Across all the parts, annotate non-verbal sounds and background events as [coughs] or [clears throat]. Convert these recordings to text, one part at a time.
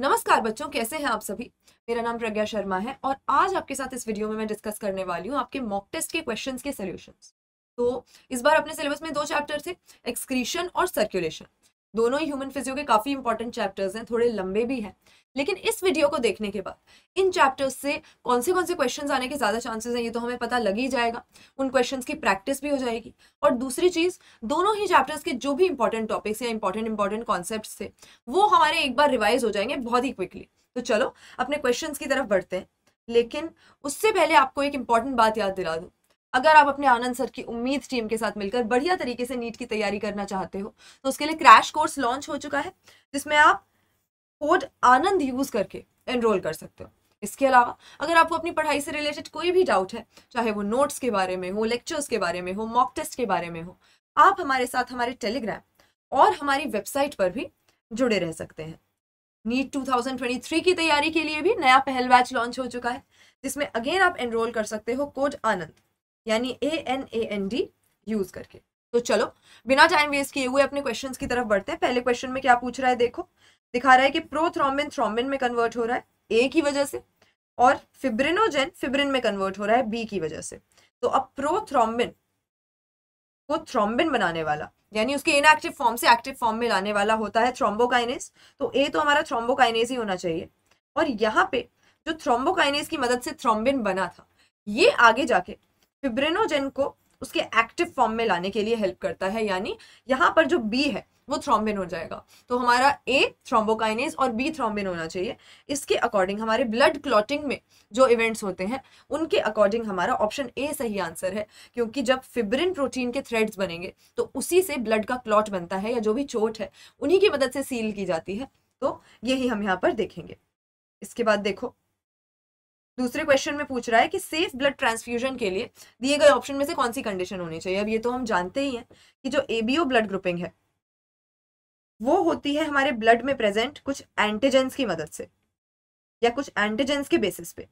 नमस्कार बच्चों कैसे हैं आप सभी मेरा नाम प्रज्ञा शर्मा है और आज आपके साथ इस वीडियो में मैं डिस्कस करने वाली हूँ आपके मॉक टेस्ट के क्वेश्चंस के सॉल्यूशंस तो इस बार अपने सिलेबस में दो चैप्टर थे एक्सक्रीशन और सर्कुलेशन दोनों ही ह्यूमन फिजियो के काफी इंपॉर्टेंट चैप्टर्स हैं थोड़े लंबे भी हैं लेकिन इस वीडियो को देखने के बाद इन चैप्टर्स से कौन से कौन से क्वेश्चंस आने के ज़्यादा चांसेस हैं ये तो हमें पता लग ही जाएगा उन क्वेश्चंस की प्रैक्टिस भी हो जाएगी और दूसरी चीज़ दोनों ही चैप्टर्स के जो भी इंपॉर्टेंट टॉपिक्स या इंपॉर्टेंट इंपॉर्टेंट कॉन्सेप्ट थे वो हमारे एक बार रिवाइज हो जाएंगे बहुत ही क्विकली तो चलो अपने क्वेश्चन की तरफ बढ़ते हैं लेकिन उससे पहले आपको एक इंपॉर्टेंट बात याद दिला दूँ अगर आप अपने आनंद सर की उम्मीद टीम के साथ मिलकर बढ़िया तरीके से नीट की तैयारी करना चाहते हो तो उसके लिए क्रैश कोर्स लॉन्च हो चुका है जिसमें आप कोड आनंद यूज करके एनरोल कर सकते हो इसके अलावा अगर आपको अपनी पढ़ाई से रिलेटेड कोई भी डाउट है चाहे वो नोट्स के बारे में हो लेक्चर्स के बारे में हो मॉक टेस्ट के बारे में हो आप हमारे साथ हमारे टेलीग्राम और हमारी वेबसाइट पर भी जुड़े रह सकते हैं नीट 2023 की तैयारी के लिए भी नया पहल बैच लॉन्च हो चुका है जिसमें अगेन आप एनरोल कर सकते हो कोड आनंद यानी A N A N D use करके तो चलो बिना टाइम वेस्ट किए हुए अपने क्वेश्चंस की तरफ बढ़ते हैं पहले क्वेश्चन में क्या पूछ रहा है देखो दिखा रहा है कि प्रो थ्रोम्बिन में कन्वर्ट हो रहा है ए की वजह से और फिब्रिनोजेन फिब्रिन में कन्वर्ट हो रहा है बी की वजह से तो अब प्रो को थ्रोम्बिन बनाने वाला यानी उसके इनएक्टिव फॉर्म से एक्टिव फॉर्म में लाने वाला होता है थ्रोम्बोकाइनेस तो ए तो हमारा थ्रोम्बोकाइनेस ही होना चाहिए और यहाँ पे जो थ्रोम्बोकाइनेस की मदद से थ्रोम्बिन बना था ये आगे जाके फिब्रिनोजेन को उसके एक्टिव फॉर्म में लाने के लिए हेल्प करता है यानी यहाँ पर जो बी है वो थ्रोम्बिन हो जाएगा तो हमारा ए थ्रोम्बोकाइनेज और बी थ्रोम्बिन होना चाहिए इसके अकॉर्डिंग हमारे ब्लड क्लॉटिंग में जो इवेंट्स होते हैं उनके अकॉर्डिंग हमारा ऑप्शन ए सही आंसर है क्योंकि जब फिब्रिन प्रोटीन के थ्रेड्स बनेंगे तो उसी से ब्लड का क्लॉट बनता है या जो भी चोट है उन्हीं की मदद से सील की जाती है तो यही हम यहाँ पर देखेंगे इसके बाद देखो दूसरे क्वेश्चन में पूछ रहा है कि सेफ ब्लड ट्रांसफ्यूजन के लिए दिए गए ऑप्शन में से कौन सी कंडीशन होनी चाहिए अब ये तो हम जानते ही हैं कि जो एबीओ ब्लड ग्रुपिंग है वो होती है हमारे ब्लड में प्रेजेंट कुछ एंटीजेंस की मदद से या कुछ एंटीजेंस के बेसिस पे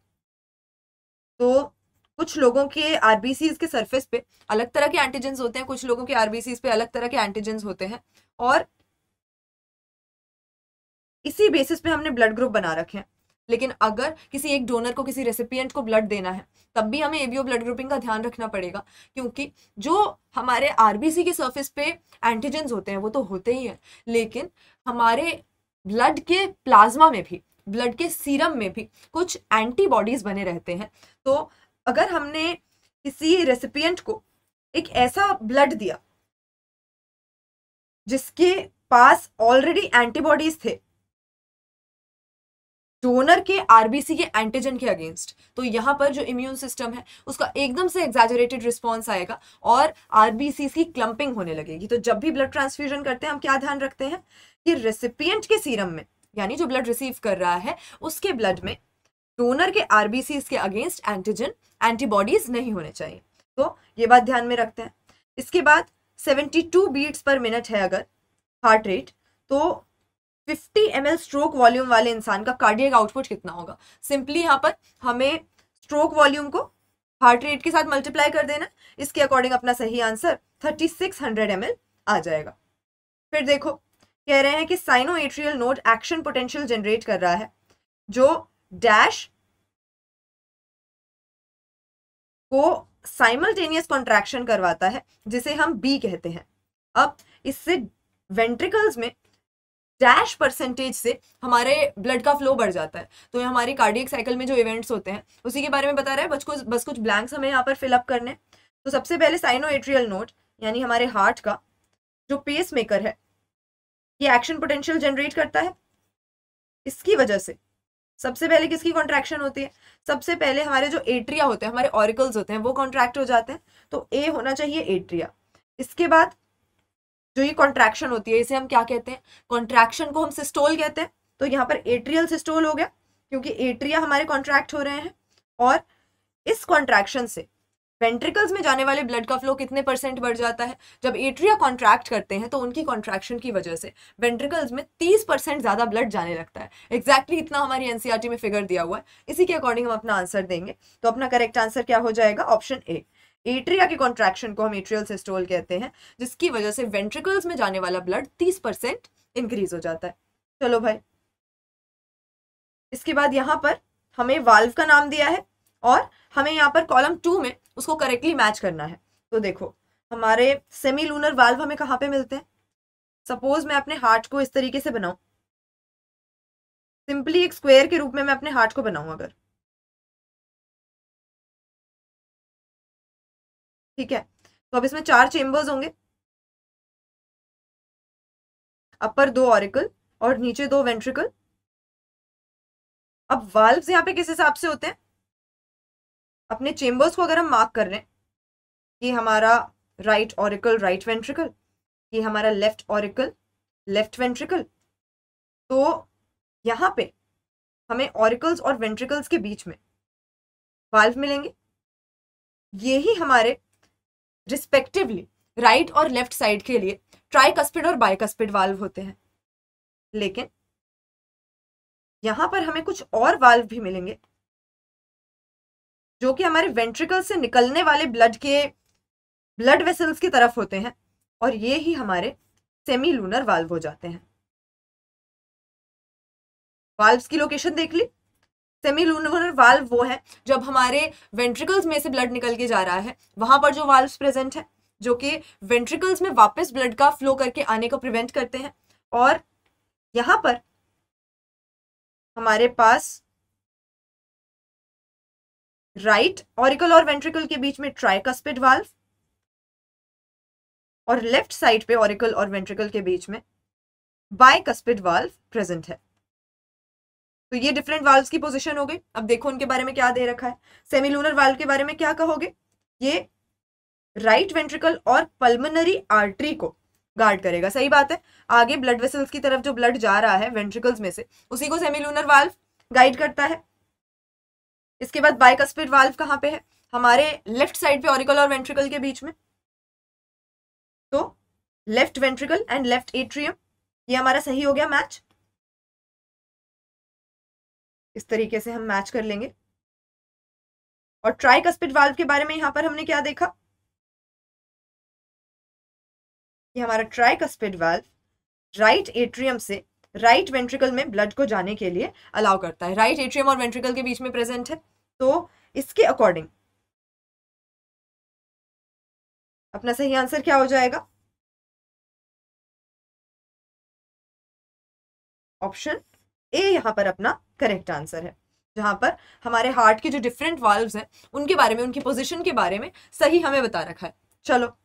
तो कुछ लोगों के आरबीसीज के सरफेस पे अलग तरह के एंटीजेंस होते हैं कुछ लोगों के आरबीसीज पे अलग तरह के एंटीजेंस होते हैं और इसी बेसिस पे हमने ब्लड ग्रुप बना रखे हैं लेकिन अगर किसी एक डोनर को किसी रेसिपियंट को ब्लड देना है तब भी हमें एबीओ ब्लड ग्रुपिंग का ध्यान रखना पड़ेगा क्योंकि जो हमारे आरबीसी के सर्फेस पे एंटीजेंस होते हैं वो तो होते ही हैं लेकिन हमारे ब्लड के प्लाज्मा में भी ब्लड के सीरम में भी कुछ एंटीबॉडीज बने रहते हैं तो अगर हमने किसी रेसिपियंट को एक ऐसा ब्लड दिया जिसके पास ऑलरेडी एंटीबॉडीज थे डोनर के आरबीसी के एंटीजन के अगेंस्ट तो यहाँ पर जो इम्यून सिस्टम है उसका एकदम से एग्जाजरेटेड रिस्पॉन्स आएगा और आरबीसी की क्लम्पिंग होने लगेगी तो जब भी ब्लड ट्रांसफ्यूजन करते हैं हम क्या ध्यान रखते हैं कि रेसिपियंट के सीरम में यानी जो ब्लड रिसीव कर रहा है उसके ब्लड में डोनर के आरबीसी के अगेंस्ट एंटीजन एंटीबॉडीज नहीं होने चाहिए तो ये बात ध्यान में रखते हैं इसके बाद सेवेंटी बीट्स पर मिनट है अगर हार्ट रेट तो 50 एम स्ट्रोक वॉल्यूम वाले इंसान का कार्डियक आउटपुट कितना होगा सिंपली यहाँ पर हमें स्ट्रोक वॉल्यूम को हार्ट रेट के साथ मल्टीप्लाई कर देना इसके अकॉर्डिंग अपना सही आंसर 3600 ml आ जाएगा फिर देखो कह रहे हैं कि sino atrial node action potential generate कर रहा है जो डैश को साइमल्टेनियस कॉन्ट्रैक्शन करवाता है जिसे हम बी कहते हैं अब इससे वेंट्रिकल्स में डैश परसेंटेज से हमारे ब्लड का फ्लो बढ़ जाता है तो ये हमारी कार्डियक साइकिल में जो इवेंट्स होते हैं उसी के बारे में बता रहा है बस कुछ बस कुछ ब्लैंक्स हमें यहाँ पर फिलअप करने तो सबसे पहले साइनो एट्रियल नोट यानी हमारे हार्ट का जो पेस मेकर है ये एक्शन पोटेंशियल जनरेट करता है इसकी वजह से सबसे पहले किसकी कॉन्ट्रैक्शन होती है सबसे पहले हमारे जो एट्रिया होते हैं हमारे ऑरिकल्स होते हैं वो कॉन्ट्रैक्ट हो जाते हैं तो ए होना चाहिए एट्रिया इसके बाद जो ये कॉन्ट्रैक्शन होती है इसे हम क्या कहते हैं कॉन्ट्रैक्शन को हम सिस्टोल कहते हैं तो यहाँ पर एट्रियल सिस्टोल हो गया क्योंकि एट्रिया हमारे कॉन्ट्रैक्ट हो रहे हैं और इस कॉन्ट्रैक्शन से वेंट्रिकल्स में जाने वाले ब्लड का फ्लो कितने परसेंट बढ़ जाता है जब एट्रिया कॉन्ट्रैक्ट करते हैं तो उनकी कॉन्ट्रैक्शन की वजह से वेंट्रिकल्स में 30 परसेंट ज़्यादा ब्लड जाने लगता है एक्जैक्टली exactly इतना हमारी एनसीईआरटी e में फिगर दिया हुआ है इसी के अकॉर्डिंग हम अपना आंसर देंगे तो अपना करेक्ट आंसर क्या हो जाएगा ऑप्शन ए एट्रिया के कॉन्ट्रैक्शन को हम एट्रियल सिस्टोल कहते हैं जिसकी वजह से वेंट्रिकल्स में जाने वाला ब्लड तीस परसेंट इंक्रीज हो जाता है चलो भाई इसके बाद यहाँ पर हमें वाल्व का नाम दिया है और हमें यहाँ पर कॉलम टू में उसको करेक्टली मैच करना है तो देखो हमारे सेमी लूनर वाल्व हमें कहाँ पे मिलते हैं सपोज मैं अपने हार्ट को इस तरीके से बनाऊं सिंपली एक स्क्वायर के रूप में मैं अपने हार्ट को बनाऊं अगर ठीक है तो अब इसमें चार चेंबर्स होंगे अपर दो ऑरिकल और नीचे दो वेंट्रिकल अब वाल्व यहाँ पे किस हिसाब से होते हैं अपने चेंबर्स को अगर हम मार्क कर रहे हैं कि हमारा राइट ऑरिकल राइट वेंट्रिकल ये हमारा लेफ्ट ऑरिकल लेफ्ट वेंट्रिकल तो यहाँ पे हमें ऑरिकल्स और वेंट्रिकल्स के बीच में वाल्व मिलेंगे यही हमारे रिस्पेक्टिवली राइट और लेफ्ट साइड के लिए ट्राइकस्पिड और बाइकस्पिड वाल्व होते हैं लेकिन यहां पर हमें कुछ और वाल्व भी मिलेंगे जो कि हमारे वेंट्रिकल से निकलने वाले ब्लड के ब्लड वेसल्स की तरफ होते हैं और ये ही हमारे सेमी लूनर वाल्व हो जाते हैं वाल्व्स की लोकेशन देख ली सेमी लूनर वाल्व वो है जब हमारे वेंट्रिकल्स में से ब्लड निकल के जा रहा है वहां पर जो वाल्व प्रेजेंट है जो कि वेंट्रिकल्स में वापस ब्लड का फ्लो करके आने को प्रिवेंट करते हैं और यहां पर हमारे पास राइट ऑरिकल और वेंट्रिकल के बीच में ट्राइकस्पिड वाल्व और लेफ्ट साइड पे ऑरिकल और वेंट्रिकल के बीच में बाइकस्पिड वाल्व प्रेजेंट है तो ये डिफरेंट वाल्व की पोजिशन हो गई अब देखो उनके बारे में क्या दे रखा है सेमिलूनर वाल्व के बारे में क्या कहोगे ये राइट वेंट्रिकल और पल्मनरी आर्टरी को गार्ड करेगा सही बात है आगे ब्लड वेसल्स की तरफ जो ब्लड जा रहा है वेंट्रिकल्स में से उसी को सेमिलूनर वाल्व गाइड करता है इसके बाद बाइकस्पिड वाल्व कहाँ पे है हमारे लेफ्ट साइड पे ऑरिकल और वेंट्रिकल के बीच में तो left ventricle and left atrium ये हमारा सही हो गया मैच इस तरीके से हम मैच कर लेंगे और ट्राई कस्पिड वाल्व के बारे में यहां पर हमने क्या देखा कि हमारा tricuspid valve right atrium से राइट वेंट्रिकल में ब्लड को जाने के लिए अलाउ करता है राइट एट्रियम और वेंट्रिकल के बीच में प्रेजेंट है तो इसके अकॉर्डिंग अपना सही आंसर क्या हो जाएगा ऑप्शन ए यहाँ पर अपना करेक्ट आंसर है जहाँ पर हमारे हार्ट के जो डिफरेंट वाल्व्स हैं उनके बारे में उनकी पोजीशन के बारे में सही हमें बता रखा है चलो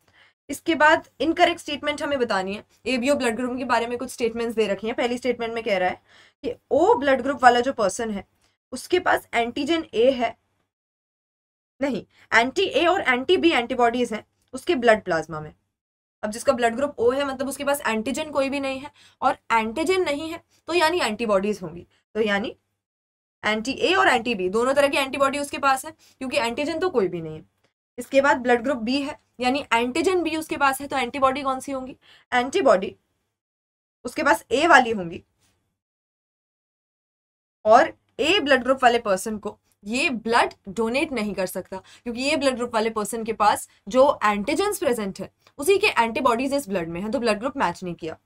इसके बाद इनकरेक्ट स्टेटमेंट हमें बतानी है A B O blood group के बारे में कुछ स्टेटमेंट्स दे रखी हैं पहली स्टेटमेंट में कह रहा है कि ओ ब्लड ग्रुप वाला जो पर्सन है उसके पास एंटीजन ए है नहीं एंटी ए और एंटी बी एंटीबॉडीज हैं उसके ब्लड प्लाज्मा में अब जिसका ब्लड ग्रुप ओ है मतलब उसके पास एंटीजन कोई भी नहीं है और एंटीजन नहीं है तो यानी एंटीबॉडीज होंगी तो यानी एंटी ए और एंटी बी दोनों तरह की एंटीबॉडी उसके पास है क्योंकि एंटीजन तो कोई भी नहीं है इसके बाद ब्लड ग्रुप बी है यानी एंटीजन बी उसके पास है तो एंटीबॉडी कौन सी होंगी एंटीबॉडी उसके पास ए वाली होंगी और ए ब्लड ग्रुप वाले पर्सन को ये ब्लड डोनेट नहीं कर सकता क्योंकि ये ब्लड ग्रुप वाले पर्सन के पास जो एंटीजेंस प्रेजेंट है उसी के एंटीबॉडीज इस ब्लड में है तो ब्लड ग्रुप मैच नहीं किया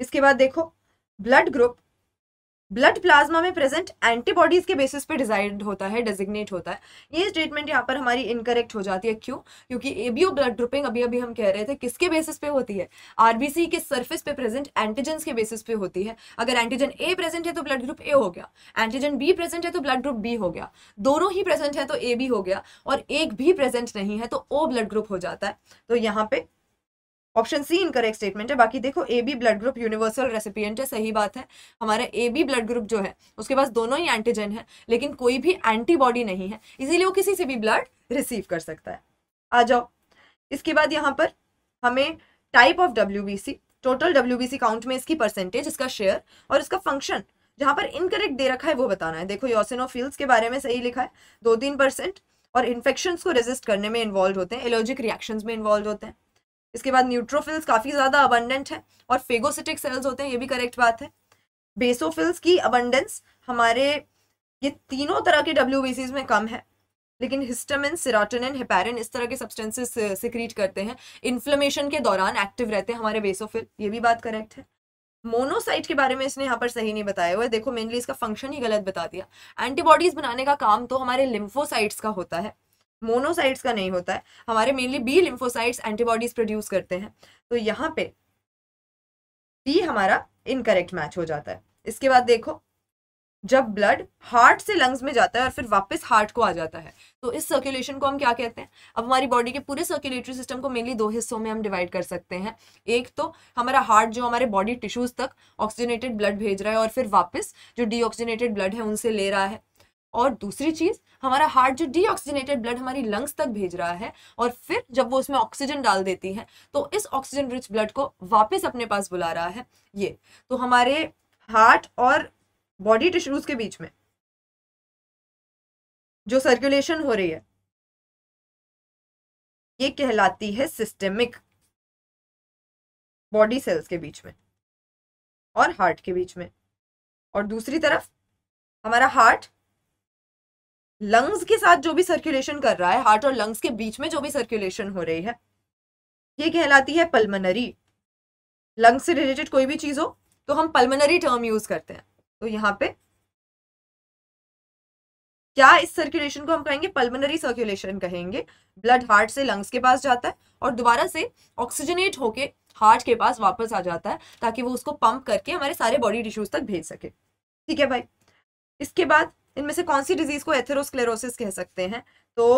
इसके बाद देखो ब्लड ग्रुप ब्लड प्लाज्मा में प्रेजेंट एंटीबॉडीज के बेसिस पे डिजाइड होता है डेजिग्नेट होता है ये स्टेटमेंट यहाँ पर हमारी इनकरेक्ट हो जाती है क्यों क्योंकि एबीओ ब्लड ग्रुपिंग अभी अभी हम कह रहे थे किसके बेसिस पे होती है आरबीसी के सर्फिस पे प्रेजेंट एंटीजन के बेसिस पे होती है अगर एंटीजन ए प्रेजेंट है तो ब्लड ग्रुप ए हो गया एंटीजन बी प्रेजेंट है तो ब्लड ग्रुप बी हो गया दोनों ही प्रेजेंट है तो ए बी हो गया और एक भी प्रेजेंट नहीं है तो ओ ब्लड ग्रुप हो जाता है तो यहाँ पे ऑप्शन सी इनकरेक्ट स्टेटमेंट है बाकी देखो A B blood group universal recipient है सही बात है हमारा ए बी ब्लड ग्रुप जो है उसके पास दोनों ही एंटीजन है लेकिन कोई भी एंटीबॉडी नहीं है इसीलिए वो किसी से भी ब्लड रिसीव कर सकता है आ जाओ इसके बाद यहाँ पर हमें type of W total W count में इसकी परसेंटेज इसका शेयर और इसका फंक्शन जहाँ पर इनकरेक्ट दे रखा है वो बताना है देखो योसिनोफिल्स के बारे में सही लिखा है दो तीन परसेंट और इन्फेक्शन को रेजिस्ट करने में इन्वॉल्व होते हैं एलर्जिक रिएक्शन में इन्वॉल्व होते हैं इसके बाद न्यूट्रोफिल्स काफ़ी ज़्यादा अबंडेंट है और फेगोसिटिक सेल्स होते हैं ये भी करेक्ट बात है बेसोफिल्स की अबंडेंस हमारे ये तीनों तरह के डब्ल्यू में कम है लेकिन हिस्टामिन सिराटोनिन हेपेरिन इस तरह के सब्सटेंसेस सिक्रीट करते हैं इन्फ्लेमेशन के दौरान एक्टिव रहते हैं हमारे बेसोफिल ये भी बात करेक्ट है मोनोसाइट के बारे में इसने यहाँ पर सही नहीं बताया हुआ है देखो मेनली इसका फंक्शन ही गलत बता दिया एंटीबॉडीज बनाने का काम तो हमारे लिम्फोसाइट्स का होता है मोनोसाइट्स का नहीं होता है हमारे mainly B lymphocytes antibodies produce करते हैं तो यहाँ पे बी हमारा इनकरेक्ट मैच हो जाता है इसके बाद देखो जब ब्लड हार्ट से लंग्स में जाता है और फिर वापस हार्ट को आ जाता है तो इस सर्कुलेशन को हम क्या कहते हैं अब हमारी बॉडी के पूरे सर्कुलेटरी सिस्टम को मेनली दो हिस्सों में हम डिवाइड कर सकते हैं एक तो हमारा हार्ट जो हमारे बॉडी टिश्यूज तक ऑक्सीजनेटेड ब्लड भेज रहा है और फिर वापस जो डीऑक्सीजनेटेड ब्लड है उनसे ले रहा है और दूसरी चीज हमारा हार्ट जो डीऑक्सीजनेटेड ब्लड हमारी लंग्स तक भेज रहा है और फिर जब वो उसमें ऑक्सीजन डाल देती है तो इस ऑक्सीजन रिच ब्लड को वापस अपने पास बुला रहा है ये तो हमारे हार्ट और बॉडी टिश्यूज के बीच में जो सर्कुलेशन हो रही है ये कहलाती है सिस्टेमिक बॉडी सेल्स के बीच में और हार्ट के बीच में और दूसरी तरफ हमारा हार्ट लंग्स के साथ जो भी सर्कुलेशन कर रहा है हार्ट और लंग्स के बीच में जो भी सर्कुलेशन हो रही है ये कहलाती है पल्मनरी लंग्स से रिलेटेड कोई भी चीज हो तो हम पल्मनरी टर्म यूज करते हैं तो यहाँ पे क्या इस सर्कुलेशन को हम कहेंगे पल्मनरी सर्कुलेशन कहेंगे ब्लड हार्ट से लंग्स के पास जाता है और दोबारा से ऑक्सीजनेट होके हार्ट के पास वापस आ जाता है ताकि वो उसको पंप करके हमारे सारे बॉडी टिश्यूज तक भेज सके ठीक है भाई इसके बाद इनमें से कौन सी डिजीज को एथेरोस्क्लेरोसिस कह सकते हैं तो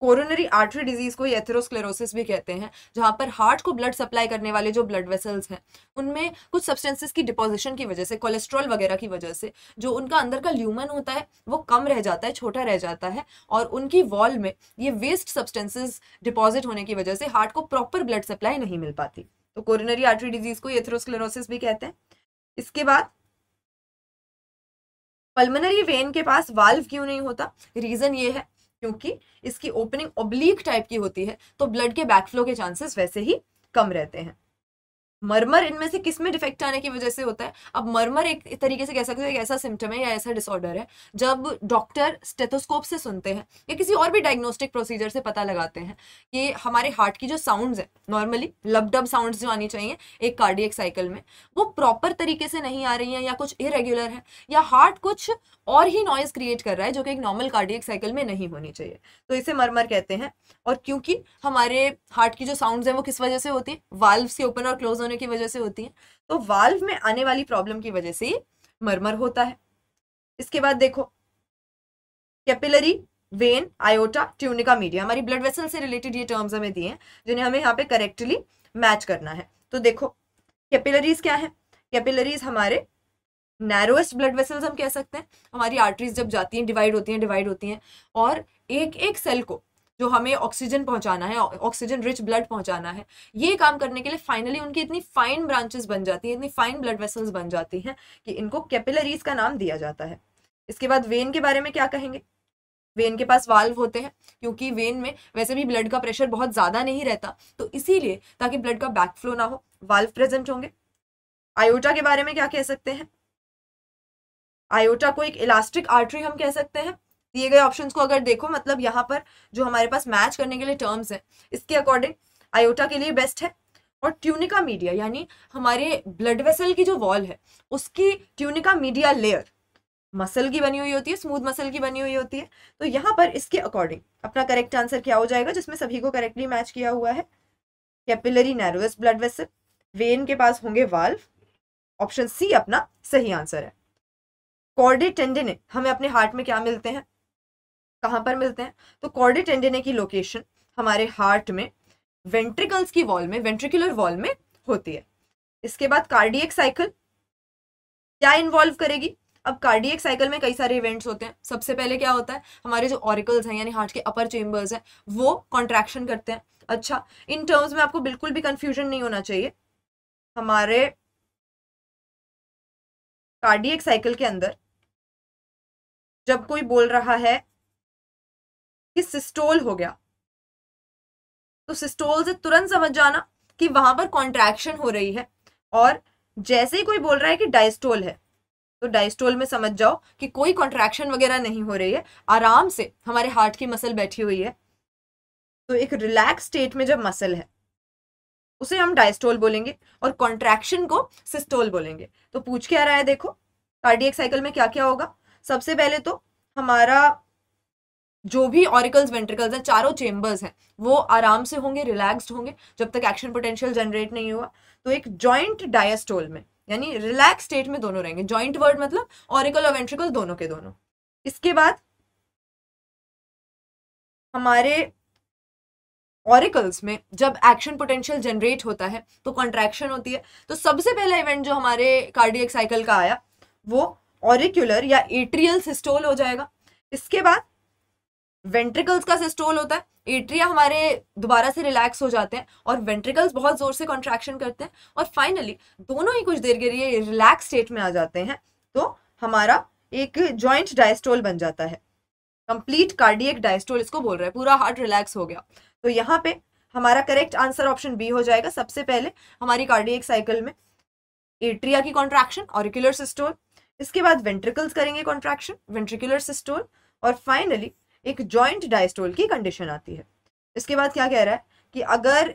कोरोनरी आर्टरी डिजीज को एथेरोस्क्लेरोसिस भी कहते हैं जहाँ पर हार्ट को ब्लड सप्लाई करने वाले जो ब्लड वेसल्स हैं उनमें कुछ सब्सटेंसेस की डिपोजिशन की वजह से कोलेस्ट्रॉल वगैरह की वजह से जो उनका अंदर का ल्यूमन होता है वो कम रह जाता है छोटा रह जाता है और उनकी वॉल में ये वेस्ट सब्सटेंसेज डिपॉजिट होने की वजह से हार्ट को प्रॉपर ब्लड सप्लाई नहीं मिल पाती तो कोरोनरी आर्टरी डिजीज को एथेरोस्क्लेरोसिस भी कहते हैं इसके बाद पल्मनरी वेन के पास वाल्व क्यों नहीं होता रीज़न ये है क्योंकि इसकी ओपनिंग ओब्लीक टाइप की होती है तो ब्लड के बैकफ्लो के चांसेस वैसे ही कम रहते हैं मरमर इनमें से किस में डिफेक्ट आने की वजह से होता है अब मरमर एक तरीके से कह सकते हैं ऐसा सिम्टम है या ऐसा डिसऑर्डर है जब डॉक्टर स्टेथोस्कोप से सुनते हैं या किसी और भी डायग्नोस्टिक प्रोसीजर से पता लगाते हैं कि हमारे हार्ट की जो साउंड्स है नॉर्मली लबडब साउंड्स जो आनी चाहिए एक कार्डियक साइकिल में वो प्रॉपर तरीके से नहीं आ रही हैं या कुछ इरेग्युलर है या हार्ट कुछ और ही नॉइज क्रिएट कर रहा है जो कि एक नॉर्मल कार्डियक साइकिल में नहीं होनी चाहिए तो इसे मरमर कहते हैं और क्योंकि हमारे हार्ट की जो साउंड है वो किस वजह से होती है वाल्व के ओपन और क्लोज होने की वजह से होती है तो वाल्व में आने वाली प्रॉब्लम की वजह से मरमर होता है इसके बाद देखो capillary vein aorta tunica media हमारी ब्लड वेसल से रिलेटेड ये टर्म्स हमें दिए हैं जिन्हें हमें यहाँ पे करेक्टली मैच करना है तो देखो कैपिलरीज क्या है कैपिलरीज हमारे नैरोएस्ट ब्लड वेसल्स हम कह सकते हैं हमारी आर्टरीज जब जाती हैं डिवाइड होती हैं डिवाइड होती हैं और एक एक सेल को जो हमें ऑक्सीजन पहुंचाना है ऑक्सीजन रिच ब्लड पहुंचाना है ये काम करने के लिए फाइनली उनकी इतनी फाइन ब्रांचेस बन जाती हैं इतनी फाइन ब्लड वेसल्स बन जाती हैं कि इनको कैपिलरीज का नाम दिया जाता है इसके बाद वेन के बारे में क्या कहेंगे वेन के पास वाल्व होते हैं क्योंकि वेन में वैसे भी ब्लड का प्रेशर बहुत ज़्यादा नहीं रहता तो इसीलिए ताकि ब्लड का बैकफ्लो ना हो वाल्व प्रेजेंट होंगे आयोटा के बारे में क्या कह सकते हैं आयोटा को एक इलास्टिक आर्टरी हम कह सकते हैं दिए गए ऑप्शन को अगर देखो मतलब यहाँ पर जो हमारे पास मैच करने के लिए टर्म्स हैं इसके अकॉर्डिंग आयोटा के लिए बेस्ट है और ट्यूनिका मीडिया यानी हमारे ब्लड वेसल की जो वॉल है उसकी ट्यूनिका मीडिया लेयर मसल की बनी हुई होती है स्मूथ मसल की बनी हुई होती है तो यहाँ पर इसके अकॉर्डिंग अपना करेक्ट आंसर क्या हो जाएगा जिसमें सभी को करेक्टली मैच किया हुआ है capillary narrows blood vessel vein के पास होंगे वाल्व ऑप्शन सी अपना सही आंसर है कॉर्डे टेंडेने हमें अपने हार्ट में क्या मिलते हैं कहाँ पर मिलते हैं तो कॉर्डे टेंडेने की लोकेशन हमारे हार्ट में वेंट्रिकल्स की वॉल में वेंट्रिकुलर वॉल में होती है इसके बाद कार्डियक साइकिल क्या इन्वॉल्व करेगी अब कार्डियक साइकिल में कई सारे इवेंट्स होते हैं सबसे पहले क्या होता है हमारे जो ऑरिकल्स हैं यानी हार्ट के अपर चेम्बर्स हैं वो कॉन्ट्रैक्शन करते हैं अच्छा इन टर्म्स में आपको बिल्कुल भी कंफ्यूजन नहीं होना चाहिए हमारे कार्डियक साइकिल के अंदर जब कोई बोल रहा है कि सिस्टोल हो गया तो सिस्टोल से तुरंत समझ जाना कि वहां पर कॉन्ट्रैक्शन हो रही है और जैसे ही कोई बोल रहा है कि डायस्टोल है तो डायस्टोल में समझ जाओ कि कोई कॉन्ट्रैक्शन वगैरह नहीं हो रही है आराम से हमारे हार्ट की मसल बैठी हुई है तो एक रिलैक्स स्टेट में जब मसल है उसे हम डायस्टोल बोलेंगे और कॉन्ट्रैक्शन को सिस्टोल बोलेंगे तो पूछ के आ रहा है देखो कार्डियक साइकिल में क्या क्या होगा सबसे पहले तो हमारा जो भी ऑरिकल्स वेंट्रिकल्स हैं चारों चेंबर्स हैं वो आराम से होंगे रिलैक्स्ड होंगे जब तक एक्शन पोटेंशियल जनरेट नहीं हुआ तो एक जॉइंट डायस्टोल में यानी रिलैक्स स्टेट में दोनों रहेंगे जॉइंट वर्ड मतलब ऑरिकल और वेंट्रिकल दोनों के दोनों इसके बाद हमारे ऑरिकल्स में जब एक्शन पोटेंशियल जनरेट होता है तो कॉन्ट्रैक्शन होती है तो सबसे पहला इवेंट जो हमारे कार्डियक साइकिल का आया वो ऑरिक्यूलर या एट्रियल सिस्टोल हो जाएगा इसके बाद वेंट्रिकल्स का सिस्टोल होता है एट्रिया हमारे दोबारा से रिलैक्स हो जाते हैं और वेंट्रिकल्स बहुत जोर से कॉन्ट्रैक्शन करते हैं और फाइनली दोनों ही कुछ देर के लिए रिलैक्स स्टेट में आ जाते हैं तो हमारा एक जॉइंट डायस्टोल बन जाता है कंप्लीट कार्डियक डायस्टोल इसको बोल रहे हैं पूरा हार्ट रिलैक्स हो गया तो यहाँ पे हमारा करेक्ट आंसर ऑप्शन बी हो जाएगा सबसे पहले हमारी कार्डियक साइकिल में एट्रिया की कॉन्ट्रैक्शन ऑरिकुलर सिस्टोल इसके बाद वेंट्रिकल्स करेंगे कॉन्ट्रैक्शन वेंट्रिकुलर सिस्टोल और फाइनली एक जॉइंट डायस्टोल की कंडीशन आती है इसके बाद क्या कह रहा है कि अगर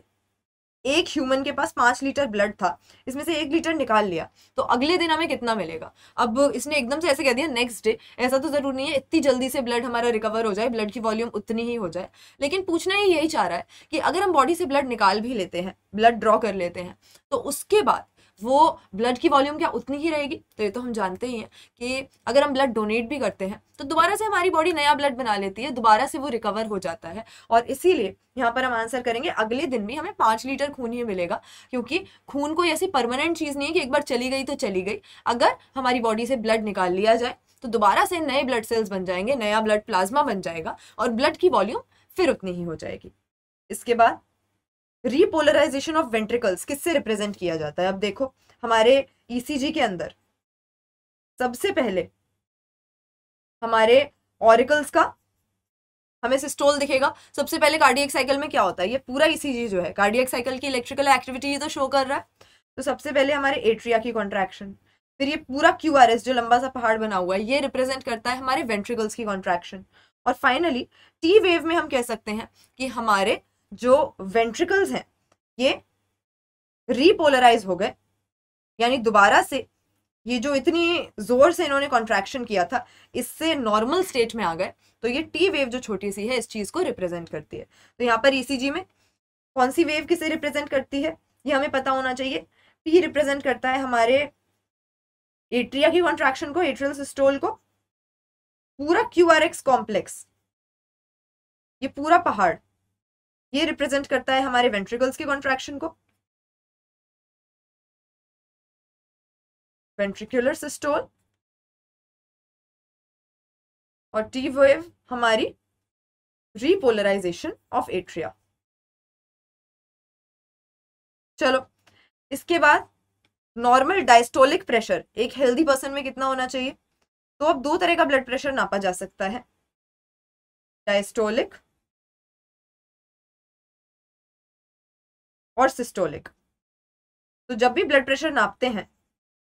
एक ह्यूमन के पास पाँच लीटर ब्लड था इसमें से एक लीटर निकाल लिया तो अगले दिन हमें कितना मिलेगा अब इसने एकदम से ऐसे कह दिया नेक्स्ट डे ऐसा तो ज़रूर नहीं है इतनी जल्दी से ब्लड हमारा रिकवर हो जाए ब्लड की वॉल्यूम उतनी ही हो जाए लेकिन पूछना ही यही चाह रहा है कि अगर हम बॉडी से ब्लड निकाल भी लेते हैं ब्लड ड्रॉ कर लेते हैं तो उसके बाद वो ब्लड की वॉल्यूम क्या उतनी ही रहेगी तो ये तो हम जानते ही हैं कि अगर हम ब्लड डोनेट भी करते हैं तो दोबारा से हमारी बॉडी नया ब्लड बना लेती है दोबारा से वो रिकवर हो जाता है और इसीलिए यहाँ पर हम आंसर करेंगे अगले दिन भी हमें पाँच लीटर खून ही मिलेगा क्योंकि खून कोई ऐसी परमानेंट चीज़ नहीं है कि एक बार चली गई तो चली गई अगर हमारी बॉडी से ब्लड निकाल लिया जाए तो दोबारा से नए ब्लड सेल्स बन जाएंगे नया ब्लड प्लाज्मा बन जाएगा और ब्लड की वॉल्यूम फिर उतनी ही हो जाएगी इसके बाद रिपोलराइजेशन ऑफ वेंट्रिकल्स किससे रिप्रेजेंट किया जाता है अब देखो हमारे ईसीजी e के अंदर सबसे पहले हमारे ऑरिकल्स का हमें सिस्टोल दिखेगा सबसे पहले कार्डियक साइकिल में क्या होता है ये पूरा ईसीजी e जो है कार्डियक साइकिल की इलेक्ट्रिकल एक्टिविटी तो शो कर रहा है तो सबसे पहले हमारे एट्रिया की कॉन्ट्रैक्शन फिर ये पूरा क्यू आर एस जो लंबा सा पहाड़ बना हुआ है ये रिप्रेजेंट करता है हमारे वेंट्रिकल्स की कॉन्ट्रैक्शन और फाइनली टी वेव में हम कह सकते हैं कि हमारे जो वेंट्रिकल्स हैं ये रीपोलराइज हो गए यानी दोबारा से ये जो इतनी जोर से इन्होंने कॉन्ट्रैक्शन किया था इससे नॉर्मल स्टेट में आ गए तो ये टी वेव जो छोटी सी है इस चीज़ को रिप्रेजेंट करती है तो यहाँ पर ईसीजी e में कौन सी वेव किसे रिप्रेजेंट करती है ये हमें पता होना चाहिए टी रिप्रेजेंट करता है हमारे एट्रिया की कॉन्ट्रैक्शन को एट्रियल सिस्टोल को पूरा क्यू आर एक्स कॉम्प्लेक्स ये पूरा पहाड़ ये रिप्रेजेंट करता है हमारे वेंट्रिकल्स के कॉन्ट्रैक्शन को वेंट्रिकुलर सिस्टोल और टी वेव हमारी रीपोलराइजेशन ऑफ एट्रिया चलो इसके बाद नॉर्मल डायस्टोलिक प्रेशर एक हेल्दी पर्सन में कितना होना चाहिए तो अब दो तरह का ब्लड प्रेशर नापा जा सकता है डायस्टोलिक और सिस्टोलिक तो जब भी ब्लड प्रेशर नापते हैं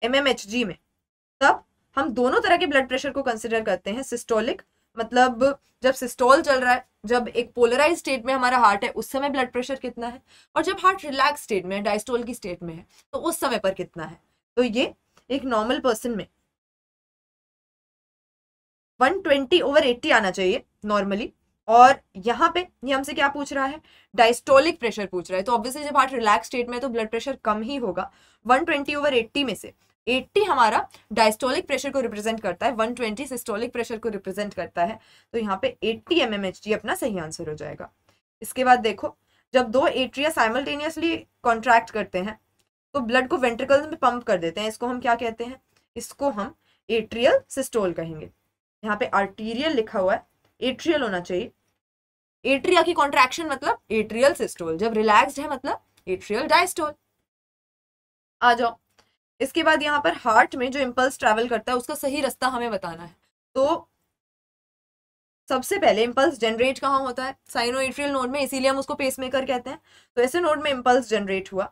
एम में तब हम दोनों तरह के ब्लड प्रेशर को कंसिडर करते हैं सिस्टोलिक मतलब जब सिस्टोल चल रहा है जब एक पोलराइज स्टेट में हमारा हार्ट है उस समय ब्लड प्रेशर कितना है और जब हार्ट रिलैक्स स्टेट में है डायस्टोल की स्टेट में है तो उस समय पर कितना है तो ये एक नॉर्मल पर्सन में 120 ओवर 80 आना चाहिए नॉर्मली और यहाँ पे ये हमसे क्या पूछ रहा है डायस्टोलिक प्रेशर पूछ रहा है तो ऑब्वियसली जब हार्ट रिलैक्स स्टेट में है तो ब्लड प्रेशर कम ही होगा 120 ओवर 80 में से 80 हमारा डायस्टोलिक प्रेशर को रिप्रेजेंट करता है 120 सिस्टोलिक प्रेशर को रिप्रेजेंट करता है तो यहाँ पे 80 एम अपना सही आंसर हो जाएगा इसके बाद देखो जब दो एट्रिया साइमल्टेनियसली कॉन्ट्रैक्ट करते हैं तो ब्लड को वेंट्रिकल में पंप कर देते हैं इसको हम क्या कहते हैं इसको हम एट्रियल सिस्टोल कहेंगे यहाँ पे आर्टीरियल लिखा हुआ है एट्रियल होना चाहिए एट्रिया की कॉन्ट्रैक्शन मतलब एट्रियल सिस्टोल जब रिलैक्स्ड है मतलब एट्रियल डायस्टोल आ जाओ इसके बाद यहाँ पर हार्ट में जो इम्पल्स ट्रैवल करता है उसका सही रास्ता हमें बताना है तो सबसे पहले इम्पल्स जनरेट कहाँ होता है साइनो एट्रियल नोड में इसीलिए हम उसको पेसमेकर कहते हैं तो ऐसे नोड में इम्पल्स जनरेट हुआ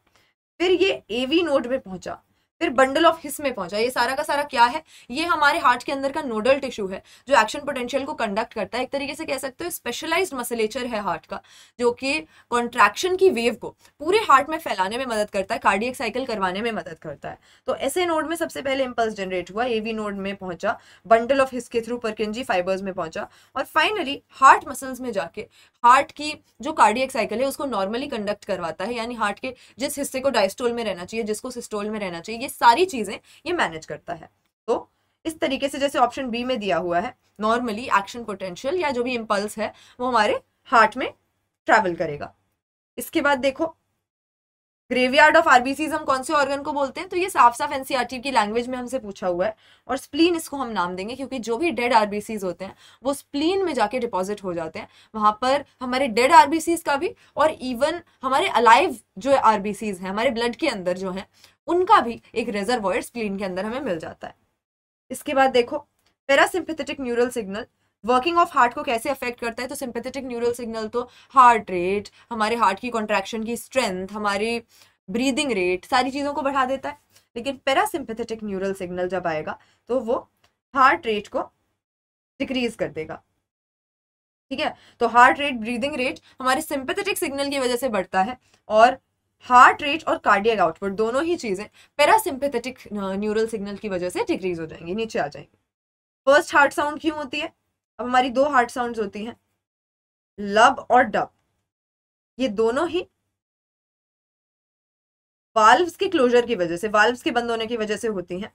फिर ये एवी नोड में पहुंचा फिर बंडल ऑफ हिस में पहुंचा ये सारा का सारा क्या है ये हमारे हार्ट के अंदर का नोडल टिश्यू है जो एक्शन पोटेंशियल को कंडक्ट करता है एक तरीके से कह सकते हो स्पेशलाइज्ड मसलेचर है हार्ट का जो कि कॉन्ट्रैक्शन की वेव को पूरे हार्ट में फैलाने में मदद करता है कार्डियक साइकिल करवाने में मदद करता है तो ऐसे नोड में सबसे पहले इम्पल्स जनरेट हुआ एवी नोड में पहुंचा बंडल ऑफ हिस के थ्रू परकिंजी फाइबर्स में पहुंचा और फाइनली हार्ट मसल्स में जाके हार्ट की जो कार्डियक साइकिल है उसको नॉर्मली कंडक्ट करवाता है यानी हार्ट के जिस हिस्से को डायस्टोल में रहना चाहिए जिसको सिस्टोल में रहना चाहिए सारी चीज़ें ये मैनेज करता है तो इस तरीके से जैसे ऑप्शन बी में दिया हुआ है नॉर्मली एक्शन पोटेंशियल या जो भी इम्पल्स है वो हमारे हार्ट में ट्रेवल करेगा इसके बाद देखो ग्रेवयार्ड ऑफ आरबीसीज हम कौन से ऑर्गन को बोलते हैं तो ये साफ साफ एनसीआरटी की लैंग्वेज में हमसे पूछा हुआ है और स्प्लीन इसको हम नाम देंगे क्योंकि जो भी डेड आरबीसीज होते हैं वो स्प्लीन में जाके डिपॉजिट हो जाते हैं वहां पर हमारे डेड आरबीसीज का भी और इवन हमारे अलाइव जो आरबीसीज हैं हमारे ब्लड के अंदर जो है उनका भी एक रिजर्वॉयर स्प्लीन के अंदर हमें मिल जाता है इसके बाद देखो parasympathetic neural signal working of heart को कैसे अफेक्ट करता है तो सिंपेथेटिक न्यूरल सिग्नल तो हार्ट रेट हमारे हार्ट की कॉन्ट्रैक्शन की स्ट्रेंथ हमारी ब्रीदिंग रेट सारी चीज़ों को बढ़ा देता है लेकिन पैरासिम्पेथेटिक न्यूरल सिग्नल जब आएगा तो वो हार्ट रेट को डिक्रीज कर देगा ठीक है तो हार्ट रेट ब्रीदिंग रेट हमारे सिंपेथेटिक सिग्नल की वजह से बढ़ता है और हार्ट रेट और कार्डियक आउटपुट दोनों ही चीज़ें पैरासिम्पेथेटिक न्यूरल सिग्नल की वजह से डिक्रीज हो जाएंगे नीचे आ जाएंगे फर्स्ट हार्ट साउंड क्यों होती है अब हमारी दो हार्ट साउंड होती हैं लब और डब ये दोनों ही वाल्व्स के क्लोजर की वजह से वाल्व्स के बंद होने की वजह से होती हैं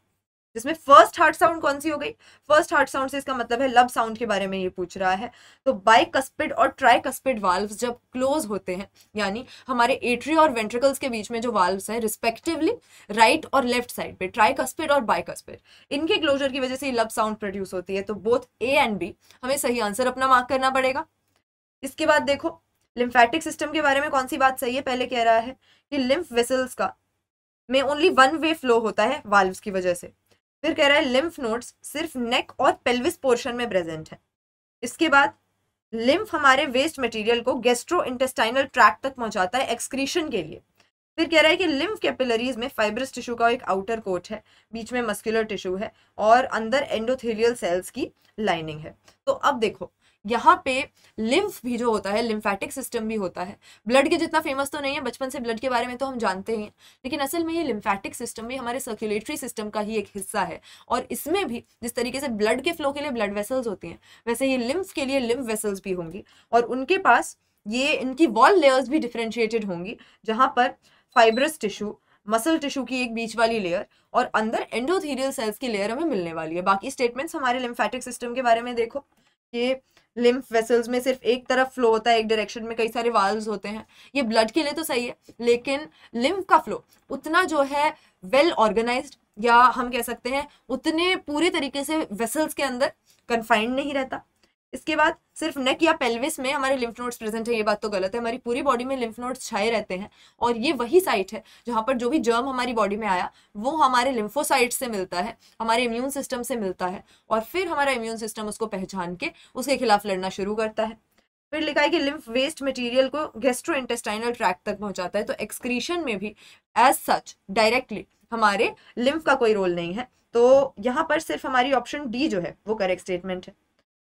जिसमें फर्स्ट हार्ट साउंड कौन सी हो गई फर्स्ट हार्ट साउंड से इसका मतलब है लब साउंड के बारे में ये पूछ रहा है तो कस्पिड और ट्राई कस्पिड वाल्व जब क्लोज होते हैं यानी हमारे एट्री और वेंट्रिकल्स के बीच में जो वाल्व्स हैं रिस्पेक्टिवली राइट और लेफ्ट साइड पे ट्राइकस्पिड और कस्पिड इनके क्लोजर की वजह से ये लव साउंड प्रोड्यूस होती है तो बोथ ए एंड बी हमें सही आंसर अपना मार्क करना पड़ेगा इसके बाद देखो लिम्फेटिक सिस्टम के बारे में कौन सी बात सही है पहले कह रहा है कि लिम्फ वेसल्स का में ओनली वन वे फ्लो होता है वाल्व्स की वजह से फिर कह रहा है लिम्फ नोड्स सिर्फ नेक और पेल्विस पोर्शन में प्रेजेंट है इसके बाद लिम्फ हमारे वेस्ट मटेरियल को गेस्ट्रो इंटेस्टाइनल ट्रैक तक पहुंचाता है एक्सक्रीशन के लिए फिर कह रहा है कि लिम्फ कैपिलरीज में फाइब्रस टिश्यू का एक आउटर कोट है बीच में मस्कुलर टिश्यू है और अंदर एंडोथेलियल सेल्स की लाइनिंग है तो अब देखो यहाँ पे लिम्फ भी जो होता है लिम्फेटिक सिस्टम भी होता है ब्लड के जितना फेमस तो नहीं है बचपन से ब्लड के बारे में तो हम जानते हैं लेकिन असल में ये लिम्फेटिक सिस्टम भी हमारे सर्कुलेटरी सिस्टम का ही एक हिस्सा है और इसमें भी जिस तरीके से ब्लड के फ्लो के लिए ब्लड वेसल्स होती हैं वैसे ये लिम्फ के लिए लिम्फ वेसल्स भी होंगी और उनके पास ये इनकी वॉल लेयर्स भी डिफ्रेंशिएटेड होंगी जहाँ पर फाइब्रस टिश्यू मसल टिश्यू की एक बीच वाली लेयर और अंदर एंडोथीरियल सेल्स की लेयर हमें मिलने वाली है बाकी स्टेटमेंट्स हमारे लिम्फेटिक सिस्टम के बारे में देखो ये लिम्फ वेसल्स में सिर्फ एक तरफ फ्लो होता है एक डायरेक्शन में कई सारे वाल्व होते हैं ये ब्लड के लिए तो सही है लेकिन लिम्फ का फ्लो उतना जो है वेल well ऑर्गेनाइज या हम कह सकते हैं उतने पूरे तरीके से वेसल्स के अंदर कन्फाइंड नहीं रहता इसके बाद सिर्फ नेक या पेल्विस में हमारे लिम्फ नोड्स प्रेजेंट है ये बात तो गलत है हमारी पूरी बॉडी में लिम्फ नोड्स छाए रहते हैं और ये वही साइट है जहाँ पर जो भी जर्म हमारी बॉडी में आया वो हमारे लिम्फोसाइट से मिलता है हमारे इम्यून सिस्टम से मिलता है और फिर हमारा इम्यून सिस्टम उसको पहचान के उसके खिलाफ लड़ना शुरू करता है फिर लिखा है कि लिम्फ वेस्ट मटीरियल को गेस्ट्रो इंटेस्टाइनल ट्रैक तक पहुंचाता है तो एक्सक्रीशन में भी एज सच डायरेक्टली हमारे लिम्फ का कोई रोल नहीं है तो यहाँ पर सिर्फ हमारी ऑप्शन डी जो है वो करेक्ट स्टेटमेंट है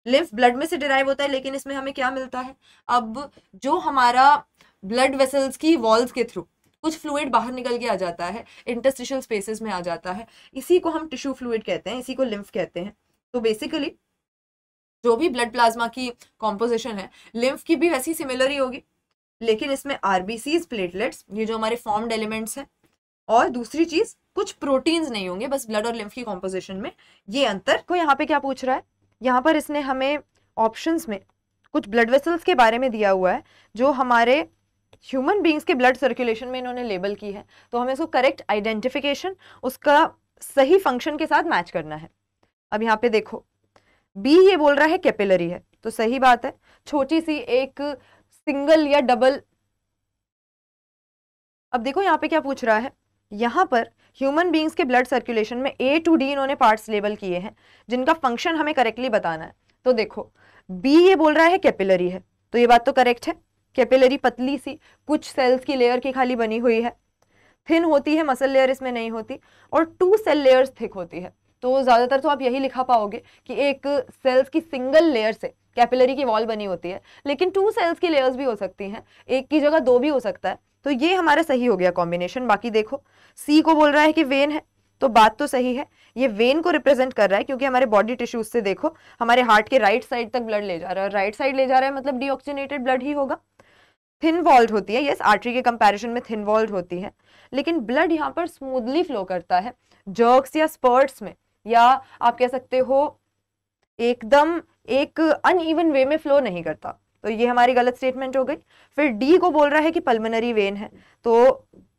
लिम्फ ब्लड में से डिराइव होता है लेकिन इसमें हमें क्या मिलता है अब जो हमारा ब्लड वेसल्स की वॉल्स के थ्रू कुछ फ्लूड बाहर निकल के आ जाता है इंटरस्टिशियल स्पेसेस में आ जाता है इसी को हम टिश्यू फ्लूड कहते हैं इसी को लिम्फ कहते हैं तो बेसिकली जो भी ब्लड प्लाज्मा की कॉम्पोजिशन है लिम्फ की भी वैसी सिमिलर ही होगी लेकिन इसमें आरबीसीज प्लेटलेट्स ये जो हमारे फॉर्म्ड एलिमेंट्स हैं और दूसरी चीज़ कुछ प्रोटीन्स नहीं होंगे बस ब्लड और लिम्फ की कॉम्पोजिशन में ये अंतर को तो यहाँ पे क्या पूछ रहा है यहाँ पर इसने हमें ऑप्शंस में कुछ ब्लड वेसल्स के बारे में दिया हुआ है जो हमारे ह्यूमन बींग्स के ब्लड सर्कुलेशन में इन्होंने लेबल की है तो हमें इसको करेक्ट आइडेंटिफिकेशन उसका सही फंक्शन के साथ मैच करना है अब यहाँ पे देखो बी ये बोल रहा है कैपिलरी है तो सही बात है छोटी सी एक सिंगल या डबल अब देखो यहाँ पे क्या पूछ रहा है यहाँ पर ह्यूमन बींग्स के ब्लड सर्कुलेशन में ए टू डी इन्होंने पार्ट्स लेबल किए हैं जिनका फंक्शन हमें करेक्टली बताना है तो देखो बी ये बोल रहा है कैपिलरी है तो ये बात तो करेक्ट है कैपिलरी पतली सी कुछ सेल्स की लेयर की खाली बनी हुई है थिन होती है मसल लेयर इसमें नहीं होती और टू सेल लेयर्स थिक होती है तो ज़्यादातर तो आप यही लिखा पाओगे कि एक सेल्स की सिंगल लेयर से कैपिलरी की वॉल बनी होती है लेकिन टू सेल्स की लेयर्स भी हो सकती हैं एक की जगह दो भी हो सकता है तो ये हमारा सही हो गया कॉम्बिनेशन बाकी देखो सी को बोल रहा है कि वेन है तो बात तो सही है ये वेन को रिप्रेजेंट कर रहा है क्योंकि हमारे बॉडी टिश्यूज से देखो हमारे हार्ट के राइट साइड तक ब्लड ले जा रहा है राइट साइड ले जा रहा है मतलब डीऑक्सीनेटेड ब्लड ही होगा थिन वॉल्ड होती है यस आर्टरी के कंपैरिजन में थिन वॉल्ड होती है लेकिन ब्लड यहाँ पर स्मूदली फ्लो करता है जर्क्स या स्पर्ट्स में या आप कह सकते हो एकदम एक अनइवन वे में फ्लो नहीं करता तो ये हमारी गलत स्टेटमेंट हो गई फिर डी को बोल रहा है कि पल्मनरी वेन है तो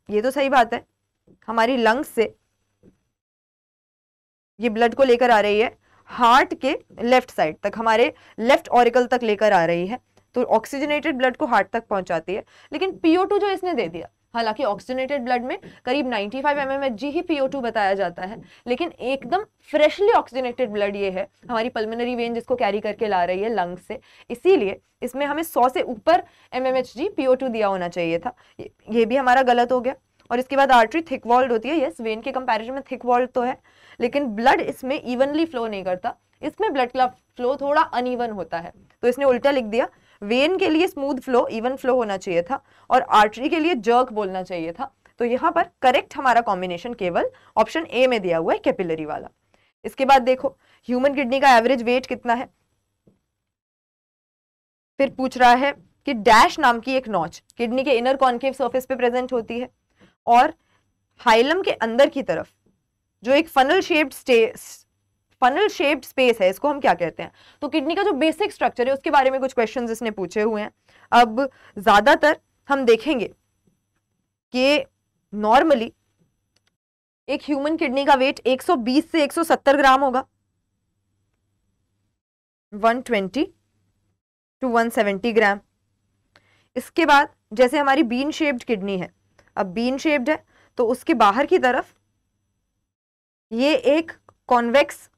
ये तो सही बात है हमारी लंग्स से ये ब्लड को लेकर आ रही है हार्ट के लेफ्ट साइड तक हमारे लेफ्ट ऑरिकल तक लेकर आ रही है तो ऑक्सीजनेटेड ब्लड को हार्ट तक पहुंचाती है लेकिन पीओ टू जो इसने दे दिया हालांकि ऑक्सीजनेटेड ब्लड में करीब 95 फाइव mm ही टू बताया जाता है लेकिन एकदम फ्रेशली ऑक्सीजनेटेड ब्लड ये है हमारी पल्मोनरी वेन जिसको कैरी करके ला रही है लंग्स से इसीलिए इसमें हमें 100 से ऊपर एम एम टू दिया होना चाहिए था ये भी हमारा गलत हो गया और इसके बाद आर्टरी थिक वॉल्ड होती है येस वेन के कंपेरिजन में थिक वॉल्ड तो है लेकिन ब्लड इसमें इवनली फ्लो नहीं करता इसमें ब्लड का फ्लो थोड़ा अनइवन होता है तो इसने उल्टा लिख दिया वेन के लिए स्मूथ फ्लो इवन फ्लो होना चाहिए था और आर्टरी के लिए जर्क बोलना चाहिए था तो यहाँ पर करेक्ट हमारा कॉम्बिनेशन केवल ऑप्शन ए में दिया हुआ है कैपिलरी वाला इसके बाद देखो ह्यूमन किडनी का एवरेज वेट कितना है फिर पूछ रहा है कि डैश नाम की एक नॉच किडनी के इनर कॉन्केव सरफेस पे प्रेजेंट होती है और हाइलम के अंदर की तरफ जो एक funnel shaped funnel shaped space है इसको हम क्या कहते हैं तो किडनी का जो बेसिक स्ट्रक्चर है उसके बारे में कुछ क्वेश्चन इसने पूछे हुए हैं अब ज़्यादातर हम देखेंगे कि नॉर्मली एक ह्यूमन किडनी का वेट 120 से 170 ग्राम होगा 120 टू 170 ग्राम इसके बाद जैसे हमारी बीन शेप्ड किडनी है अब बीन शेप्ड है तो उसके बाहर की तरफ ये एक कॉन्वेक्स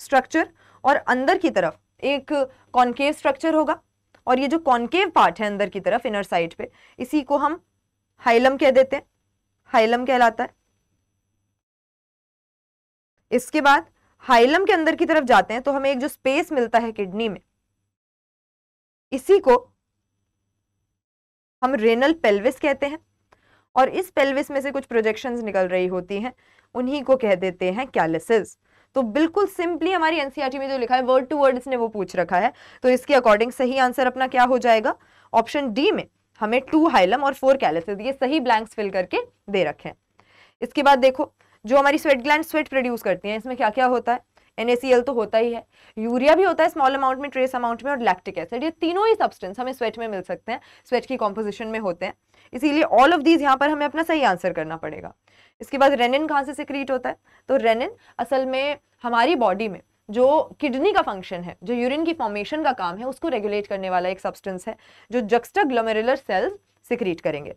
स्ट्रक्चर और अंदर की तरफ एक कॉन्केव स्ट्रक्चर होगा और ये जो कॉन्केव पार्ट है अंदर की तरफ इनर साइड पे इसी को हम हाइलम कह देते हैं हाइलम कहलाता है इसके बाद हाइलम के अंदर की तरफ जाते हैं तो हमें एक जो स्पेस मिलता है किडनी में इसी को हम रेनल पेल्विस कहते हैं और इस पेल्विस में से कुछ प्रोजेक्शंस निकल रही होती हैं उन्हीं को कह देते हैं कैलिसिस तो बिल्कुल सिंपली हमारी एनसीआरटी e में जो लिखा है वर्ड टू वर्ड इसने वो पूछ रखा है तो इसके अकॉर्डिंग सही आंसर अपना क्या हो जाएगा ऑप्शन डी में हमें टू हाइलम और फोर कैलेसिस ये सही ब्लैंक्स फिल करके दे रखे हैं इसके बाद देखो जो हमारी स्वेट ग्लैंड स्वेट प्रोड्यूस करती हैं इसमें क्या क्या होता है एन तो होता ही है यूरिया भी होता है स्मॉल अमाउंट में ट्रेस अमाउंट में और लैक्टिक एसिड ये तीनों ही सब्सटेंस हमें स्वेट में मिल सकते हैं स्वेट की कॉम्पोजिशन में होते हैं इसीलिए ऑल ऑफ दीज यहाँ पर हमें अपना सही आंसर करना पड़ेगा इसके बाद रेनिन कहाँ से सिक्रीट होता है तो रेनिन असल में हमारी बॉडी में जो किडनी का फंक्शन है जो यूरिन की फॉर्मेशन का काम है उसको रेगुलेट करने वाला एक सब्सटेंस है जो जक्स्टा ग्लोमेरुलर सेल्स सिक्रीट करेंगे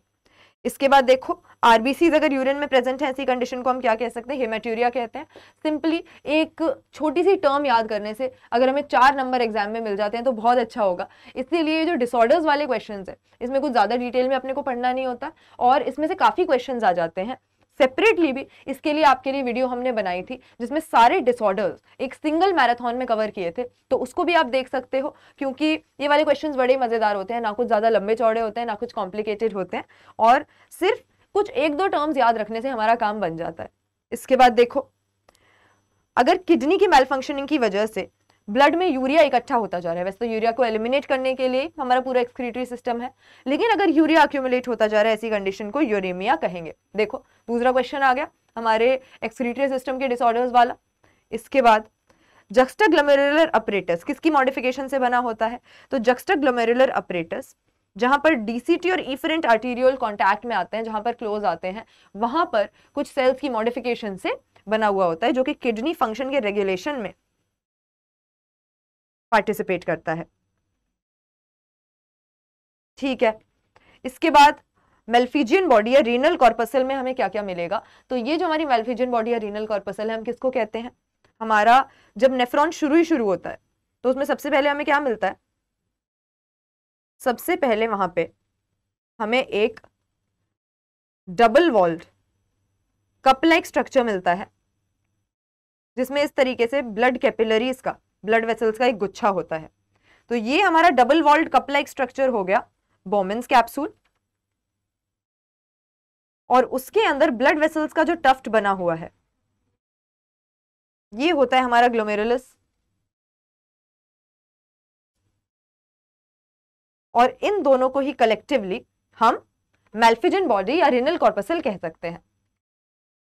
इसके बाद देखो आरबीसी अगर यूरिन में प्रेजेंट है ऐसी कंडीशन को हम क्या कह सकते हैं हेमाट्यूरिया कहते हैं सिंपली एक छोटी सी टर्म याद करने से अगर हमें चार नंबर एग्जाम में मिल जाते हैं तो बहुत अच्छा होगा इसीलिए जो डिसऑर्डर्स वाले क्वेश्चन है इसमें कुछ ज़्यादा डिटेल में अपने को पढ़ना नहीं होता और इसमें से काफ़ी क्वेश्चन आ जाते हैं सेपरेटली भी इसके लिए आपके लिए वीडियो हमने बनाई थी जिसमें सारे डिसऑर्डर्स एक सिंगल मैराथन में कवर किए थे तो उसको भी आप देख सकते हो क्योंकि ये वाले क्वेश्चंस बड़े मज़ेदार होते हैं ना कुछ ज़्यादा लंबे चौड़े होते हैं ना कुछ कॉम्प्लिकेटेड होते हैं और सिर्फ कुछ एक दो टर्म्स याद रखने से हमारा काम बन जाता है इसके बाद देखो अगर किडनी की मेल फंक्शनिंग की वजह से ब्लड में यूरिया इकट्ठा होता जा रहा है वैसे तो यूरिया को एलिमिनेट करने के लिए हमारा पूरा एक्सक्रीटरी सिस्टम है लेकिन अगर यूरिया अक्यूमुलेट होता जा रहा है ऐसी कंडीशन को यूरेमिया कहेंगे देखो दूसरा क्वेश्चन आ गया हमारे एक्सक्रीटरी सिस्टम के डिसऑर्डर्स वाला इसके बाद जक्स्टा ग्लोमेरुलर अपरेटस किसकी मॉडिफिकेशन से बना होता है तो जक्स्टा ग्लोमेरुलर अपरेटस जहाँ पर डीसीटी और इफरेंट आर्टीरियल कॉन्टैक्ट में आते हैं जहाँ पर क्लोज आते हैं वहाँ पर कुछ सेल्स की मॉडिफिकेशन से बना हुआ होता है जो कि किडनी फंक्शन के रेगुलेशन में पार्टिसिपेट करता है ठीक है इसके बाद मेल्फिजियन बॉडी या रीनल कॉर्पसल में हमें क्या क्या मिलेगा तो ये जो हमारी मेल्फिजियन बॉडी या रीनल कॉर्पसल है हम किसको कहते हैं हमारा जब नेफ्रॉन शुरू ही शुरू होता है तो उसमें सबसे पहले हमें क्या मिलता है सबसे पहले वहां पे हमें एक double walled cup like structure मिलता है जिसमें इस तरीके से ब्लड कैपिलरीज का ब्लड वेसल्स का एक गुच्छा होता है तो ये हमारा double walled cup like structure हो गया बोमेंस कैप्सूल और उसके अंदर ब्लड वेसल्स का जो टफ्ट बना हुआ है ये होता है हमारा ग्लोमेरुलस और इन दोनों को ही कलेक्टिवली हम मेल्फिजन बॉडी या रिनल कॉर्पसल कह सकते हैं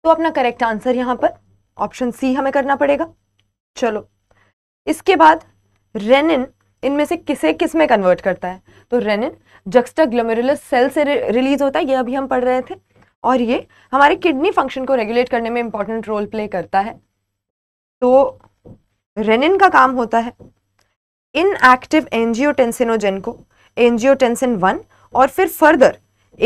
तो अपना करेक्ट आंसर यहां पर ऑप्शन सी हमें करना पड़ेगा चलो इसके बाद रेनिन इनमें से किसे किस में कन्वर्ट करता है तो रेनिन जक्स्टा ग्लोमेरुलस सेल से रिलीज होता है ये अभी हम पढ़ रहे थे और ये हमारे किडनी फंक्शन को रेगुलेट करने में इंपॉर्टेंट रोल प्ले करता है तो रेनिन का काम होता है इनएक्टिव एंजियोटेंसिनोजेन को एनजियोटेंसिन वन और फिर फर्दर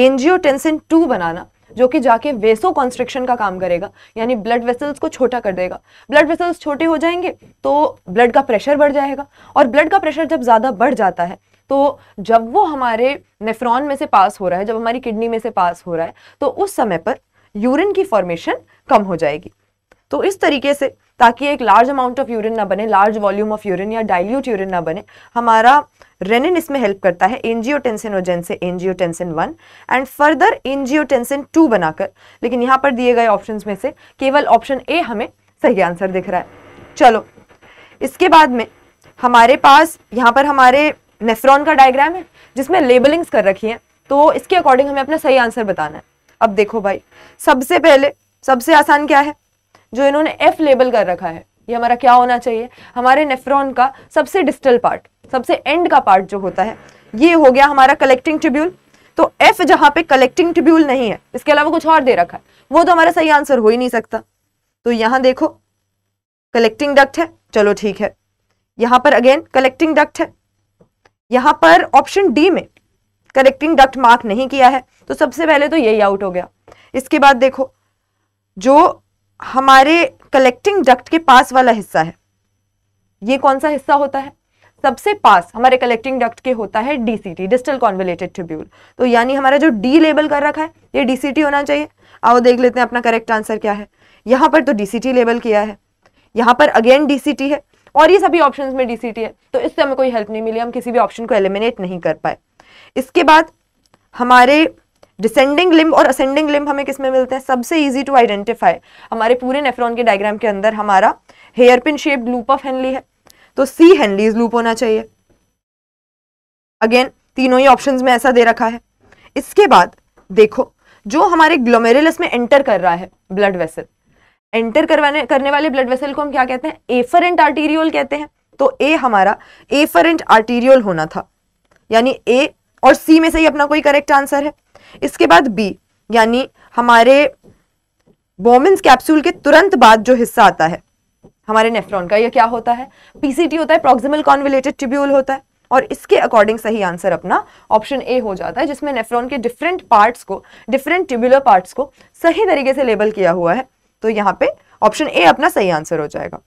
एंजियोटेंसिन टू बनाना जो कि जाके वेसो कॉन्स्ट्रिक्शन का काम करेगा यानी ब्लड वेसल्स को छोटा कर देगा ब्लड वेसल्स छोटे हो जाएंगे तो ब्लड का प्रेशर बढ़ जाएगा और ब्लड का प्रेशर जब ज़्यादा बढ़ जाता है तो जब वो हमारे नेफ्रॉन में से पास हो रहा है जब हमारी किडनी में से पास हो रहा है तो उस समय पर यूरिन की फॉर्मेशन कम हो जाएगी तो इस तरीके से ताकि एक लार्ज अमाउंट ऑफ यूरिन ना बने लार्ज वॉल्यूम ऑफ यूरिन या डाइल्यूट यूरिन ना बने हमारा रेनिन इसमें हेल्प करता है एंजियोटेंसिनोजेन से angiotensin one and further angiotensin two बनाकर लेकिन यहाँ पर दिए गए ऑप्शन में से केवल ऑप्शन ए हमें सही आंसर दिख रहा है चलो इसके बाद में हमारे पास यहाँ पर हमारे नेफ्रॉन का डायग्राम है जिसमें लेबलिंग्स कर रखी हैं तो इसके अकॉर्डिंग हमें अपना सही आंसर बताना है अब देखो भाई सबसे पहले सबसे आसान क्या है जो इन्होंने एफ लेबल कर रखा है ये हमारा क्या होना चाहिए हमारे नेफ्रॉन का सबसे डिस्टल पार्ट सबसे एंड का पार्ट जो होता है ये हो गया हमारा कलेक्टिंग ट्रिब्यूल तो एफ जहां पे कलेक्टिंग ट्रिब्यूल नहीं है इसके अलावा कुछ और दे रखा है वो तो हमारा सही आंसर हो ही नहीं सकता तो यहां देखो कलेक्टिंग डक्ट है चलो ठीक है यहां पर अगेन कलेक्टिंग डक्ट है यहां पर ऑप्शन डी में कलेक्टिंग डक्ट मार्क नहीं किया है तो सबसे पहले तो यही आउट हो गया इसके बाद देखो जो हमारे कलेक्टिंग डक्ट के पास वाला हिस्सा है ये कौन सा हिस्सा होता है सबसे पास हमारे कलेक्टिंग डक्ट के होता है डीसीटी डिस्टल कॉन्वेलेटेड ट्रिब्यूल तो यानी हमारा जो डी लेबल कर रखा है ये डीसीटी होना चाहिए आओ देख लेते हैं अपना करेक्ट आंसर क्या है यहां पर तो डीसीटी लेबल किया है यहां पर अगेन डीसीटी है और ये सभी ऑप्शन में डीसीटी है तो इससे हमें कोई हेल्प नहीं मिली हम किसी भी ऑप्शन को एलिमिनेट नहीं कर पाए इसके बाद हमारे डिसेंडिंग लिम्ब और असेंडिंग लिम्ब हमें किस में मिलते हैं सबसे इजी टू आइडेंटिफाई हमारे पूरे नेफ्रॉन के डायग्राम के अंदर हमारा hairpin shaped loop of Henle है तो सी हेनलीज लूप होना चाहिए अगेन तीनों ही ऑप्शंस में ऐसा दे रखा है इसके बाद देखो जो हमारे ग्लोमेरुलस में एंटर कर रहा है ब्लड वेसल एंटर करवाने करने वाले ब्लड वेसल को हम क्या कहते हैं एफरेंट आर्टीरियल कहते हैं तो ए हमारा एफरेंट आर्टीरियल होना था यानी ए और सी में से ही अपना कोई करेक्ट आंसर है इसके बाद बी यानी हमारे बोमेंस कैप्सूल के तुरंत बाद जो हिस्सा आता है हमारे नेफ्रॉन का यह क्या होता है पीसीटी होता है प्रोक्सिमल कॉन्विलेटेड ट्यूब्यूल होता है और इसके अकॉर्डिंग सही आंसर अपना ऑप्शन ए हो जाता है जिसमें नेफ्रॉन के डिफरेंट पार्ट्स को डिफरेंट ट्यूबुलर पार्ट्स को सही तरीके से लेबल किया हुआ है तो यहाँ पे ऑप्शन ए अपना सही आंसर हो जाएगा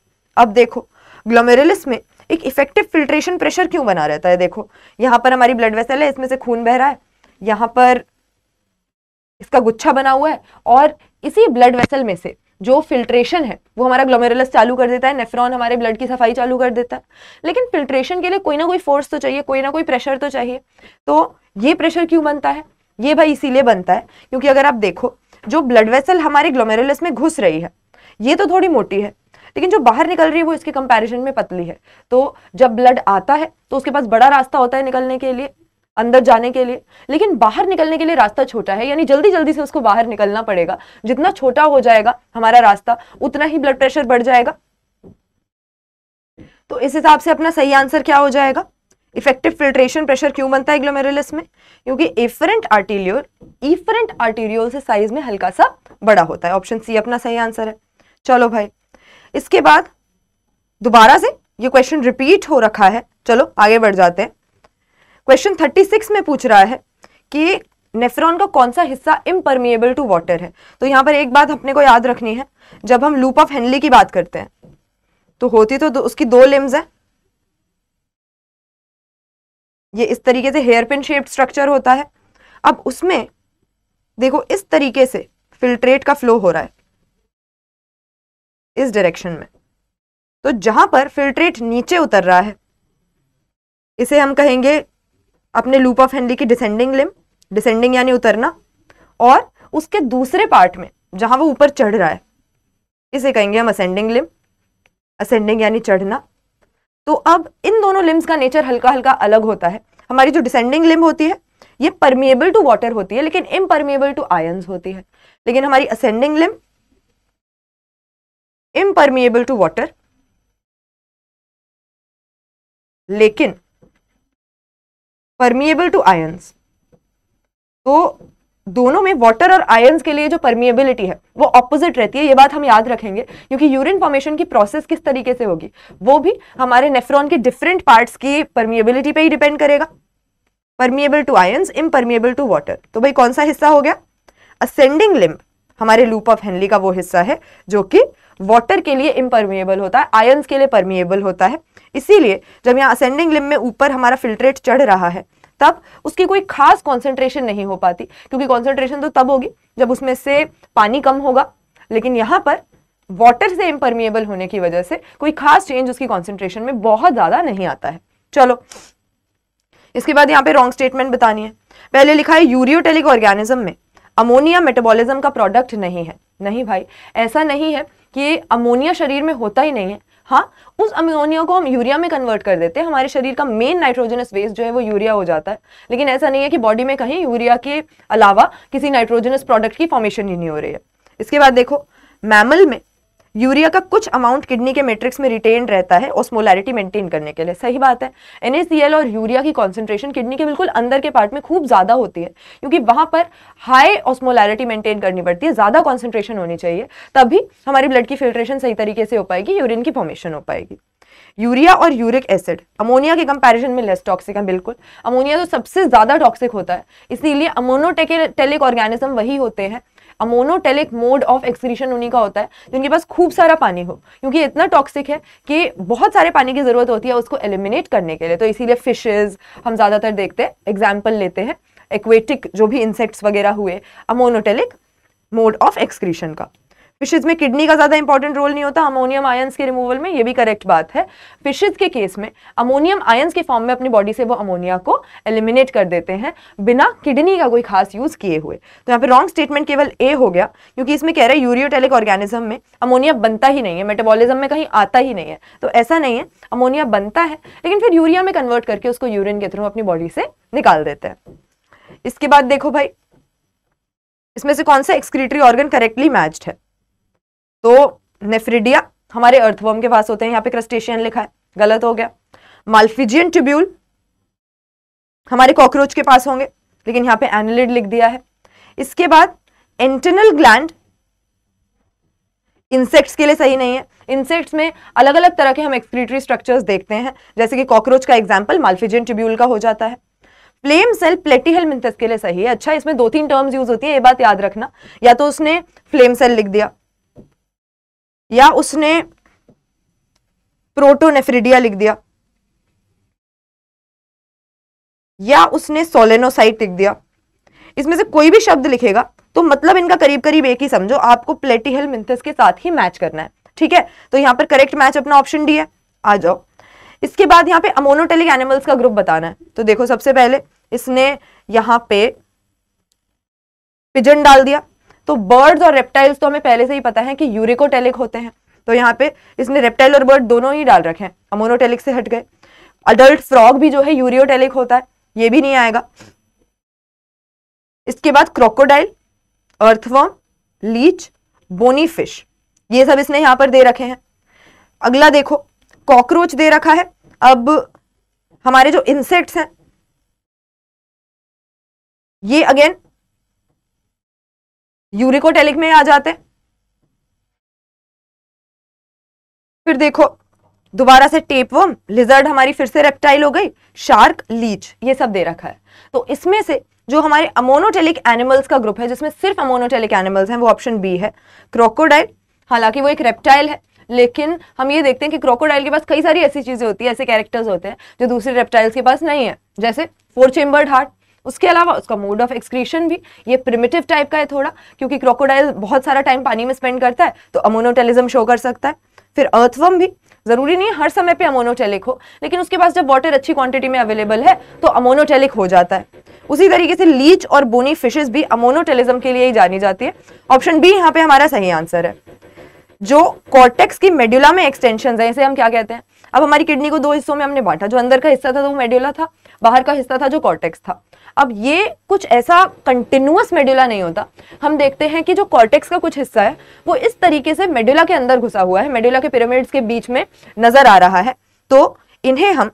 अब देखो ग्लोमेरुलस में एक इफेक्टिव फिल्ट्रेशन प्रेशर क्यों बना रहता है देखो यहाँ पर हमारी ब्लड वेसल है इसमें से खून बह रहा है यहाँ पर इसका गुच्छा बना हुआ है और इसी ब्लड वेसल में से जो फिल्ट्रेशन है वो हमारा ग्लोमेरुलस चालू कर देता है नेफ्रॉन हमारे ब्लड की सफाई चालू कर देता है लेकिन फिल्ट्रेशन के लिए कोई ना कोई फोर्स तो चाहिए कोई ना कोई प्रेशर तो चाहिए तो ये प्रेशर क्यों बनता है ये भाई इसीलिए बनता है क्योंकि अगर आप देखो जो ब्लड वेसल हमारे ग्लोमेरुलस में घुस रही है ये तो थोड़ी मोटी है लेकिन जो बाहर निकल रही है वो इसके कंपैरिजन में पतली है तो जब ब्लड आता है तो उसके पास बड़ा रास्ता होता है निकलने के लिए अंदर जाने के लिए लेकिन बाहर निकलने के लिए रास्ता छोटा है यानी जल्दी जल्दी से उसको बाहर निकलना पड़ेगा जितना छोटा हो जाएगा हमारा रास्ता उतना ही ब्लड प्रेशर बढ़ जाएगा तो इस हिसाब से अपना सही आंसर क्या हो जाएगा इफेक्टिव फिल्ट्रेशन प्रेशर क्यों बनता है ग्लोमेरुलस में क्योंकि एफरेंट आर्टीरियोल इफरेंट आर्टीरियोल से साइज में हल्का सा बड़ा होता है ऑप्शन सी अपना सही आंसर है चलो भाई इसके बाद दोबारा से ये क्वेश्चन रिपीट हो रखा है चलो आगे बढ़ जाते हैं क्वेश्चन 36 में पूछ रहा है कि नेफ्रॉन का कौन सा हिस्सा इम्परमिएबल टू वाटर है तो यहाँ पर एक बात अपने को याद रखनी है जब हम लूप ऑफ हेनली की बात करते हैं तो होती तो उसकी दो लिम्स है ये इस तरीके से हेयर पिन शेप्ड स्ट्रक्चर होता है अब उसमें देखो इस तरीके से फिल्ट्रेट का फ्लो हो रहा है इस डायरेक्शन में तो जहां पर फिल्ट्रेट नीचे उतर रहा है इसे हम कहेंगे अपने लूप ऑफ हेनरी की डिसेंडिंग लिम डिसेंडिंग यानी उतरना और उसके दूसरे पार्ट में जहां वो ऊपर चढ़ रहा है इसे कहेंगे हम असेंडिंग लिम असेंडिंग यानी चढ़ना तो अब इन दोनों लिम्स का नेचर हल्का हल्का अलग होता है हमारी जो डिसेंडिंग लिम होती है ये परमिएबल टू वाटर होती है लेकिन परमिएबल टू आयन होती है लेकिन हमारी ascending limb permeable to water लेकिन परमिएबल टू आयंस तो दोनों में वाटर और आय के लिए जो परमिएबिलिटी है वो ऑपोजिट रहती है ये बात हम याद रखेंगे क्योंकि यूरिन फॉर्मेशन की प्रोसेस किस तरीके से होगी वो भी हमारे नेफ्रॉन के डिफरेंट पार्ट्स की परमिएबिलिटी पे ही डिपेंड करेगा permeable to im impermeable to water तो भाई कौन सा हिस्सा हो गया असेंडिंग लिम्ब हमारे लूप ऑफ हेनली का वो हिस्सा है जो कि वाटर के लिए इम्परमिएबल होता है आयन के लिए परमिएबल होता है इसीलिए जब यहाँ असेंडिंग लिम में ऊपर हमारा फिल्ट्रेट चढ़ रहा है तब उसकी कोई खास कॉन्सेंट्रेशन नहीं हो पाती क्योंकि कॉन्सेंट्रेशन तो तब होगी जब उसमें से पानी कम होगा लेकिन यहाँ पर वाटर से इम्परमिएबल होने की वजह से कोई खास चेंज उसकी कॉन्सेंट्रेशन में बहुत ज़्यादा नहीं आता है चलो इसके बाद यहाँ पे रॉन्ग स्टेटमेंट बतानी है पहले लिखा है यूरियोटेलिक ऑर्गेनिज्म में अमोनिया मेटाबॉलिज्म का प्रोडक्ट नहीं है नहीं भाई ऐसा नहीं है कि अमोनिया शरीर में होता ही नहीं है हाँ उस अमोनिया को हम यूरिया में कन्वर्ट कर देते हैं हमारे शरीर का मेन नाइट्रोजनस वेस्ट जो है वो यूरिया हो जाता है लेकिन ऐसा नहीं है कि बॉडी में कहीं यूरिया के अलावा किसी नाइट्रोजनस प्रोडक्ट की फॉर्मेशन ही नहीं हो रही है इसके बाद देखो मैमल में यूरिया का कुछ अमाउंट किडनी के मैट्रिक्स में रिटेन रहता है ओस्मोलैरिटी मेंटेन करने के लिए सही बात है एन और यूरिया की कॉन्सेंट्रेशन किडनी के बिल्कुल अंदर के पार्ट में खूब ज़्यादा होती है क्योंकि वहाँ पर हाई ओस्मोलैरिटी मेंटेन करनी पड़ती है ज़्यादा कॉन्सेंट्रेशन होनी चाहिए तभी हमारी ब्लड की फिल्ट्रेशन सही तरीके से हो पाएगी यूरिन की फॉर्मेशन हो पाएगी यूरिया और यूरिक एसिड अमोनिया के कंपैरिजन में लेस टॉक्सिक है बिल्कुल अमोनिया तो सबसे ज़्यादा टॉक्सिक होता है इसीलिए अमोनोटेकेटेलिक ऑर्गेनिज्म वही होते हैं अमोनोटेलिक मोड ऑफ एक्सक्रीशन उन्हीं का होता है जिनके पास खूब सारा पानी हो क्योंकि इतना टॉक्सिक है कि बहुत सारे पानी की ज़रूरत होती है उसको एलिमिनेट करने के लिए तो इसीलिए फिशेज़ हम ज़्यादातर देखते हैं एग्जाम्पल लेते हैं एक्वेटिक जो भी इंसेक्ट्स वगैरह हुए अमोनोटेलिक मोड ऑफ एक्सक्रीशन का फिशेज में किडनी का ज़्यादा इंपॉर्टेंट रोल नहीं होता अमोनियम आयंस के रिमूवल में ये भी करेक्ट बात है फिशेज के केस में अमोनियम आयन्स के फॉर्म में अपनी बॉडी से वो अमोनिया को एलिमिनेट कर देते हैं बिना किडनी का कोई खास यूज़ किए हुए तो यहाँ पे रॉन्ग स्टेटमेंट केवल ए हो गया क्योंकि इसमें कह रहे हैं यूरियोटेलिक ऑर्गेनिज्म में अमोनिया बनता ही नहीं है मेटाबॉलिज्म में कहीं आता ही नहीं है तो ऐसा नहीं है अमोनिया बनता है लेकिन फिर यूरिया में कन्वर्ट करके उसको यूरिन के थ्रू अपनी बॉडी से निकाल देते हैं इसके बाद देखो भाई इसमें से कौन सा एक्सक्रीटरी ऑर्गन करेक्टली मैच्ड है तो नेफ्रिडिया हमारे अर्थवर्म के पास होते हैं यहाँ पे क्रस्टेशियन लिखा है गलत हो गया माल्फिजियन ट्रिब्यूल हमारे कॉकरोच के पास होंगे लेकिन यहाँ पे एनलिड लिख दिया है इसके बाद इंटरनल ग्लैंड इंसेक्ट्स के लिए सही नहीं है इंसेक्ट्स में अलग अलग तरह के हम एक्सक्रीटरी स्ट्रक्चर्स देखते हैं जैसे कि कॉकरोच का एग्जाम्पल माल्फिजियन ट्रिब्यूल का हो जाता है फ्लेम सेल प्लेटिहल मिंथस के लिए सही है अच्छा इसमें दो तीन टर्म्स यूज होती है ये बात याद रखना या तो उसने फ्लेम सेल लिख दिया या उसने प्रोटोनेफ्रिडिया लिख दिया या उसने सोलेनोसाइट लिख दिया इसमें से कोई भी शब्द लिखेगा तो मतलब इनका करीब करीब एक ही समझो आपको प्लेटिहल मिंथस के साथ ही मैच करना है ठीक है तो यहां पर करेक्ट मैच अपना ऑप्शन डी है आ जाओ इसके बाद यहाँ पे अमोनोटेलिक एनिमल्स का ग्रुप बताना है तो देखो सबसे पहले इसने यहां पे पिजन डाल दिया तो बर्ड्स और रेप्टाइल्स तो हमें पहले से ही पता है कि यूरिकोटेलिक होते हैं तो यहाँ पे इसने रेप्टाइल और बर्ड दोनों ही डाल रखे हैं अमोनोटेलिक से हट गए अडल्ट फ्रॉग भी जो है यूरियोटेलिक होता है ये भी नहीं आएगा इसके बाद crocodile earthworm leech bony fish ये सब इसने यहाँ पर दे रखे हैं अगला देखो कॉकरोच दे रखा है अब हमारे जो इंसेक्ट्स हैं ये अगेन यूरिकोटेलिक में आ जाते फिर देखो दोबारा से टेपवर्म लिजर्ड हमारी फिर से रेप्टाइल हो गई शार्क लीच ये सब दे रखा है तो इसमें से जो हमारे अमोनोटेलिक एनिमल्स का ग्रुप है जिसमें सिर्फ अमोनोटेलिक एनिमल्स हैं वो ऑप्शन बी है क्रोकोडाइल हालांकि वो एक रेप्टाइल है लेकिन हम ये देखते हैं कि क्रोकोडाइल के पास कई सारी ऐसी चीज़ें होती है ऐसे कैरेक्टर्स होते हैं जो दूसरे रेप्टाइल्स के पास नहीं है जैसे फोर चेम्बर्ड हार्ट उसके अलावा उसका मोड ऑफ एक्सक्रीशन भी ये प्रिमिटिव टाइप का है थोड़ा क्योंकि क्रोकोडाइल बहुत सारा टाइम पानी में स्पेंड करता है तो अमोनोटेलिज्म शो कर सकता है फिर अर्थवम भी ज़रूरी नहीं है हर समय पे अमोनोटेलिक हो लेकिन उसके पास जब वाटर अच्छी क्वांटिटी में अवेलेबल है तो अमोनोटेलिक हो जाता है उसी तरीके से लीच और बोनी फिशेज भी अमोनोटेलिज्म के लिए ही जानी जाती है ऑप्शन बी यहाँ पे हमारा सही आंसर है जो कॉर्टेक्स की मेड्यूला में एक्सटेंशन है इसे हम क्या कहते हैं अब हमारी किडनी को दो हिस्सों में हमने बांटा जो अंदर का हिस्सा था तो वो मेड्यूला था बाहर का हिस्सा था जो कॉर्टेक्स था अब ये कुछ ऐसा कंटिन्यूस मेड्यूला नहीं होता हम देखते हैं कि जो कॉर्टेक्स का कुछ हिस्सा है वो इस तरीके से मेड्यूला के अंदर घुसा हुआ है मेड्यूला के पिरामिड्स के बीच में नजर आ रहा है तो इन्हें हम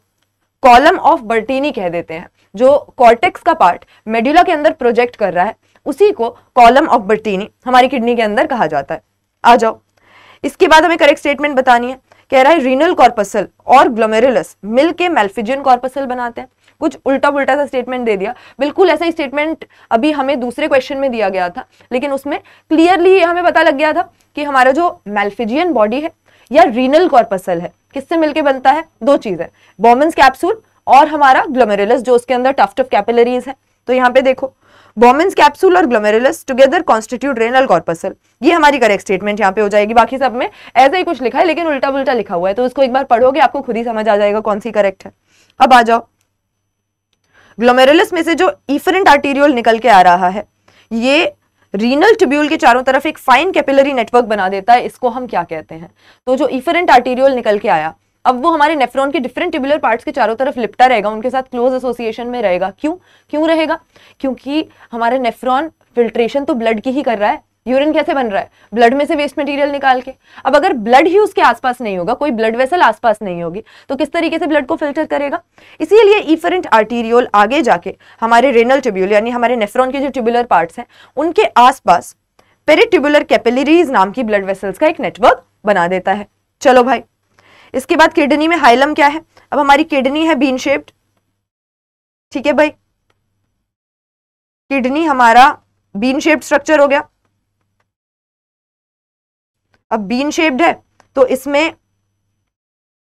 कॉलम ऑफ बर्टीनी कह देते हैं जो कॉर्टेक्स का पार्ट मेड्यूला के अंदर प्रोजेक्ट कर रहा है उसी को कॉलम ऑफ बर्टीनी हमारी किडनी के अंदर कहा जाता है आ जाओ इसके बाद हमें करेक्ट स्टेटमेंट बतानी है कह रहा है रीनल कॉर्पसल और ग्लोमेरुलस मिल के मेल्फिजियन कॉर्पसल बनाते हैं कुछ उल्टा उल्टा सा स्टेटमेंट दे दिया बिल्कुल ऐसा ही स्टेटमेंट अभी हमें दूसरे क्वेश्चन में दिया गया था लेकिन उसमें क्लियरली ये हमें पता लग गया था कि हमारा जो मेल्फिजियन बॉडी है या रीनल कॉर्पसल है किससे मिलकर बनता है दो चीज़ें बॉमन्स कैप्सूल और हमारा ग्लोमेरुलस जो उसके अंदर टफ्ट ऑफ कैपिलरीज है तो यहाँ पे देखो बॉमेंस कैप्सूल और glomerulus together constitute renal corpuscle ये हमारी करेक्ट स्टेटमेंट यहाँ पे हो जाएगी बाकी सब में ऐसा ही कुछ लिखा है लेकिन उल्टा उल्टा लिखा हुआ है तो उसको एक बार पढ़ोगे आपको खुद ही समझ आ जाएगा कौन सी करेक्ट है अब आ जाओ ग्लोमेरुलस में से जो इफरेंट आर्टीरियोल निकल के आ रहा है ये रीनल ट्यूब्यूल के चारों तरफ एक फाइन कैपिलरी नेटवर्क बना देता है इसको हम क्या कहते हैं तो जो इफरेंट आर्टीरियोल निकल के आया अब वो हमारे नेफ्रॉन के डिफरेंट ट्यूबुलर पार्ट्स के चारों तरफ लिपटा रहेगा उनके साथ क्लोज एसोसिएशन में रहेगा क्यों क्यों रहेगा क्योंकि हमारे नेफ्रॉन फिल्ट्रेशन तो ब्लड की ही कर रहा है यूरिन कैसे बन रहा है ब्लड में से वेस्ट मटेरियल निकाल के अब अगर ब्लड ही उसके आसपास नहीं होगा कोई ब्लड वेसल आसपास नहीं होगी तो किस तरीके से ब्लड को फिल्टर करेगा इसीलिए इफरेंट आर्टीरियोल आगे जाके हमारे रेनल ट्यूब्यूल यानी हमारे नेफ्रॉन के जो ट्यूबुलर पार्ट्स हैं उनके आसपास पेरिट्यूबुलर कैपेलरीज नाम की ब्लड वेसल्स का एक नेटवर्क बना देता है चलो भाई इसके बाद किडनी में हाइलम क्या है अब हमारी किडनी है बीन शेप्ड ठीक है भाई किडनी हमारा बीन शेप्ड स्ट्रक्चर हो गया अब बीन शेप्ड है तो इसमें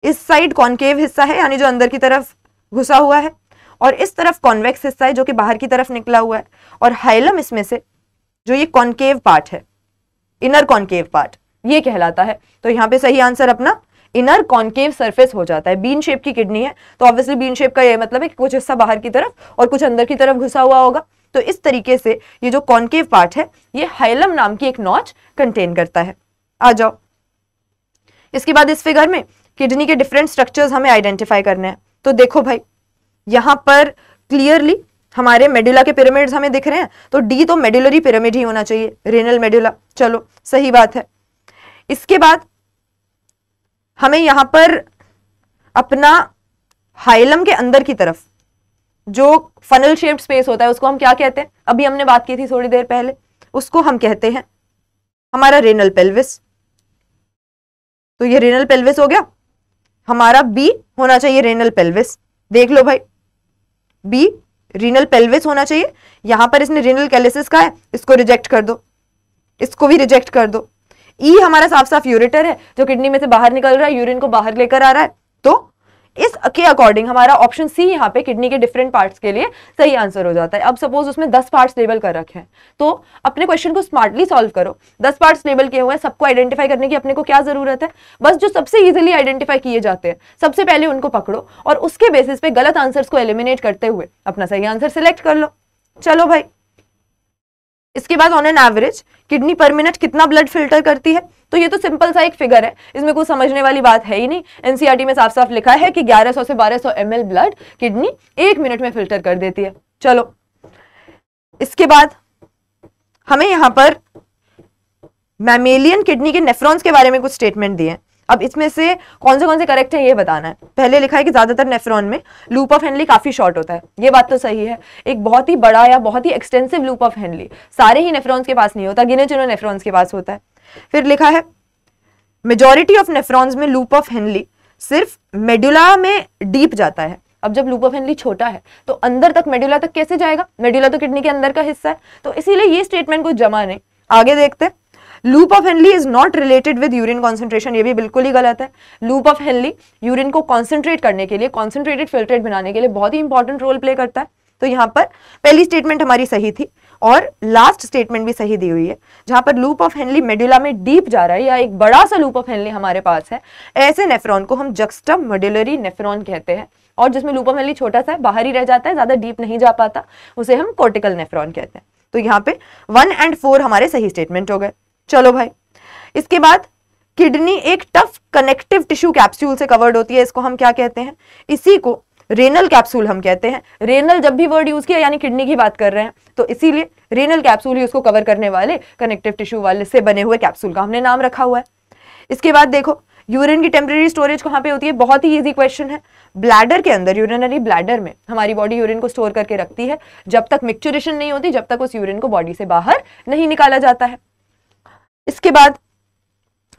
इस साइड कॉन्केव हिस्सा है यानी जो अंदर की तरफ घुसा हुआ है और इस तरफ कॉन्वेक्स हिस्सा है जो कि बाहर की तरफ निकला हुआ है और हाइलम इसमें से जो ये कॉन्केव पार्ट है इनर कॉन्केव पार्ट ये कहलाता है तो यहां पे सही आंसर अपना इनर कॉन्केव सरफेस हो जाता है बीन शेप की किडनी है तो ऑब्वियसली बीन शेप का ये मतलब है कि कुछ हिस्सा बाहर की तरफ और कुछ अंदर की तरफ घुसा हुआ होगा तो इस तरीके से ये जो कॉन्केव पार्ट है ये हाइलम नाम की एक नॉच कंटेन करता है आ जाओ इसके बाद इस फिगर में किडनी के डिफरेंट स्ट्रक्चर्स हमें आइडेंटिफाई करने हैं तो देखो भाई यहां पर क्लियरली हमारे मेडुला के पिरामिड्स हमें दिख रहे हैं तो डी तो मेडुलरी पिरामिड ही होना चाहिए रेनल मेडुला चलो सही बात है इसके बाद हमें यहां पर अपना हाइलम के अंदर की तरफ जो फनल शेप्ड स्पेस होता है उसको हम क्या कहते हैं अभी हमने बात की थी थोड़ी देर पहले उसको हम कहते हैं हमारा रेनल पेल्विस तो ये रेनल पेल्विस हो गया हमारा बी होना चाहिए रेनल पेल्विस देख लो भाई बी रीनल पेल्विस होना चाहिए यहां पर इसने रीनल कैलिसिस का है इसको रिजेक्ट कर दो इसको भी रिजेक्ट कर दो ई e हमारा साफ साफ यूरेटर है जो किडनी में से बाहर निकल रहा है यूरिन को बाहर लेकर आ रहा है तो इस के अकॉर्डिंग हमारा ऑप्शन सी यहाँ पे किडनी के डिफरेंट पार्ट्स के लिए सही आंसर हो जाता है अब सपोज उसमें दस पार्ट्स लेबल कर रखे हैं तो अपने क्वेश्चन को स्मार्टली सॉल्व करो दस पार्ट्स लेबल किए हुए हैं सबको आइडेंटिफाई करने की अपने को क्या जरूरत है बस जो सबसे ईजिली आइडेंटिफाई किए जाते हैं सबसे पहले उनको पकड़ो और उसके बेसिस पे गलत आंसर्स को एलिमिनेट करते हुए अपना सही आंसर सिलेक्ट कर लो चलो भाई इसके बाद on an average kidney per minute कितना ब्लड फिल्टर करती है तो ये तो सिंपल सा एक फिगर है इसमें कुछ समझने वाली बात है ही नहीं एनसीआर e में साफ साफ लिखा है कि 1100 से 1200 सौ ब्लड किडनी एक मिनट में फिल्टर कर देती है चलो इसके बाद हमें यहाँ पर मैमेलियन किडनी के नेफ्रॉन्स के बारे में कुछ स्टेटमेंट दिए अब इसमें से कौन से कौन से करेक्ट है ये बताना है पहले लिखा है कि ज्यादातर नेफ्रॉन में लूप ऑफ हेनली काफी शॉर्ट होता है ये बात तो सही है एक बहुत ही बड़ा या बहुत ही एक्सटेंसिव लूप ऑफ हेनली सारे ही नेफ्रॉन्स के पास नहीं होता गिने चुने नेफ्रॉन्स के पास होता है फिर लिखा है मेजोरिटी ऑफ नेफ्रॉन्स में लूप ऑफ हेनली सिर्फ मेडुला में डीप जाता है अब जब लूप ऑफ हेनली छोटा है तो अंदर तक मेडुला तक कैसे जाएगा मेडुला तो किडनी के अंदर का हिस्सा है तो इसीलिए ये स्टेटमेंट को जमा नहीं आगे देखते हैं loop of Henle is not related with urine concentration ये भी बिल्कुल ही गलत है लूप ऑफ हेनली यूरिन को कॉन्सेंट्रेट करने के लिए कॉन्सेंट्रेटेड फिल्ट्रेट बनाने के लिए बहुत ही इंपॉर्टेंट रोल प्ले करता है तो यहाँ पर पहली स्टेटमेंट हमारी सही थी और लास्ट स्टेटमेंट भी सही दी हुई है जहां पर लूप ऑफ हेनली मेड्यूला में डीप जा रहा है या एक बड़ा सा लूप ऑफ हेनली हमारे पास है ऐसे नेफ्रॉन को हम जक्स्टम मेड्यूलरी नेफ्रॉन कहते हैं और जिसमें लूप ऑफ हेनली छोटा सा बाहर ही रह जाता है ज्यादा डीप नहीं जा पाता उसे हम कॉर्टिकल नेफ्रॉन कहते हैं तो यहाँ पे वन एंड फोर हमारे सही स्टेटमेंट हो गए चलो भाई इसके बाद किडनी एक टफ कनेक्टिव टिश्यू कैप्सूल से कवर्ड होती है इसको हम क्या कहते हैं इसी को रेनल कैप्सूल हम कहते हैं रेनल जब भी वर्ड यूज़ किया यानी किडनी की बात कर रहे हैं तो इसीलिए रेनल कैप्सूल ही उसको कवर करने वाले कनेक्टिव टिश्यू वाले से बने हुए कैप्सूल का हमने नाम रखा हुआ है इसके बाद देखो यूरिन की टेम्प्रेरी स्टोरेज कहाँ पे होती है बहुत ही इजी क्वेश्चन है ब्लैडर के अंदर यूरिनरी ब्लैडर में हमारी बॉडी यूरिन को स्टोर करके रखती है जब तक मिक्चुरेशन नहीं होती जब तक उस यूरिन को बॉडी से बाहर नहीं निकाला जाता है इसके बाद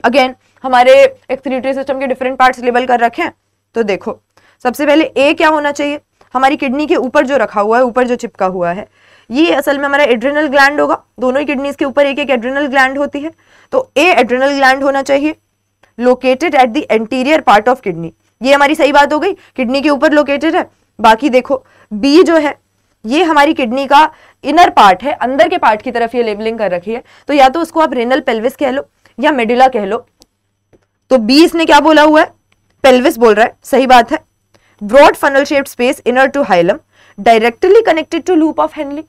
अगेन हमारे एक्सक्रीटरी सिस्टम के डिफरेंट पार्ट्स लेबल कर रखे हैं तो देखो सबसे पहले ए क्या होना चाहिए हमारी किडनी के ऊपर जो रखा हुआ है ऊपर जो चिपका हुआ है ये असल में हमारा एड्रिनल ग्लैंड होगा दोनों ही किडनीज के ऊपर एक एक एड्रिनल ग्लैंड होती है तो ए एड्रिनल ग्लैंड होना चाहिए located at the anterior part of kidney ये हमारी सही बात हो गई किडनी के ऊपर लोकेटेड है बाकी देखो बी जो है ये हमारी किडनी का इनर पार्ट है अंदर के पार्ट की तरफ ये लेबलिंग कर रखी है तो या तो उसको आप रेनल पेल्विस कह लो या मेडुला कह लो तो बी इसने क्या बोला हुआ है पेल्विस बोल रहा है सही बात है broad funnel shaped space inner to hilum directly connected to loop of Henle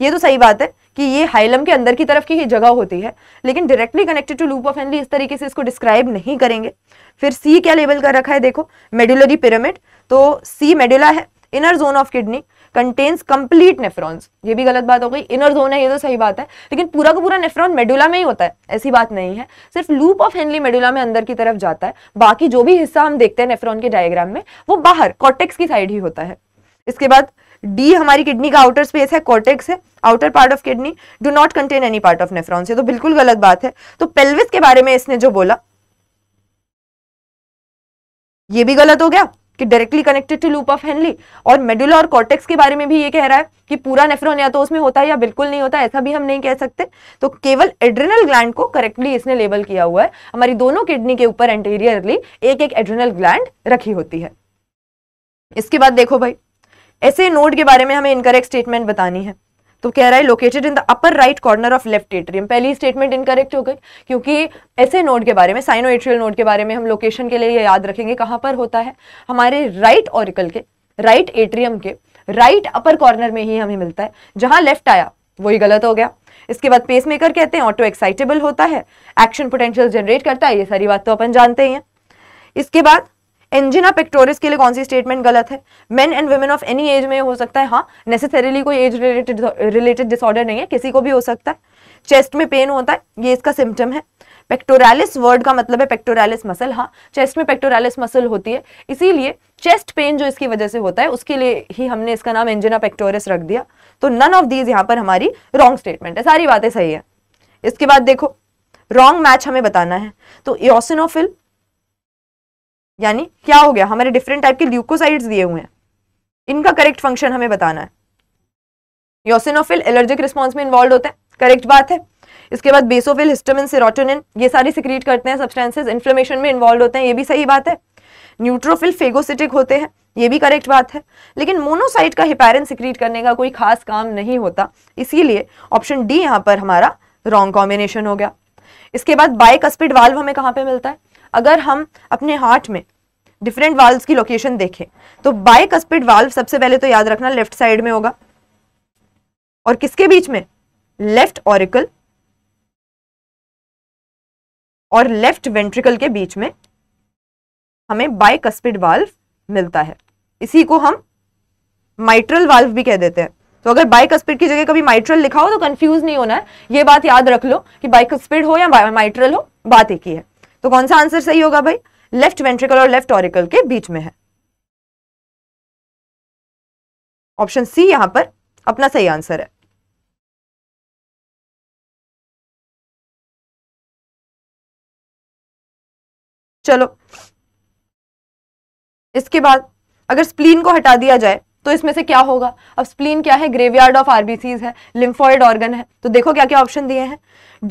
ये तो सही बात है कि ये हाइलम के अंदर की तरफ की ही जगह होती है लेकिन directly connected to loop of Henle इस तरीके से इसको डिस्क्राइब नहीं करेंगे फिर सी क्या लेवल कर रखा है देखो मेडुलरी पिरामिड तो सी मेडुला है inner zone of kidney contains complete nephrons ये भी गलत बात हो गई इनर जोन है ये तो सही बात है लेकिन पूरा का पूरा नेफ्रॉन मेडुला में ही होता है ऐसी बात नहीं है सिर्फ लूप ऑफ हेनली मेडुला में अंदर की तरफ जाता है बाकी जो भी हिस्सा हम देखते हैं नेफ्रॉन के डायग्राम में वो बाहर कॉटेक्स की साइड ही होता है इसके बाद डी हमारी किडनी का आउटर स्पेस है कॉटेक्स है outer part of kidney do not contain any part of nephrons ये तो बिल्कुल गलत बात है तो पेल्विस के बारे में इसने जो बोला ये भी गलत हो गया कि directly connected to loop of Henle और मेडुला और कॉर्टेक्स के बारे में भी ये कह रहा है कि पूरा नेफ्रॉन या तो उसमें होता है या बिल्कुल नहीं होता ऐसा भी हम नहीं कह सकते तो केवल एड्रेनल ग्लैंड को करेक्टली इसने लेबल किया हुआ है हमारी दोनों किडनी के ऊपर एंटीरियरली एक एक एड्रेनल ग्लैंड रखी होती है इसके बाद देखो भाई ऐसे नोड के बारे में हमें इनकरेक्ट स्टेटमेंट बतानी है तो कह रहा है located in the upper right corner of left atrium पहली स्टेटमेंट इनकरेक्ट हो गई क्योंकि ऐसे नोड के बारे में साइनो एट्रियल नोड के बारे में हम लोकेशन के लिए याद रखेंगे कहाँ पर होता है हमारे राइट ऑरिकल के राइट एट्रियम के राइट अपर कॉर्नर में ही हमें मिलता है जहाँ लेफ्ट आया वही गलत हो गया इसके बाद पेस मेकर कहते हैं ऑटो एक्साइटेबल होता है एक्शन पोटेंशियल जनरेट करता है ये सारी बात तो अपन जानते ही हैं इसके बाद एंजिना पेक्टोरिस के लिए कौन सी स्टेटमेंट गलत है men and women of any age में हो सकता है हाँ नेसेसरीली कोई एज रिलेटेड रिलेटेड डिसऑर्डर नहीं है किसी को भी हो सकता है चेस्ट में पेन होता है ये इसका सिम्टम है पेक्टोरालिस वर्ड का मतलब है पेक्टोरालिस मसल हाँ चेस्ट में पेक्टोरालिस मसल होती है इसीलिए चेस्ट पेन जो इसकी वजह से होता है उसके लिए ही हमने इसका नाम एंजिना पेक्टोरिस रख दिया तो नन ऑफ दीज यहाँ पर हमारी रॉन्ग स्टेटमेंट है सारी बातें सही है इसके बाद देखो रॉन्ग मैच हमें बताना है तो इोसिनोफिल यानी क्या हो गया हमारे डिफरेंट टाइप के ल्यूकोसाइड्स दिए हुए हैं इनका करेक्ट फंक्शन हमें बताना है योसिनोफिल एलर्जिक रिस्पॉन्स में इन्वॉल्व होते हैं करेक्ट बात है इसके बाद बेसोफिल हिस्टोमिन सिरोटोनिन ये सारी सिक्रीट करते हैं सब्सटेंसेज इन्फ्लेमेशन में इन्वॉल्व होते हैं ये भी सही बात है न्यूट्रोफिल फेगोसिटिक होते हैं ये भी करेक्ट बात है लेकिन मोनोसाइट का हिपेरिन सिक्रीट करने का कोई खास काम नहीं होता इसीलिए ऑप्शन डी यहाँ पर हमारा रॉन्ग कॉम्बिनेशन हो गया इसके बाद बाइक अस्पिड वाल्व हमें कहाँ पे मिलता है अगर हम अपने हार्ट में डिफरेंट वाल्व की लोकेशन देखें तो बाई कस्पिड वाल्व सबसे पहले तो याद रखना लेफ्ट साइड में होगा और किसके बीच में लेफ्ट ऑरिकल और लेफ्ट वेंट्रिकल के बीच में हमें बाई कस्पिड वाल्व मिलता है इसी को हम माइट्रल वाल्व भी कह देते हैं तो अगर बाइकस्पिड की जगह कभी माइट्रल लिखा हो तो कंफ्यूज नहीं होना है ये बात याद रख लो कि बाइकस्पिड हो या माइट्रल हो बात एक ही है तो कौन सा आंसर सही होगा भाई लेफ्ट वेंट्रिकल और लेफ्ट ऑरिकल के बीच में है ऑप्शन सी यहां पर अपना सही आंसर है चलो इसके बाद अगर स्प्लीन को हटा दिया जाए तो इसमें से क्या होगा अब स्प्लीन क्या है ग्रेवयार्ड ऑफ आरबीसीज है लिम्फॉइड ऑर्गन है तो देखो क्या क्या ऑप्शन दिए हैं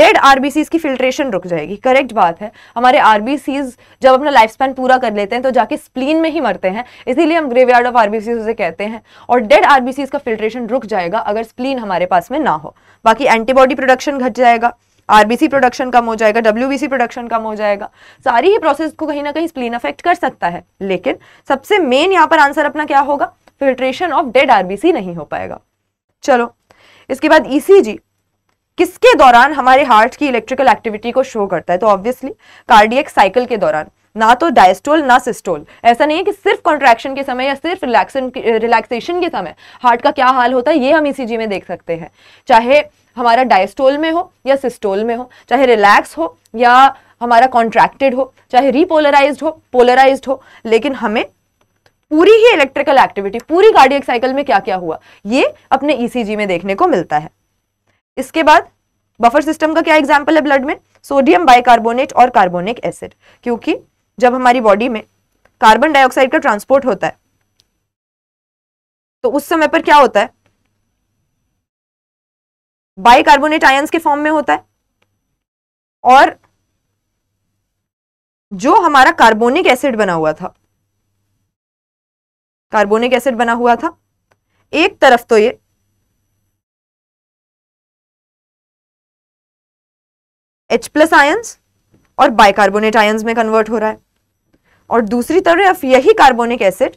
डेड आरबीसीज की फिल्ट्रेशन रुक जाएगी करेक्ट बात है हमारे आरबीसीज जब अपना लाइफ स्पैन पूरा कर लेते हैं तो जाके स्प्लीन में ही मरते हैं इसीलिए हम ग्रेवयार्ड ऑफ आरबीसीज उसे कहते हैं और डेड आरबीसीज का फिल्ट्रेशन रुक जाएगा अगर स्प्लीन हमारे पास में ना हो बाकी एंटीबॉडी प्रोडक्शन घट जाएगा आरबीसी प्रोडक्शन कम हो जाएगा डब्ल्यूबीसी प्रोडक्शन कम हो जाएगा सारी ही प्रोसेस को कहीं ना कहीं स्प्लीन अफेक्ट कर सकता है लेकिन सबसे मेन यहाँ पर आंसर अपना क्या होगा फिल्ट्रेशन ऑफ डेड आरबीसी नहीं हो पाएगा चलो इसके बाद ईसीजी e किसके दौरान हमारे हार्ट की इलेक्ट्रिकल एक्टिविटी को शो करता है तो ऑब्वियसली कार्डियक साइकिल के दौरान ना तो डायस्टोल ना सिस्टोल ऐसा नहीं है कि सिर्फ कॉन्ट्रैक्शन के समय या सिर्फ रिलैक्सन रिलैक्सेशन के समय हार्ट का क्या हाल होता है ये हम ईसीजी e में देख सकते हैं चाहे हमारा डायस्टोल में हो या सिस्टोल में हो चाहे रिलैक्स हो या हमारा कॉन्ट्रैक्टेड हो चाहे रिपोलराइज हो पोलराइज हो लेकिन हमें पूरी ही इलेक्ट्रिकल एक्टिविटी पूरी कार्डियक साइकिल में क्या क्या हुआ ये अपने ईसीजी e में देखने को मिलता है इसके बाद बफर सिस्टम का क्या एग्जाम्पल है ब्लड में सोडियम बाइकार्बोनेट और कार्बोनिक एसिड क्योंकि जब हमारी बॉडी में कार्बन डाइऑक्साइड का ट्रांसपोर्ट होता है तो उस समय पर क्या होता है बाइकार्बोनेट आयंस के फॉर्म में होता है और जो हमारा कार्बोनिक एसिड बना हुआ था कार्बोनिक एसिड बना हुआ था एक तरफ तो ये H प्लस आयन्स और बाइकार्बोनेट आयन्स में कन्वर्ट हो रहा है और दूसरी तरफ यही कार्बोनिक एसिड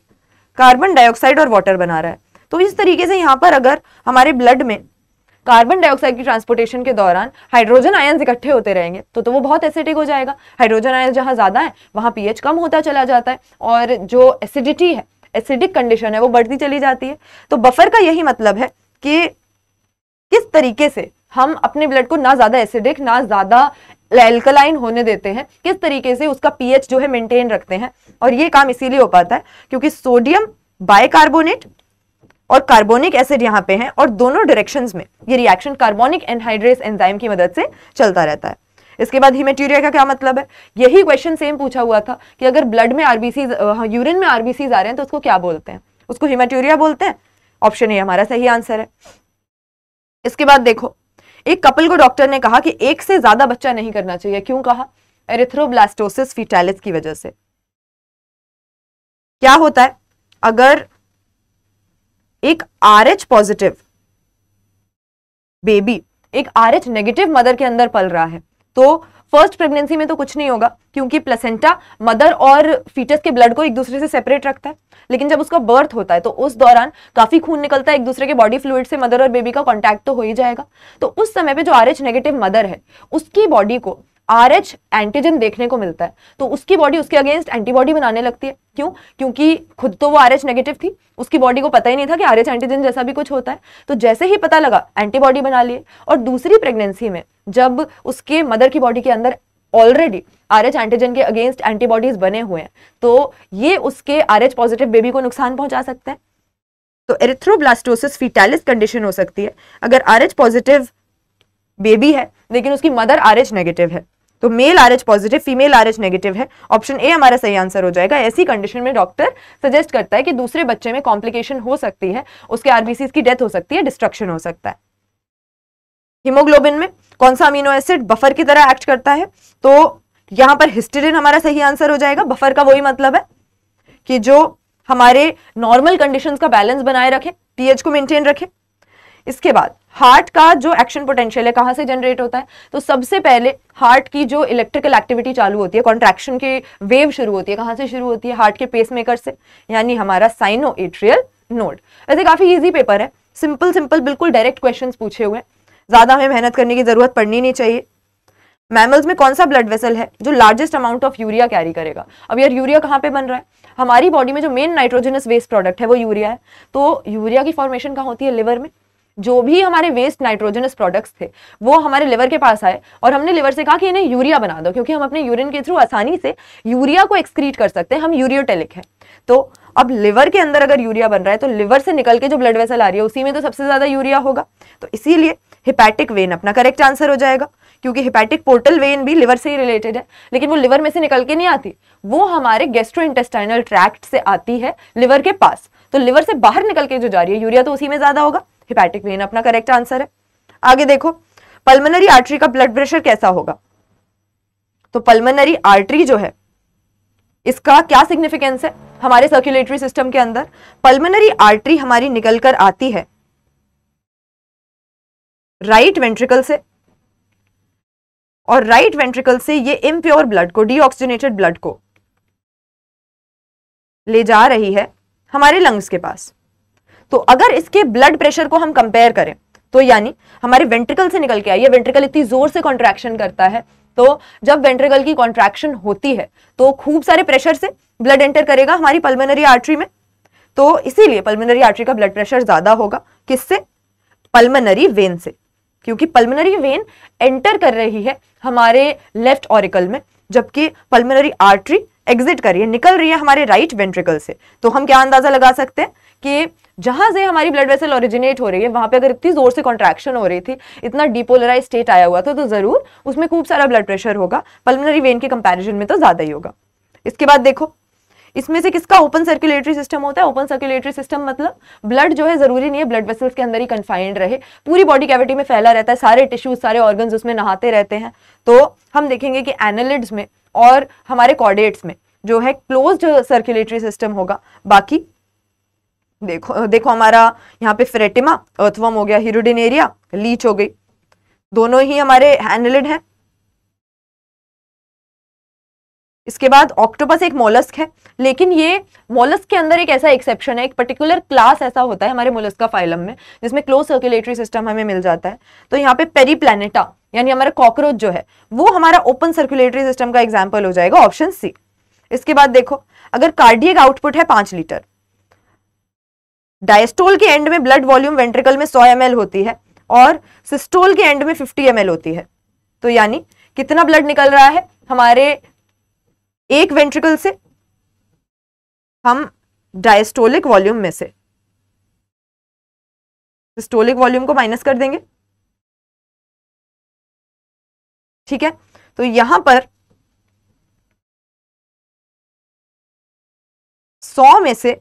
कार्बन डाइऑक्साइड और वाटर बना रहा है तो इस तरीके से यहां पर अगर हमारे ब्लड में कार्बन डाइऑक्साइड की ट्रांसपोर्टेशन के दौरान हाइड्रोजन आयन इकट्ठे होते रहेंगे तो तो वो बहुत एसिडिक हो जाएगा हाइड्रोजन आयन जहाँ ज़्यादा है वहाँ पीएच कम होता चला जाता है और जो एसिडिटी है एसिडिक कंडीशन है वो बढ़ती चली जाती है तो बफर का यही मतलब है कि किस तरीके से हम अपने ब्लड को ना ज़्यादा एसिडिक ना ज़्यादा एल्कलाइन होने देते हैं किस तरीके से उसका पीएच जो है मेंटेन रखते हैं और ये काम इसीलिए हो पाता है क्योंकि सोडियम बाइकार्बोनेट और कार्बोनिक एसिड यहां पे हैं और दोनों डायरेक्शंस में ये रिएक्शन कार्बोनिक एनहाइड्रेस एंजाइम की मदद से चलता रहता है इसके बाद हीमेटीरिया का क्या मतलब है यही क्वेश्चन सेम पूछा हुआ था कि अगर ब्लड में आरबीसी यूरिन हाँ, में आरबीसीज आ रहे हैं तो उसको क्या बोलते हैं उसको हीमेटीरिया बोलते हैं ऑप्शन ए हमारा सही आंसर है इसके बाद देखो एक कपल को डॉक्टर ने कहा कि एक से ज्यादा बच्चा नहीं करना चाहिए क्यों कहा एरिथ्रोब्लास्टोसिस फिटैलिस की वजह से क्या होता है अगर एक आर एच पॉजिटिव बेबी एक आर एच नेगेटिव मदर के अंदर पल रहा है तो फर्स्ट प्रेगनेंसी में तो कुछ नहीं होगा क्योंकि प्लेसेंटा मदर और फीटस के ब्लड को एक दूसरे से सेपरेट रखता है लेकिन जब उसका बर्थ होता है तो उस दौरान काफी खून निकलता है एक दूसरे के बॉडी फ्लूड से मदर और बेबी का कॉन्टैक्ट तो हो ही जाएगा तो उस समय पे जो आर नेगेटिव मदर है उसकी बॉडी को आर एच एंटीजन देखने को मिलता है तो उसकी बॉडी उसके अगेंस्ट एंटीबॉडी बनाने लगती है क्यों क्योंकि खुद तो वो आर एच नेगेटिव थी उसकी बॉडी को पता ही नहीं था कि आर एच एंटीजन जैसा भी कुछ होता है तो जैसे ही पता लगा एंटीबॉडी बना लिए और दूसरी प्रेगनेंसी में जब उसके मदर की बॉडी के अंदर ऑलरेडी आर एच एंटीजन के अगेंस्ट एंटीबॉडीज बने हुए हैं तो ये उसके आर एच पॉजिटिव बेबी को नुकसान पहुंचा सकते हैं तो एरिथ्रोब्लास्टोसिस फिटैलिस कंडीशन हो सकती है अगर आर एच पॉजिटिव बेबी है लेकिन उसकी मदर आर एच नेगेटिव है तो male R positive female R negative है ऑप्शन ए हमारा सही आंसर हो जाएगा ऐसी कंडीशन में डॉक्टर सजेस्ट करता है कि दूसरे बच्चे में कॉम्प्लिकेशन हो सकती है उसके आरबीसी की डेथ हो सकती है डिस्ट्रक्शन हो सकता है हिमोग्लोबिन में कौन सा अमीनो एसिड बफर की तरह एक्ट करता है तो यहां पर हिस्टिडिन हमारा सही आंसर हो जाएगा बफर का वही मतलब है कि जो हमारे नॉर्मल कंडीशंस का बैलेंस बनाए रखे पीएच को मेंटेन रखे इसके बाद हार्ट का जो एक्शन पोटेंशियल है कहाँ से जनरेट होता है तो सबसे पहले हार्ट की जो इलेक्ट्रिकल एक्टिविटी चालू होती है कॉन्ट्रैक्शन की वेव शुरू होती है कहाँ से शुरू होती है हार्ट के पेसमेकर से यानी हमारा साइनो एट्रियल नोड वैसे काफ़ी ईजी पेपर है सिंपल सिंपल बिल्कुल डायरेक्ट क्वेश्चन पूछे हुए ज़्यादा हमें मेहनत करने की ज़रूरत पड़नी नहीं चाहिए मैमल्स में कौन सा ब्लड वेसल है जो largest amount of urea carry करेगा अब यार यूरिया कहाँ पे बन रहा है हमारी बॉडी में जो मेन नाइट्रोजनस वेस्ट प्रोडक्ट है वो यूरिया है तो यूरिया की फॉर्मेशन कहाँ होती है लिवर में जो भी हमारे वेस्ट नाइट्रोजनस प्रोडक्ट्स थे वो हमारे लिवर के पास आए और हमने लिवर से कहा कि इन्हें यूरिया बना दो क्योंकि हम अपने यूरिन के थ्रू आसानी से यूरिया को एक्सक्रीट कर सकते हैं हम यूरियोटेलिक हैं तो अब लिवर के अंदर अगर यूरिया बन रहा है तो लिवर से निकल के जो ब्लड वेसल आ रही है उसी में तो सबसे ज़्यादा यूरिया होगा तो इसीलिए हिपैटिक वेन अपना करेक्ट आंसर हो जाएगा क्योंकि हिपैटिक पोर्टल वेन भी लिवर से ही रिलेटेड है लेकिन वो लिवर में से निकल के नहीं आती वो हमारे गेस्ट्रो इंटेस्टाइनल ट्रैक्ट से आती है लिवर के पास तो लिवर से बाहर निकल के जो जा रही है यूरिया तो उसी में ज़्यादा होगा हिपैटिक वेन अपना करेक्ट आंसर है आगे देखो पल्मनरी आर्टरी का ब्लड प्रेशर कैसा होगा तो पल्मनरी आर्टरी जो है इसका क्या सिग्निफिकेंस है हमारे सर्कुलेटरी सिस्टम के अंदर पल्मोनरी आर्टरी हमारी निकल कर आती है राइट वेंट्रिकल से और राइट वेंट्रिकल से ये इम्प्योर ब्लड को डीऑक्सीजनेटेड ब्लड को ले जा रही है हमारे लंग्स के पास तो अगर इसके ब्लड प्रेशर को हम कंपेयर करें तो यानी हमारे वेंट्रिकल से निकल के आई है वेंट्रिकल इतनी जोर से कॉन्ट्रैक्शन करता है तो जब वेंट्रिकल की कॉन्ट्रैक्शन होती है तो खूब सारे प्रेशर से ब्लड एंटर करेगा हमारी पल्मोनरी आर्टरी में तो इसीलिए पल्मोनरी आर्टरी का ब्लड प्रेशर ज्यादा होगा किससे पल्मोनरी वेन से क्योंकि पल्मोनरी वेन एंटर कर रही है हमारे लेफ्ट ऑरिकल में जबकि पल्मोनरी आर्टरी एग्जिट कर रही है निकल रही है हमारे राइट वेंट्रिकल से तो हम क्या अंदाजा लगा सकते हैं कि जहां से हमारी ब्लड वेसल ओरिजिनेट हो रही है वहां पे अगर इतनी ज़ोर से कॉन्ट्रैक्शन हो रही थी इतना डिपोलराइज स्टेट आया हुआ था तो ज़रूर उसमें खूब सारा ब्लड प्रेशर होगा पल्मोनरी वेन के कंपेरिजन में तो ज़्यादा ही होगा इसके बाद देखो इसमें से किसका ओपन सर्कुलेटरी सिस्टम होता है ओपन सर्कुलेटरी सिस्टम मतलब ब्लड जो है जरूरी नहीं है ब्लड वेसल्स के अंदर ही कन्फाइंड रहे पूरी बॉडी कैविटी में फैला रहता है सारे टिश्यूज सारे ऑर्गन उसमें नहाते रहते हैं तो हम देखेंगे कि एनालिड्स में और हमारे कॉर्डेट्स में जो है क्लोज्ड सर्कुलेटरी सिस्टम होगा बाकी देखो देखो हमारा यहाँ पे फ्रेटिमा अर्थवम हो गया हीरोडिन एरिया लीच हो गई दोनों ही हमारे एनलिड हैं इसके बाद ऑक्टोपस एक मोलस्क है लेकिन ये मोलस्क के अंदर एक ऐसा एक्सेप्शन है एक पर्टिकुलर क्लास ऐसा होता है हमारे मोलस्क का फाइलम में जिसमें क्लोज सर्कुलेटरी सिस्टम हमें मिल जाता है तो यहाँ पे पेरी पेरीप्लैनेटा यानी हमारा कॉकरोच जो है वो हमारा ओपन सर्कुलेटरी सिस्टम का एग्जाम्पल हो जाएगा ऑप्शन सी इसके बाद देखो अगर कार्डियक आउटपुट है पांच लीटर डायस्टोल के एंड में ब्लड वॉल्यूम वेंट्रिकल में 100 एम होती है और सिस्टोल के एंड में 50 एम होती है तो यानी कितना ब्लड निकल रहा है हमारे एक वेंट्रिकल से हम डायस्टोलिक वॉल्यूम में से सिस्टोलिक वॉल्यूम को माइनस कर देंगे ठीक है तो यहां पर 100 में से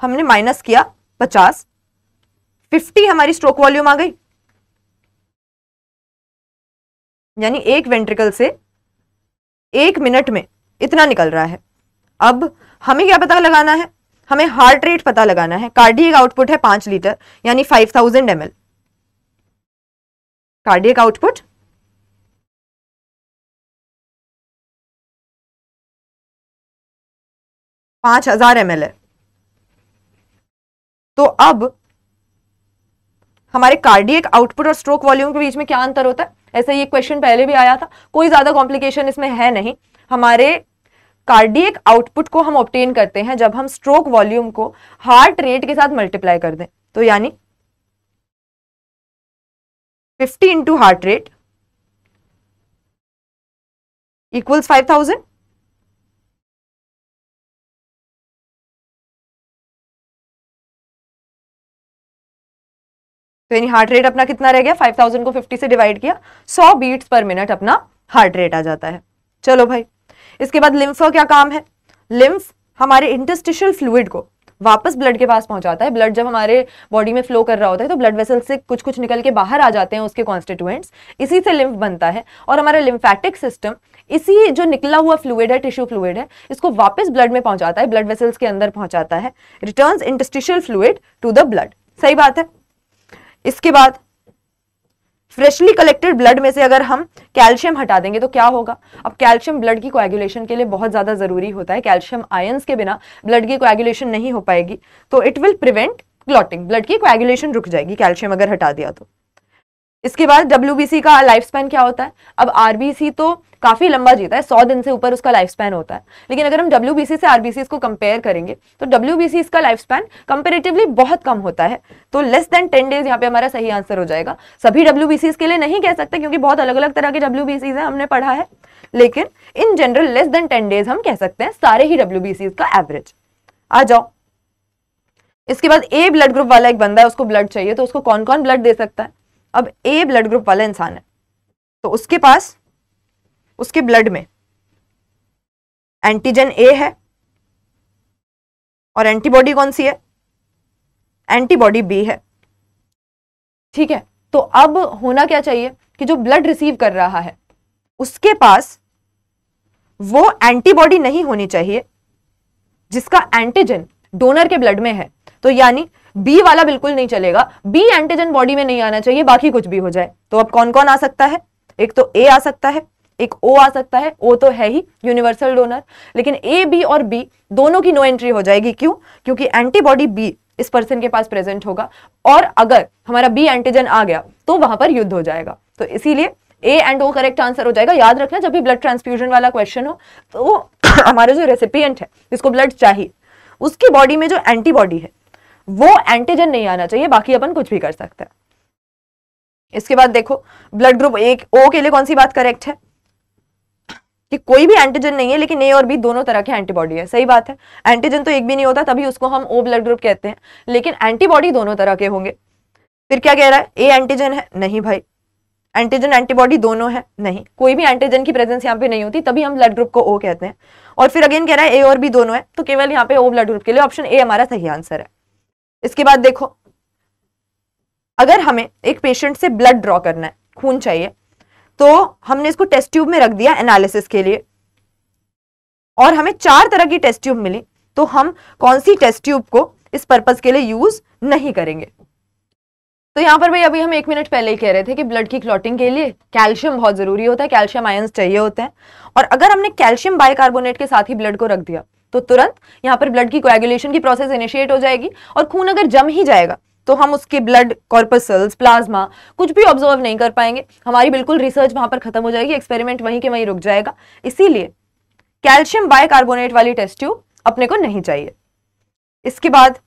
हमने माइनस किया पचास फिफ्टी हमारी स्ट्रोक वॉल्यूम आ गई यानी एक वेंट्रिकल से एक मिनट में इतना निकल रहा है अब हमें क्या पता लगाना है हमें हार्ट रेट पता लगाना है कार्डियक आउटपुट है पांच लीटर यानी five thousand M cardiac output पांच हजार एम है तो अब हमारे कार्डियक आउटपुट और स्ट्रोक वॉल्यूम के बीच में क्या अंतर होता है ऐसा ये क्वेश्चन पहले भी आया था कोई ज़्यादा कॉम्प्लिकेशन इसमें है नहीं हमारे कार्डियक आउटपुट को हम ऑप्टेन करते हैं जब हम स्ट्रोक वॉल्यूम को हार्ट रेट के साथ मल्टीप्लाई कर दें तो यानी 50 इंटू हार्ट रेट इक्वल्स 5000 तो यानी हार्ट रेट अपना कितना रह गया 5000 को 50 से डिवाइड किया 100 बीट्स पर मिनट अपना हार्ट रेट आ जाता है चलो भाई इसके बाद लिम्फ का क्या काम है लिम्फ हमारे इंटस्टिशियल फ्लूड को वापस ब्लड के पास पहुंचाता है ब्लड जब हमारे बॉडी में फ्लो कर रहा होता है तो ब्लड वेसल से कुछ कुछ निकल के बाहर आ जाते हैं उसके कॉन्स्टिट्यूएंट्स इसी से लिम्फ बनता है और हमारा लिम्फेटिक सिस्टम इसी जो निकला हुआ फ्लूड है टिश्यू फ्लूड है इसको वापस ब्लड में पहुंचाता है ब्लड वेसल्स के अंदर पहुंचाता है return interstitial fluid to the blood सही बात है इसके बाद फ्रेशली कलेक्टेड ब्लड में से अगर हम कैल्शियम हटा देंगे तो क्या होगा अब कैल्शियम ब्लड की कोएगुलेशन के लिए बहुत ज़्यादा ज़रूरी होता है कैल्शियम आयंस के बिना ब्लड की कोएगुलेशन नहीं हो पाएगी तो it will prevent clotting blood की कोएगुलेशन रुक जाएगी कैल्शियम अगर हटा दिया तो इसके बाद डब्ल्यू का लाइफ स्पैन क्या होता है अब आरबीसी तो काफी लंबा जीता है सौ दिन से ऊपर उसका लाइफ स्पैन होता है लेकिन अगर हम डब्ल्यू से आरबीसी को कंपेयर करेंगे तो डब्ल्यू का लाइफ स्पैन कंपेरेटिवली बहुत कम होता है तो लेस देन टेन डेज यहाँ पे हमारा सही आंसर हो जाएगा सभी डब्ल्यू के लिए नहीं कह सकते क्योंकि बहुत अलग अलग तरह के डब्ल्यू है हमने पढ़ा है लेकिन in general less than ten days हम कह सकते हैं सारे ही डब्ल्यू का एवरेज आ जाओ इसके बाद ए ब्लड ग्रुप वाला एक बंदा है उसको ब्लड चाहिए तो उसको कौन कौन ब्लड दे सकता है अब ए ब्लड ग्रुप वाला इंसान है तो उसके पास उसके ब्लड में एंटीजन ए है और एंटीबॉडी कौन सी है एंटीबॉडी बी है ठीक है तो अब होना क्या चाहिए कि जो ब्लड रिसीव कर रहा है उसके पास वो एंटीबॉडी नहीं होनी चाहिए जिसका एंटीजन डोनर के ब्लड में है तो यानी बी वाला बिल्कुल नहीं चलेगा बी एंटीजन बॉडी में नहीं आना चाहिए बाकी कुछ भी हो जाए तो अब कौन कौन आ सकता है एक तो ए आ सकता है एक ओ आ सकता है ओ तो है ही यूनिवर्सल डोनर लेकिन ए बी और बी दोनों की नो एंट्री हो जाएगी क्यों क्योंकि एंटीबॉडी बी इस पर्सन के पास प्रेजेंट होगा और अगर हमारा बी एंटीजन आ गया तो वहां पर युद्ध हो जाएगा तो इसीलिए A and O correct answer हो जाएगा याद रखना जब भी ब्लड ट्रांसफ्यूजन वाला क्वेश्चन हो तो [clears throat] हमारे जो रेसिपियंट है जिसको ब्लड चाहिए उसकी बॉडी में जो एंटीबॉडी है वो एंटीजन नहीं आना चाहिए बाकी अपन कुछ भी कर सकते हैं इसके बाद देखो ब्लड ग्रुप एक ओ के लिए कौन सी बात करेक्ट है कि कोई भी एंटीजन नहीं है लेकिन ए और बी दोनों तरह के एंटीबॉडी है सही बात है एंटीजन तो एक भी नहीं होता तभी उसको हम ओ ब्लड ग्रुप कहते हैं लेकिन एंटीबॉडी दोनों तरह के होंगे फिर क्या कह रहा है ए एंटीजन है नहीं भाई एंटीजन एंटीबॉडी दोनों है नहीं कोई भी एंटीजन की प्रेजेंस यहाँ पे नहीं होती तभी हम ब्लड ग्रुप को ओ कहते हैं और फिर अगेन कह रहा है ए और बी दोनों है तो केवल यहाँ पे ओ ब्लड ग्रुप के लिए ऑप्शन ए हमारा सही आंसर है इसके बाद देखो अगर हमें एक पेशेंट से ब्लड ड्रॉ करना है खून चाहिए तो हमने इसको टेस्ट ट्यूब में रख दिया एनालिसिस के लिए और हमें चार तरह की टेस्ट ट्यूब मिली तो हम कौन सी टेस्ट ट्यूब को इस पर्पज के लिए यूज नहीं करेंगे तो यहाँ पर भाई अभी हम एक मिनट पहले ही कह रहे थे कि ब्लड की क्लॉटिंग के लिए कैल्शियम बहुत जरूरी होता है कैल्शियम आयंस चाहिए होते हैं और अगर हमने कैल्शियम बाइकार्बोनेट के साथ ही ब्लड को रख दिया तो तुरंत यहाँ पर ब्लड की कोएगुलेशन की प्रोसेस इनिशिएट हो जाएगी और खून अगर जम ही जाएगा तो हम उसके ब्लड कॉर्पसल्स प्लाज्मा कुछ भी ऑब्जर्व नहीं कर पाएंगे हमारी बिल्कुल रिसर्च वहां पर खत्म हो जाएगी एक्सपेरिमेंट वहीं के वहीं रुक जाएगा इसीलिए कैल्शियम बायकार्बोनेट वाली टेस्ट ट्यूब अपने को नहीं चाहिए इसके बाद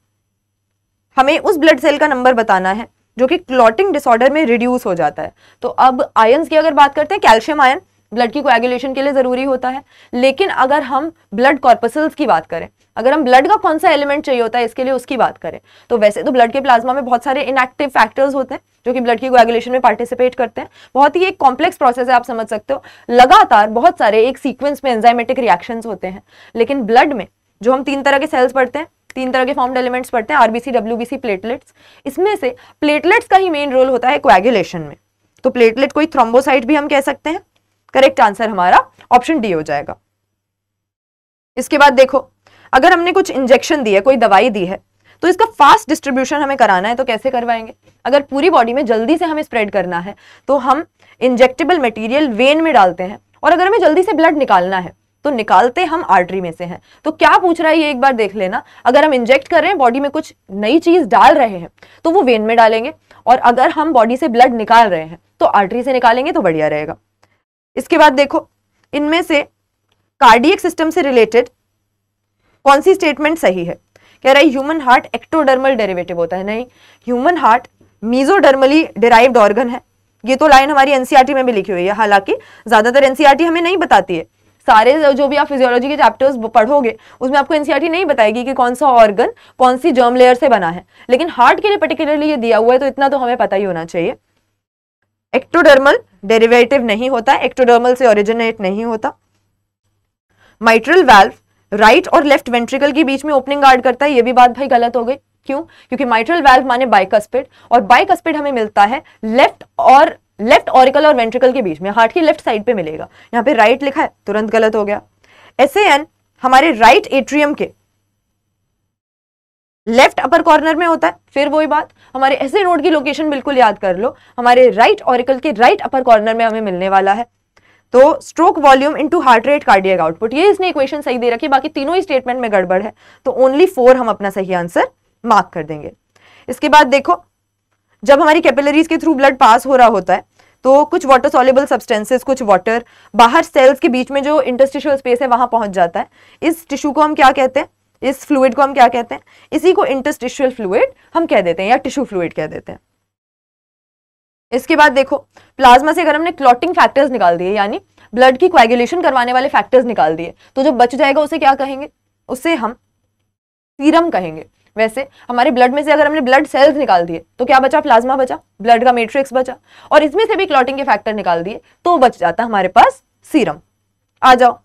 हमें उस ब्लड सेल का नंबर बताना है जो कि क्लॉटिंग डिसऑर्डर में रिड्यूस हो जाता है तो अब आयन्स की अगर बात करते हैं कैल्शियम आयन ब्लड की कोएगुलेशन के लिए ज़रूरी होता है लेकिन अगर हम ब्लड कॉर्पसल्स की बात करें अगर हम ब्लड का कौन सा एलिमेंट चाहिए होता है इसके लिए उसकी बात करें तो वैसे तो ब्लड के प्लाज्मा में बहुत सारे इनएक्टिव फैक्टर्स होते हैं जो कि ब्लड की कोएगुलेशन में पार्टिसिपेट करते हैं बहुत ही एक कॉम्प्लेक्स प्रोसेस है आप समझ सकते हो लगातार बहुत सारे एक सीक्वेंस में एंजाइमेटिक रिएक्शन होते हैं लेकिन ब्लड में जो हम तीन तरह के सेल्स पढ़ते हैं तीन तरह के फॉर्म्ड एलिमेंट्स पढ़ते हैं आरबीसी डब्ल्यूबीसी प्लेटलेट्स इसमें से प्लेटलेट्स का ही मेन रोल होता है कोएगुलेशन में तो प्लेटलेट कोई थ्रोम्बोसाइट भी हम कह सकते हैं करेक्ट आंसर हमारा ऑप्शन डी हो जाएगा इसके बाद देखो अगर हमने कुछ इंजेक्शन दी है कोई दवाई दी है तो इसका फास्ट डिस्ट्रीब्यूशन हमें कराना है तो कैसे करवाएंगे अगर पूरी बॉडी में जल्दी से हमें स्प्रेड करना है तो हम इंजेक्टेबल मटेरियल वेन में डालते हैं और अगर हमें जल्दी से ब्लड निकालना है तो निकालते हम आर्टरी में से हैं तो क्या पूछ रहा है ये एक बार देख लेना अगर हम इंजेक्ट कर रहे हैं बॉडी में कुछ नई चीज डाल रहे हैं तो वो वेन में डालेंगे और अगर हम बॉडी से ब्लड निकाल रहे हैं तो आर्टरी से निकालेंगे तो बढ़िया रहेगा इसके बाद देखो इनमें से कार्डियक सिस्टम से रिलेटेड कौन सी स्टेटमेंट सही है कह रहा है ह्यूमन हार्ट एक्टोडर्मल डेरिवेटिव होता है नहीं human heart mesodermally derived organ है ये तो लाइन हमारी एनसीईआरटी e में भी लिखी हुई है हालांकि ज्यादातर एनसीईआरटी e हमें नहीं बताती है सारे जो भी आप फिजियोलॉजी के चैप्टर्स पढ़ोगे उसमें आपको एनसीईआरटी e नहीं बताएगी कि कौन सा ऑर्गन कौन सी जर्म लेयर से बना है लेकिन हार्ट के लिए पर्टिकुलरली ये दिया हुआ है तो इतना तो हमें पता ही होना चाहिए एक्टोडर्मल डेरिवेटिव नहीं होता एक्टोडर्मल से ओरिजिनेट नहीं होता माइट्रल वेल्व राइट और लेफ्ट वेंट्रिकल के बीच में ओपनिंग गार्ड करता है ये भी बात भाई गलत हो गई क्यों क्योंकि माइट्रल वैल्व माने बाइकस्पिड और बाइकस्पिड हमें मिलता है लेफ्ट और लेफ्ट ऑरिकल और वेंट्रिकल के बीच में हार्ट की लेफ्ट साइड पे मिलेगा यहाँ पे राइट लिखा है तुरंत गलत हो गया एस हमारे राइट एट्रियम के लेफ्ट अपर कॉर्नर में होता है फिर वही बात हमारे ऐसे नोड की लोकेशन बिल्कुल याद कर लो हमारे राइट ऑरिकल के राइट अपर कॉर्नर में हमें मिलने वाला है तो stroke volume into heart rate cardiac output ये इसने इक्वेशन सही दे रखी बाकी तीनों ही स्टेटमेंट में गड़बड़ है तो ओनली फोर हम अपना सही आंसर मार्क कर देंगे इसके बाद देखो जब हमारी कैपिलरीज के थ्रू ब्लड पास हो रहा होता है तो कुछ वाटर सॉलेबल सब्सटेंसेस कुछ वाटर बाहर सेल्स के बीच में जो इंटरस्टिशियल स्पेस है वहां पहुंच जाता है इस टिश्यू को हम क्या कहते हैं इस फ्लूड को हम क्या कहते हैं इसी को इंटरस्टिशियल फ्लूड हम कह देते हैं या टिश्यू फ्लूड कह देते हैं इसके बाद देखो प्लाज्मा से अगर हमने क्लॉटिंग फैक्टर्स निकाल दिए यानी ब्लड की क्वेगुलेशन करवाने वाले फैक्टर्स निकाल दिए तो जो बच जाएगा उसे क्या कहेंगे उसे हम सीरम कहेंगे वैसे हमारे ब्लड में से अगर हमने ब्लड सेल्स निकाल दिए तो क्या बचा प्लाज्मा बचा ब्लड का मेट्रिक्स बचा और इसमें से भी क्लॉटिंग के फैक्टर निकाल दिए तो बच जाता हमारे पास सीरम आ जाओ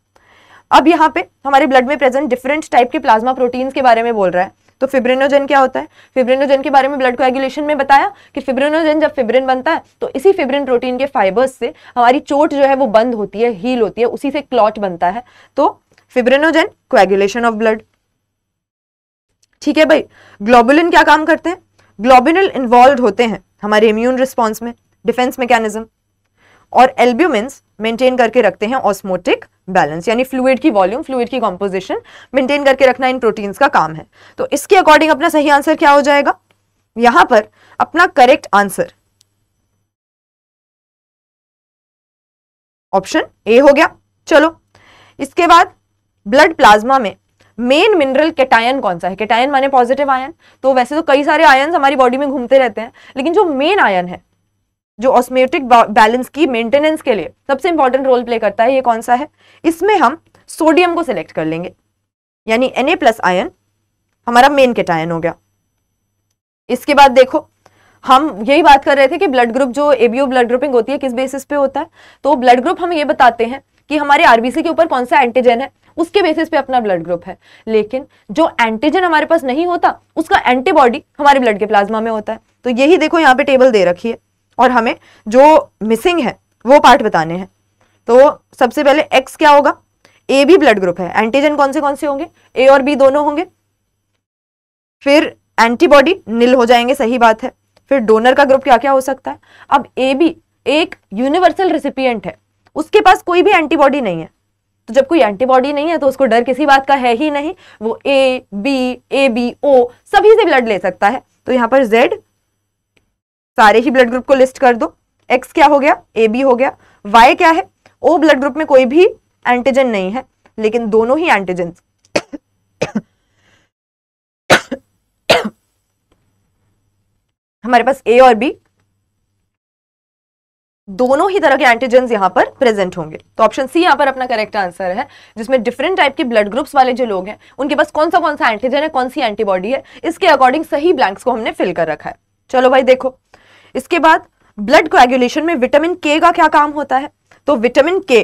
अब यहाँ पे हमारे ब्लड में प्रेजेंट डिफरेंट टाइप के प्लाज्मा प्रोटीन्स के बारे में बोल रहा है तो फिब्रिनोजेन क्या होता है फिब्रिनोजेन के बारे में ब्लड कोएगुलेशन में बताया कि फिब्रिनोजेन जब फिब्रिन बनता है तो इसी फिब्रिन प्रोटीन के फाइबर्स से हमारी चोट जो है वो बंद होती है हील होती है उसी से क्लॉट बनता है तो फिब्रिनोजेन कोएगुलेशन ऑफ ब्लड ठीक है भाई ग्लोबुलिन क्या काम करते हैं ग्लोबुलिन इन्वॉल्व होते हैं हमारे इम्यून रिस्पॉन्स में डिफेंस मैकेनिज्म और एल्ब्यूमिन्स मेंटेन करके रखते हैं ऑस्मोटिक बैलेंस यानी फ्लूड की वॉल्यूम फ्लूड की कॉम्पोजिशन मेंटेन करके रखना इन प्रोटीन्स का काम है तो इसके अकॉर्डिंग अपना सही आंसर क्या हो जाएगा यहां पर अपना करेक्ट आंसर ऑप्शन ए हो गया चलो इसके बाद ब्लड प्लाज्मा में मेन मिनरल कैटायन कौन सा है कैटायन माने पॉजिटिव आयन तो वैसे तो कई सारे आयन हमारी बॉडी में घूमते रहते हैं लेकिन जो मेन आयन है जो ऑस्मेटिक बैलेंस की मेंटेनेंस के लिए सबसे इंपॉर्टेंट रोल प्ले करता है ये कौन सा है इसमें हम सोडियम को सिलेक्ट कर लेंगे यानी एन ए प्लस आयन हमारा मेन केटायन हो गया इसके बाद देखो हम यही बात कर रहे थे कि ब्लड ग्रुप जो एबीओ ब्लड ग्रुपिंग होती है किस बेसिस पे होता है तो ब्लड ग्रुप हम ये बताते हैं कि हमारे आरबीसी के ऊपर कौन सा एंटीजन है उसके बेसिस पे अपना ब्लड ग्रुप है लेकिन जो एंटीजन हमारे पास नहीं होता उसका एंटीबॉडी हमारे ब्लड के प्लाज्मा में होता है तो यही देखो यहाँ पे टेबल दे रखी है और हमें जो मिसिंग है वो पार्ट बताने हैं तो सबसे पहले एक्स क्या होगा ए बी ब्लड ग्रुप है एंटीजन कौन से कौन से होंगे ए और बी दोनों होंगे फिर एंटीबॉडी नील हो जाएंगे सही बात है फिर डोनर का ग्रुप क्या क्या हो सकता है अब ए बी एक यूनिवर्सल रेसिपियंट है उसके पास कोई भी एंटीबॉडी नहीं है तो जब कोई एंटीबॉडी नहीं है तो उसको डर किसी बात का है ही नहीं वो ए बी ए बी ओ सभी से ब्लड ले सकता है तो यहां पर जेड सारे ही ब्लड ग्रुप को लिस्ट कर दो एक्स क्या हो गया ए बी हो गया वाई क्या है ओ ब्लड ग्रुप में कोई भी एंटीजन नहीं है लेकिन दोनों ही एंटीजन हमारे पास ए और बी दोनों ही तरह के एंटीजन यहाँ पर प्रेजेंट होंगे तो ऑप्शन सी यहां पर अपना करेक्ट आंसर है जिसमें डिफरेंट टाइप के ब्लड ग्रुप्स वाले जो लोग हैं उनके पास कौन सा कौन सा एंटीजन है कौन सी एंटीबॉडी है इसके अकॉर्डिंग सही ब्लैंक्स को हमने फिल कर रखा है चलो भाई देखो इसके बाद ब्लड कोएगुलेशन में विटामिन के का क्या काम होता है तो विटामिन के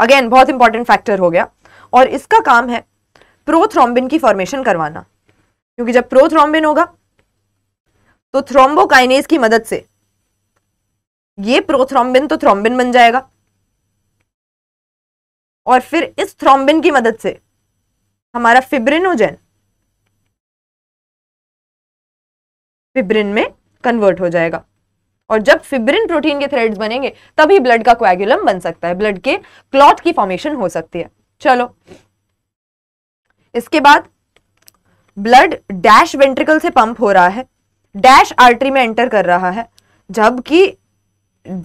अगेन बहुत इंपॉर्टेंट फैक्टर हो गया और इसका काम है प्रोथ्रोम्बिन की फॉर्मेशन करवाना क्योंकि जब प्रोथ्रोम्बिन होगा तो थ्रोम्बोकाइनेज की मदद से ये प्रोथ्रोम्बिन तो थ्रोम्बिन बन जाएगा और फिर इस थ्रोम्बिन की मदद से हमारा फिब्रिनोजेन फिब्रिन में कन्वर्ट हो जाएगा और जब फिब्रिन प्रोटीन के थ्रेड्स बनेंगे तभी ब्लड का कोएगुलम बन सकता है ब्लड के क्लॉट की फॉर्मेशन हो सकती है चलो इसके बाद ब्लड डैश वेंट्रिकल से पंप हो रहा है डैश आर्टरी में एंटर कर रहा है जबकि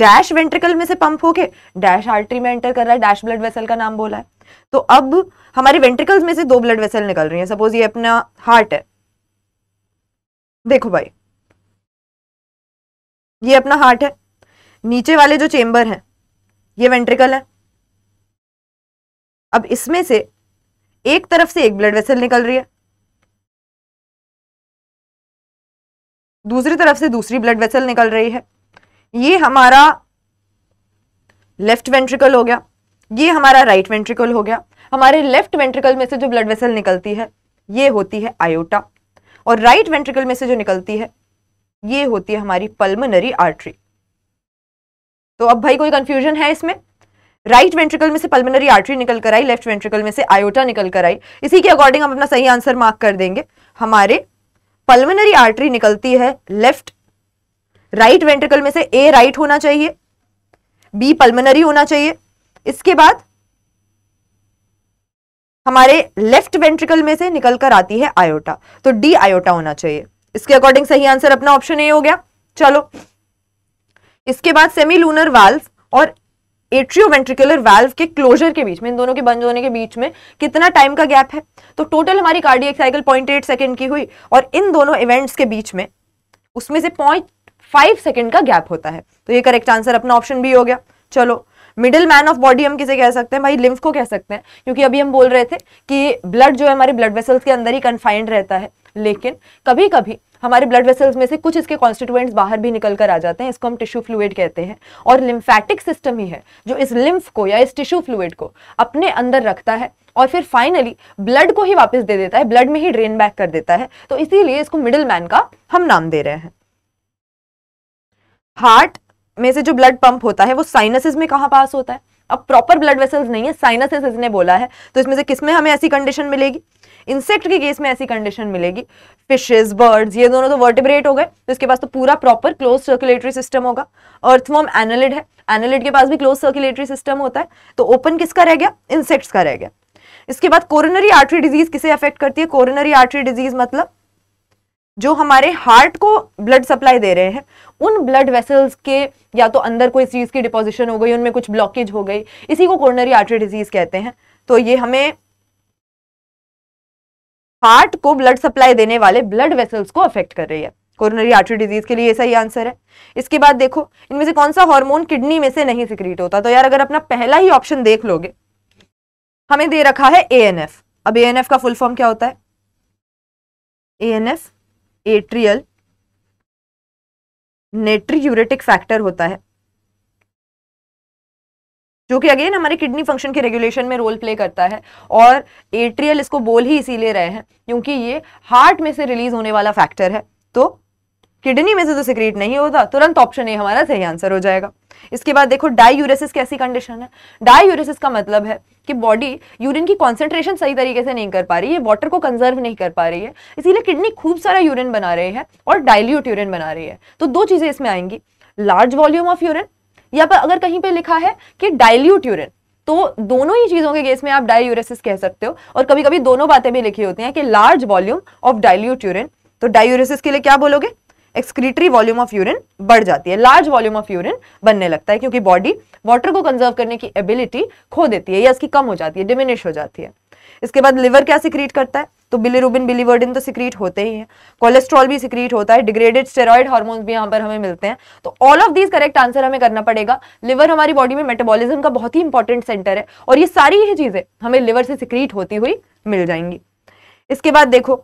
डैश वेंट्रिकल में से पंप होके डैश आर्टरी में एंटर कर रहा है डैश ब्लड वेसल का नाम बोला है तो अब हमारे वेंट्रिकल्स में से दो ब्लड वेसल निकल रही है सपोज ये अपना हार्ट है देखो भाई ये अपना हार्ट है नीचे वाले जो चेंबर है ये वेंट्रिकल है अब इसमें से एक तरफ से एक ब्लड वेसल निकल रही है दूसरी तरफ से दूसरी ब्लड वेसल निकल रही है ये हमारा लेफ्ट वेंट्रिकल हो गया ये हमारा राइट right वेंट्रिकल हो गया हमारे लेफ्ट वेंट्रिकल में से जो ब्लड वेसल निकलती है ये होती है आयोटा और राइट right वेंट्रिकल में से जो निकलती है ये होती है हमारी पल्मोनरी आर्टरी तो अब भाई कोई कंफ्यूजन है इसमें राइट right वेंट्रिकल में से पल्मनरी आर्टरी निकल कर आई लेफ्ट वेंट्रिकल में से आयोटा निकल कर आई इसी के अकॉर्डिंग हम अपना सही आंसर मार्क कर देंगे हमारे पल्मोनरी आर्टरी निकलती है लेफ्ट राइट वेंट्रिकल में से ए राइट right होना चाहिए बी पल्मोनरी होना चाहिए इसके बाद हमारे लेफ्ट वेंट्रिकल में से निकल कर आती है आयोटा तो डी आयोटा होना चाहिए इसके अकॉर्डिंग सही आंसर अपना ऑप्शन ए हो गया चलो इसके बाद सेमी लूनर वाल्व और एट्रियोवेंट्रिकुलर वाल्व के क्लोजर के बीच में इन दोनों के बंद होने के बीच में कितना टाइम का गैप है तो टोटल हमारी cardiac cycle point eight second की हुई और इन दोनों इवेंट्स के बीच में उसमें से पॉइंट फाइव सेकेंड का गैप होता है तो ये करेक्ट आंसर अपना ऑप्शन बी हो गया चलो मिडिल मैन ऑफ बॉडी हम किसे कह सकते हैं भाई लिम्फ को कह सकते हैं क्योंकि अभी हम बोल रहे थे कि ब्लड जो है हमारे ब्लड वेसल्स के अंदर ही कन्फाइंड रहता है लेकिन कभी कभी हमारे ब्लड वेसल्स में से कुछ इसके कॉन्स्टिट्यूएंट्स बाहर भी निकल कर आ जाते हैं इसको हम टिश्यू फ्लूड कहते हैं और लिम्फेटिक सिस्टम ही है जो इस लिम्फ को या इस टिश्यू फ्लूड को अपने अंदर रखता है और फिर फाइनली ब्लड को ही वापस दे देता है ब्लड में ही ड्रेन बैक कर देता है तो इसीलिए इसको मिडिल मैन का हम नाम दे रहे हैं हार्ट में से जो ब्लड पंप होता है वो साइनसिस में कहाँ पास होता है अब प्रॉपर ब्लड वेसल्स नहीं है साइनसिस इसने बोला है तो इसमें से किसमें हमें ऐसी कंडीशन मिलेगी इंसेक्ट के केस में ऐसी कंडीशन मिलेगी फिशेज बर्ड्स ये दोनों तो वर्टिब्रेट हो गए तो इसके पास तो पूरा प्रॉपर क्लोज सर्कुलेटरी सिस्टम होगा अर्थवॉर्म एनलिड है एनलिड के पास भी क्लोज सर्कुलेटरी सिस्टम होता है तो ओपन किसका रह गया इंसेक्ट्स का रह गया इसके बाद कोरोनरी आर्टरी डिजीज किसे अफेक्ट करती है कोरोनरी आर्टरी डिजीज मतलब जो हमारे हार्ट को ब्लड सप्लाई दे रहे हैं उन ब्लड वेसल्स के या तो अंदर कोई चीज़ की डिपोजिशन हो गई उनमें कुछ ब्लॉकेज हो गई इसी को कोरोनरी आर्टरी डिजीज कहते हैं तो ये हमें हार्ट को ब्लड सप्लाई देने वाले ब्लड वेसल्स को अफेक्ट कर रही है कोरोनरी आर्टरी डिजीज के लिए सही आंसर है इसके बाद देखो इनमें से कौन सा हार्मोन किडनी में से नहीं सिक्रीट होता तो यार अगर अपना पहला ही ऑप्शन देख लोगे हमें दे रखा है ए अब ए का फुल फॉर्म क्या होता है ए एट्रियल नेट्री यूरेटिक फैक्टर होता है जो कि अगेन हमारे किडनी फंक्शन के रेगुलेशन में रोल प्ले करता है और एट्रियल इसको बोल ही इसीलिए रहे हैं क्योंकि ये हार्ट में से रिलीज होने वाला फैक्टर है तो किडनी में से तो सिक्रेट नहीं होता तुरंत ऑप्शन ए हमारा सही आंसर हो जाएगा इसके बाद देखो यूरेसिस कैसी कंडीशन है यूरेसिस का मतलब है कि बॉडी यूरिन की कॉन्सेंट्रेशन सही तरीके से नहीं कर पा रही है वाटर को कंजर्व नहीं कर पा रही है इसीलिए किडनी खूब सारा यूरिन बना रही है और डायल्यूट यूरिन बना रही है तो दो चीज़ें इसमें आएंगी लार्ज वॉल्यूम ऑफ यूरिन या पर अगर कहीं पे लिखा है कि डायल्यूट यूरिन तो दोनों ही चीज़ों के केस में आप डायूरेसिस कह सकते हो और कभी कभी दोनों बातें भी लिखी होती हैं कि large volume of dilute urine तो डायूरेसिस के लिए क्या बोलोगे एक्सक्रीटरी वॉल्यूम ऑफ यूरिन बढ़ जाती है लार्ज वॉल्यूम ऑफ यूरिन बनने लगता है क्योंकि बॉडी वाटर को कंजर्व करने की एबिलिटी खो देती है या इसकी कम हो जाती है डिमिनिश हो जाती है इसके बाद लिवर क्या सिक्रीट करता है तो बिलीरुबिन बिलीवर्डिन तो सिक्रीट होते ही है कोलेस्ट्रॉल भी सिक्रीट होता है डिग्रेडेड स्टेरॉइड हार्मोन्स भी यहाँ पर हमें मिलते हैं तो all of these correct answer हमें करना पड़ेगा लिवर हमारी बॉडी में मेटाबॉलिज्म का बहुत ही इंपॉर्टेंट सेंटर है और ये सारी ही चीज़ें हमें लिवर से सिक्रीट होती हुई मिल जाएंगी इसके बाद देखो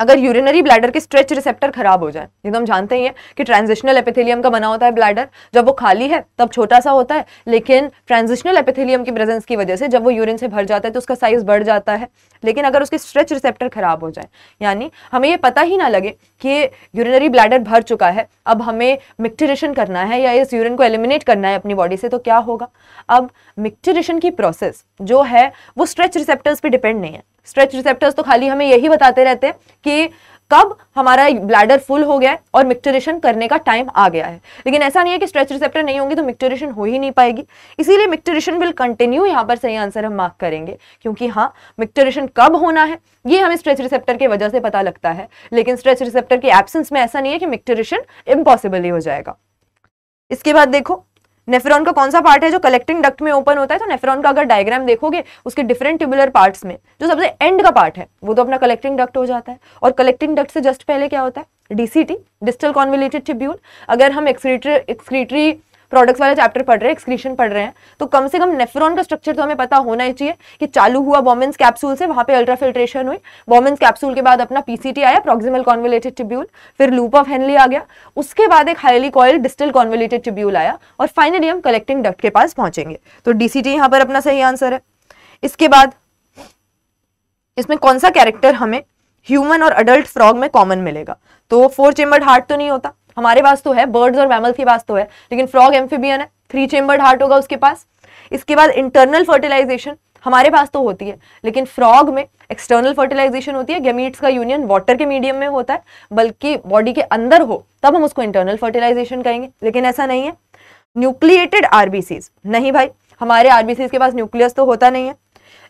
अगर यूरिनरी ब्लैडर के स्ट्रेच रिसेप्टर खराब हो जाए ये तो हम जानते ही हैं कि ट्रांजिशनल एपिथेलियम का बना होता है ब्लैडर जब वो खाली है तब छोटा सा होता है लेकिन ट्रांजिशनल एपिथेलियम की प्रेजेंस की वजह से जब वो यूरिन से भर जाता है तो उसका साइज बढ़ जाता है लेकिन अगर उसके स्ट्रेच रिसेप्टर खराब हो जाए यानी हमें ये पता ही ना लगे कि यूरिनरी ब्लैडर भर चुका है अब हमें मिक्टरेशन करना है या इस यूरिन को एलिमिनेट करना है अपनी बॉडी से तो क्या होगा अब मिक्टरेशन की प्रोसेस जो है वो स्ट्रेच रिसेप्टर्स पर डिपेंड नहीं है स्ट्रेच रिसेप्टर्स तो खाली हमें यही बताते रहते हैं कि कब हमारा ब्लैडर फुल हो गया है और मिक्चरेशन करने का टाइम आ गया है लेकिन ऐसा नहीं है कि स्ट्रेच रिसेप्टर नहीं होंगे तो मिक्टोरेशन हो ही नहीं पाएगी इसीलिए मिक्चरेशन विल कंटिन्यू यहाँ पर सही आंसर हम मार्क करेंगे क्योंकि हाँ मिक्चरेशन कब होना है ये हमें स्ट्रेच रिसेप्टर की वजह से पता लगता है लेकिन स्ट्रेच रिसेप्टर के एबसेंस में ऐसा नहीं है कि मिक्चरेशन इम्पॉसिबल ही हो जाएगा इसके बाद देखो नेफ्रॉन का कौन सा पार्ट है जो कलेक्टिंग डक्ट में ओपन होता है तो नेफ्रॉन का अगर डायग्राम देखोगे उसके डिफरेंट ट्यूबुलर पार्ट्स में जो सबसे एंड का पार्ट है वो तो अपना कलेक्टिंग डक्ट हो जाता है और कलेक्टिंग डक्ट से जस्ट पहले क्या होता है डीसीटी डिस्टल कॉन्विलेटेड ट्यूब्यूल अगर हम एक्सक्रीटरी एक्सक्रीटरी प्रोडक्ट्स वाला चैप्टर पढ़ रहे हैं एक्सक्रीशन पढ़ रहे हैं तो कम से कम नेफ्रॉन का स्ट्रक्चर तो हमें पता होना ही चाहिए कि चालू हुआ बॉमेंस कैप्सूल से वहां पे अल्ट्राफिल्ट्रेशन हुई बॉमेंस कैप्सूल के बाद अपना पीसीटी आया प्रोक्सिमल कॉन्वेलेटेड ट्रिब्यूल फिर लूप ऑफ हेनली आ गया उसके बाद एक highly coiled distal convoluted tubule आया और फाइनली हम कलेक्टिंग डक्ट के पास पहुंचेंगे तो डीसीटी यहाँ पर अपना सही आंसर है इसके बाद इसमें कौन सा कैरेक्टर हमें ह्यूमन और अडल्ट फ्रॉग में कॉमन मिलेगा तो फोर चेम्बर्ड हार्ट तो नहीं होता हमारे पास तो है बर्ड्स और मैमल्स के पास तो है लेकिन फ्रॉग एम्फीबियन है थ्री चेम्बर्ड हार्ट होगा उसके पास इसके बाद इंटरनल फर्टिलाइजेशन हमारे पास तो होती है लेकिन फ्रॉग में एक्सटर्नल फर्टिलाइजेशन होती है गेमीट्स का यूनियन वाटर के मीडियम में होता है बल्कि बॉडी के अंदर हो तब हम उसको इंटरनल फर्टिलाइजेशन कहेंगे लेकिन ऐसा नहीं है न्यूक्लिएटेड आरबीसीज नहीं भाई हमारे आरबीसीज के पास न्यूक्लियस तो होता नहीं है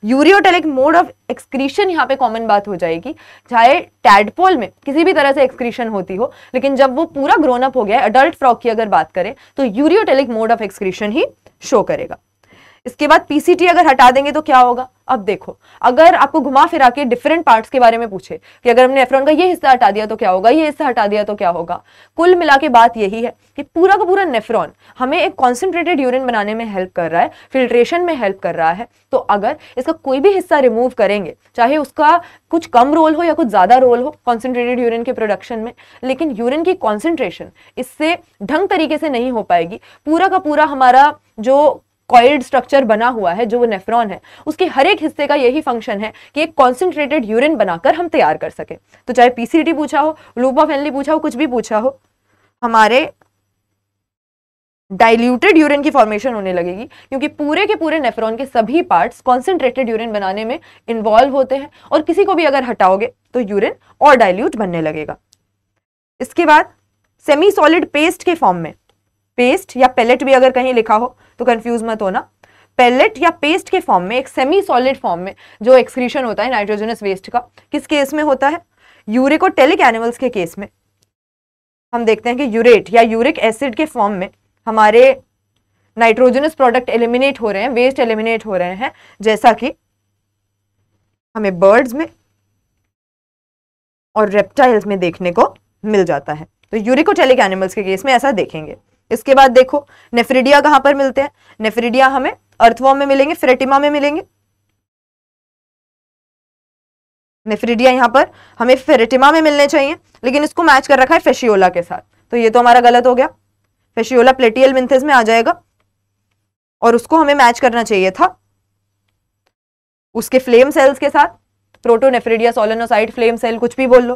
यूरियोटेलिक मोड ऑफ एक्सक्रीशन यहाँ पे कॉमन बात हो जाएगी चाहे टैडपोल में किसी भी तरह से एक्सक्रीशन होती हो लेकिन जब वो पूरा ग्रोन अप हो गया है अडल्ट फ्रॉक की अगर बात करें तो यूरियोटेलिक मोड ऑफ एक्सक्रीशन ही शो करेगा इसके बाद पीसीटी अगर हटा देंगे तो क्या होगा अब देखो अगर आपको घुमा फिरा के डिफरेंट पार्ट्स के बारे में पूछे कि अगर हमने एफ्रॉन का ये हिस्सा हटा दिया तो क्या होगा ये हिस्सा हटा दिया तो क्या होगा कुल मिला के बात यही है कि पूरा का पूरा नेफ्रॉन हमें एक कॉन्सेंट्रेटेड यूरिन बनाने में हेल्प कर रहा है फिल्ट्रेशन में हेल्प कर रहा है तो अगर इसका कोई भी हिस्सा रिमूव करेंगे चाहे उसका कुछ कम रोल हो या कुछ ज़्यादा रोल हो कॉन्सेंट्रेटेड यूरिन के प्रोडक्शन में लेकिन यूरिन की कॉन्सेंट्रेशन इससे ढंग तरीके से नहीं हो पाएगी पूरा का पूरा हमारा जो कॉइल्ड स्ट्रक्चर बना हुआ है जो वो नेफ्रॉन है उसके हर एक हिस्से का यही फंक्शन है कि एक कॉन्सेंट्रेटेड यूरिन बनाकर हम तैयार कर सके तो चाहे पीसीडी पूछा हो लूप ऑफ एनली पूछा हो कुछ भी पूछा हो हमारे डाइल्यूटेड यूरिन की फॉर्मेशन होने लगेगी क्योंकि पूरे के पूरे नेफ्रॉन के सभी पार्ट्स कॉन्सेंट्रेटेड यूरिन बनाने में इन्वॉल्व होते हैं और किसी को भी अगर हटाओगे तो यूरिन और डाइल्यूट बनने लगेगा इसके बाद सेमी सॉलिड पेस्ट के फॉर्म में पेस्ट या पेलेट भी अगर कहीं लिखा हो तो कंफ्यूज मत होना पेलेट या पेस्ट के फॉर्म में एक सेमी सॉलिड फॉर्म में जो एक्सक्रीशन होता है नाइट्रोजनस वेस्ट का किस केस में होता है यूरिकोटेलिक एनिमल्स के केस में हम देखते हैं कि यूरेट या यूरिक एसिड के फॉर्म में हमारे नाइट्रोजनस प्रोडक्ट एलिमिनेट हो रहे हैं वेस्ट एलिमिनेट हो रहे हैं जैसा कि हमें बर्ड्स में और रेप्टाइल्स में देखने को मिल जाता है तो यूरिकोटेलिक एनिमल्स के केस में ऐसा देखेंगे इसके बाद देखो नेफ्रिडिया कहां पर मिलते हैं नेफ्रिडिया हमें अर्थवॉम में मिलेंगे फ्रेटिमा में मिलेंगे नेफ्रिडिया यहां पर हमें फेरेटिमा में मिलने चाहिए लेकिन इसको मैच कर रखा है फेशियोला के साथ तो ये तो हमारा गलत हो गया फेशियोला प्लेटियल मिंथेस में आ जाएगा और उसको हमें मैच करना चाहिए था उसके फ्लेम सेल्स के साथ protonephridia solenocyte flame cell कुछ भी बोल लो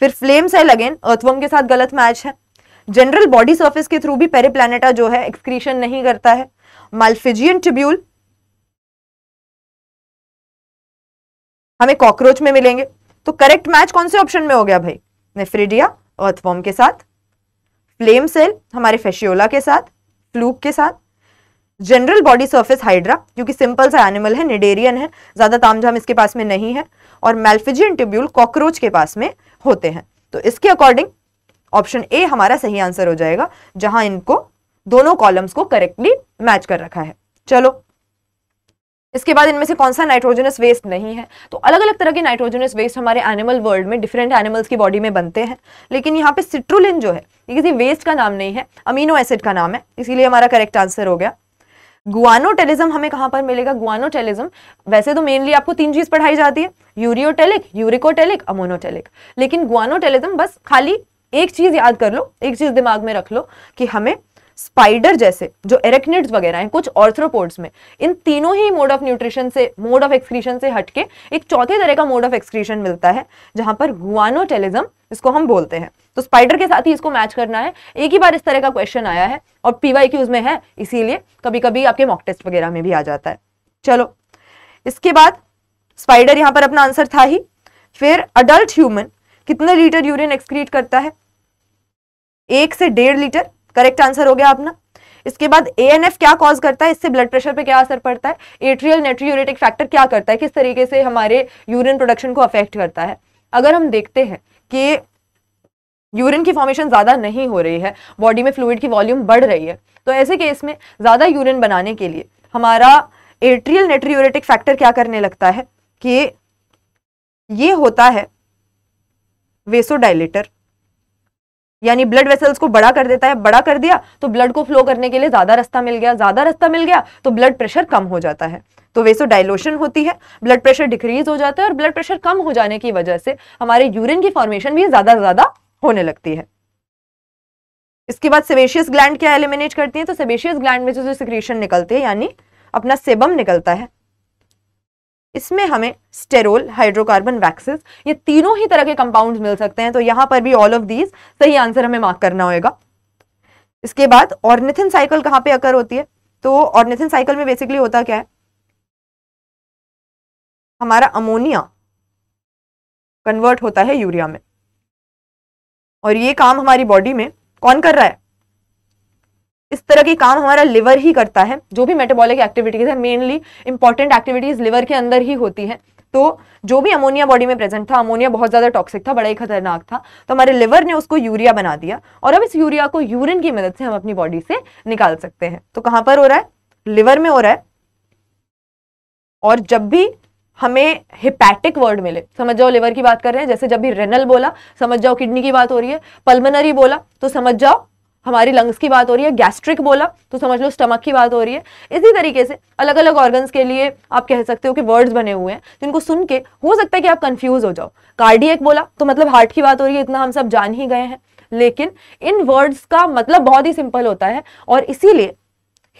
फिर फ्लेम सेल अगेन अर्थवम के साथ गलत मैच है जनरल बॉडी सर्फिस के थ्रू भी पेरीप्लानेटा जो है एक्सक्रीशन नहीं करता है माल्फिजियन ट्रिब्यूल हमें कॉकरोच में मिलेंगे तो करेक्ट मैच कौन से ऑप्शन में हो गया भाई नेफ्रिडिया अर्थवॉर्म के साथ फ्लेम सेल हमारे फेशियोला के साथ फ्लूक के साथ जनरल बॉडी सर्फेस हाइड्रा क्योंकि सिंपल सा एनिमल है निडेरियन है ज़्यादा तामझाम इसके पास में नहीं है और मेल्फिजियन ट्यूब्यूल कॉकरोच के पास में होते हैं तो इसके अकॉर्डिंग ऑप्शन ए हमारा सही आंसर हो जाएगा जहां इनको दोनों कॉलम्स को करेक्टली मैच कर रखा है चलो इसके बाद इनमें से कौन सा नाइट्रोजनस वेस्ट नहीं है तो अलग अलग तरह के नाइट्रोजनस वेस्ट हमारे एनिमल वर्ल्ड में डिफरेंट एनिमल्स की बॉडी में बनते हैं लेकिन यहाँ पे सिट्रुलिन जो है ये किसी वेस्ट का नाम नहीं है अमीनो एसिड का नाम है इसीलिए हमारा करेक्ट आंसर हो गया गुआनोटेलिज्म हमें कहाँ पर मिलेगा गुआनोटेलिज्म वैसे तो मेनली आपको तीन चीज़ पढ़ाई जाती है यूरियोटेलिक यूरिकोटेलिक अमोनोटेलिक लेकिन गुआनोटेलिज्म बस खाली एक चीज याद कर लो एक चीज दिमाग में रख लो कि हमें स्पाइडर जैसे जो एरेक्निड्स वगैरह हैं कुछ ऑर्थ्रोपोड्स में इन तीनों ही मोड ऑफ न्यूट्रिशन से मोड ऑफ एक्सक्रीशन से हटके एक चौथे तरह का मोड ऑफ एक्सक्रीशन मिलता है जहां पर गुआनोटेलिज्म इसको हम बोलते हैं तो स्पाइडर के साथ ही इसको मैच करना है एक ही बार इस तरह का क्वेश्चन आया है और पीवाई क्यूज में है इसीलिए कभी कभी आपके मॉक टेस्ट वगैरह में भी आ जाता है चलो इसके बाद स्पाइडर यहां पर अपना आंसर था ही फिर अडल्ट ह्यूमन कितने लीटर यूरिन एक्सक्रीट करता है एक से डेढ़ लीटर करेक्ट आंसर हो गया अपना इसके बाद ए एन एफ क्या कॉज करता है इससे ब्लड प्रेशर पे क्या असर पड़ता है एट्रियल नेट्रियोरेटिक फैक्टर क्या करता है किस तरीके से हमारे यूरिन प्रोडक्शन को अफेक्ट करता है अगर हम देखते हैं कि यूरिन की फॉर्मेशन ज़्यादा नहीं हो रही है बॉडी में फ्लूड की वॉल्यूम बढ़ रही है तो ऐसे केस में ज़्यादा यूरिन बनाने के लिए हमारा एट्रियल नेट्रियोरेटिक फैक्टर क्या करने लगता है कि ये होता है वेसोडाइलेटर यानी ब्लड वेसल्स को बड़ा कर देता है बड़ा कर दिया तो ब्लड को फ्लो करने के लिए ज्यादा रास्ता मिल गया ज्यादा रास्ता मिल गया तो ब्लड प्रेशर कम हो जाता है तो वैसे डायलोशन होती है ब्लड प्रेशर डिक्रीज हो जाता है और ब्लड प्रेशर कम हो जाने की वजह से हमारे यूरिन की फॉर्मेशन भी ज्यादा ज्यादा होने लगती है इसके बाद सेबेशियस ग्लैंड क्या एलिमिनेट करती है तो सेबेशियस ग्लैंड में जो जो सिक्रीशन निकलती है यानी अपना सेबम निकलता है इसमें हमें स्टेरोल हाइड्रोकार्बन वैक्सेस ये तीनों ही तरह के कंपाउंड मिल सकते हैं तो यहां पर भी ऑल ऑफ दीज सही आंसर हमें मार्क करना होगा इसके बाद ऑर्निथिन साइकिल कहां पे अकर होती है तो ऑर्निथिन साइकिल में बेसिकली होता क्या है हमारा अमोनिया कन्वर्ट होता है यूरिया में और ये काम हमारी बॉडी में कौन कर रहा है इस तरह के काम हमारा लिवर ही करता है जो भी मेटाबॉलिक एक्टिविटीज है मेनली इंपॉर्टेंट एक्टिविटीज लिवर के अंदर ही होती है तो जो भी अमोनिया बॉडी में प्रेजेंट था अमोनिया बहुत ज़्यादा टॉक्सिक था बड़ा ही खतरनाक था तो हमारे लिवर ने उसको यूरिया बना दिया और अब इस यूरिया को यूरिन की मदद से हम अपनी बॉडी से निकाल सकते हैं तो कहां पर हो रहा है लिवर में हो रहा है और जब भी हमें हिपैटिक वर्ड मिले समझ जाओ लिवर की बात कर रहे हैं जैसे जब भी रेनल बोला समझ जाओ किडनी की बात हो रही है पल्मनरी बोला तो समझ जाओ हमारी लंग्स की बात हो रही है गैस्ट्रिक बोला तो समझ लो स्टमक की बात हो रही है इसी तरीके से अलग अलग ऑर्गन्स के लिए आप कह सकते हो कि वर्ड्स बने हुए हैं जिनको सुन के हो सकता है कि आप कंफ्यूज हो जाओ कार्डियक बोला तो मतलब हार्ट की बात हो रही है इतना हम सब जान ही गए हैं लेकिन इन वर्ड्स का मतलब बहुत ही सिंपल होता है और इसीलिए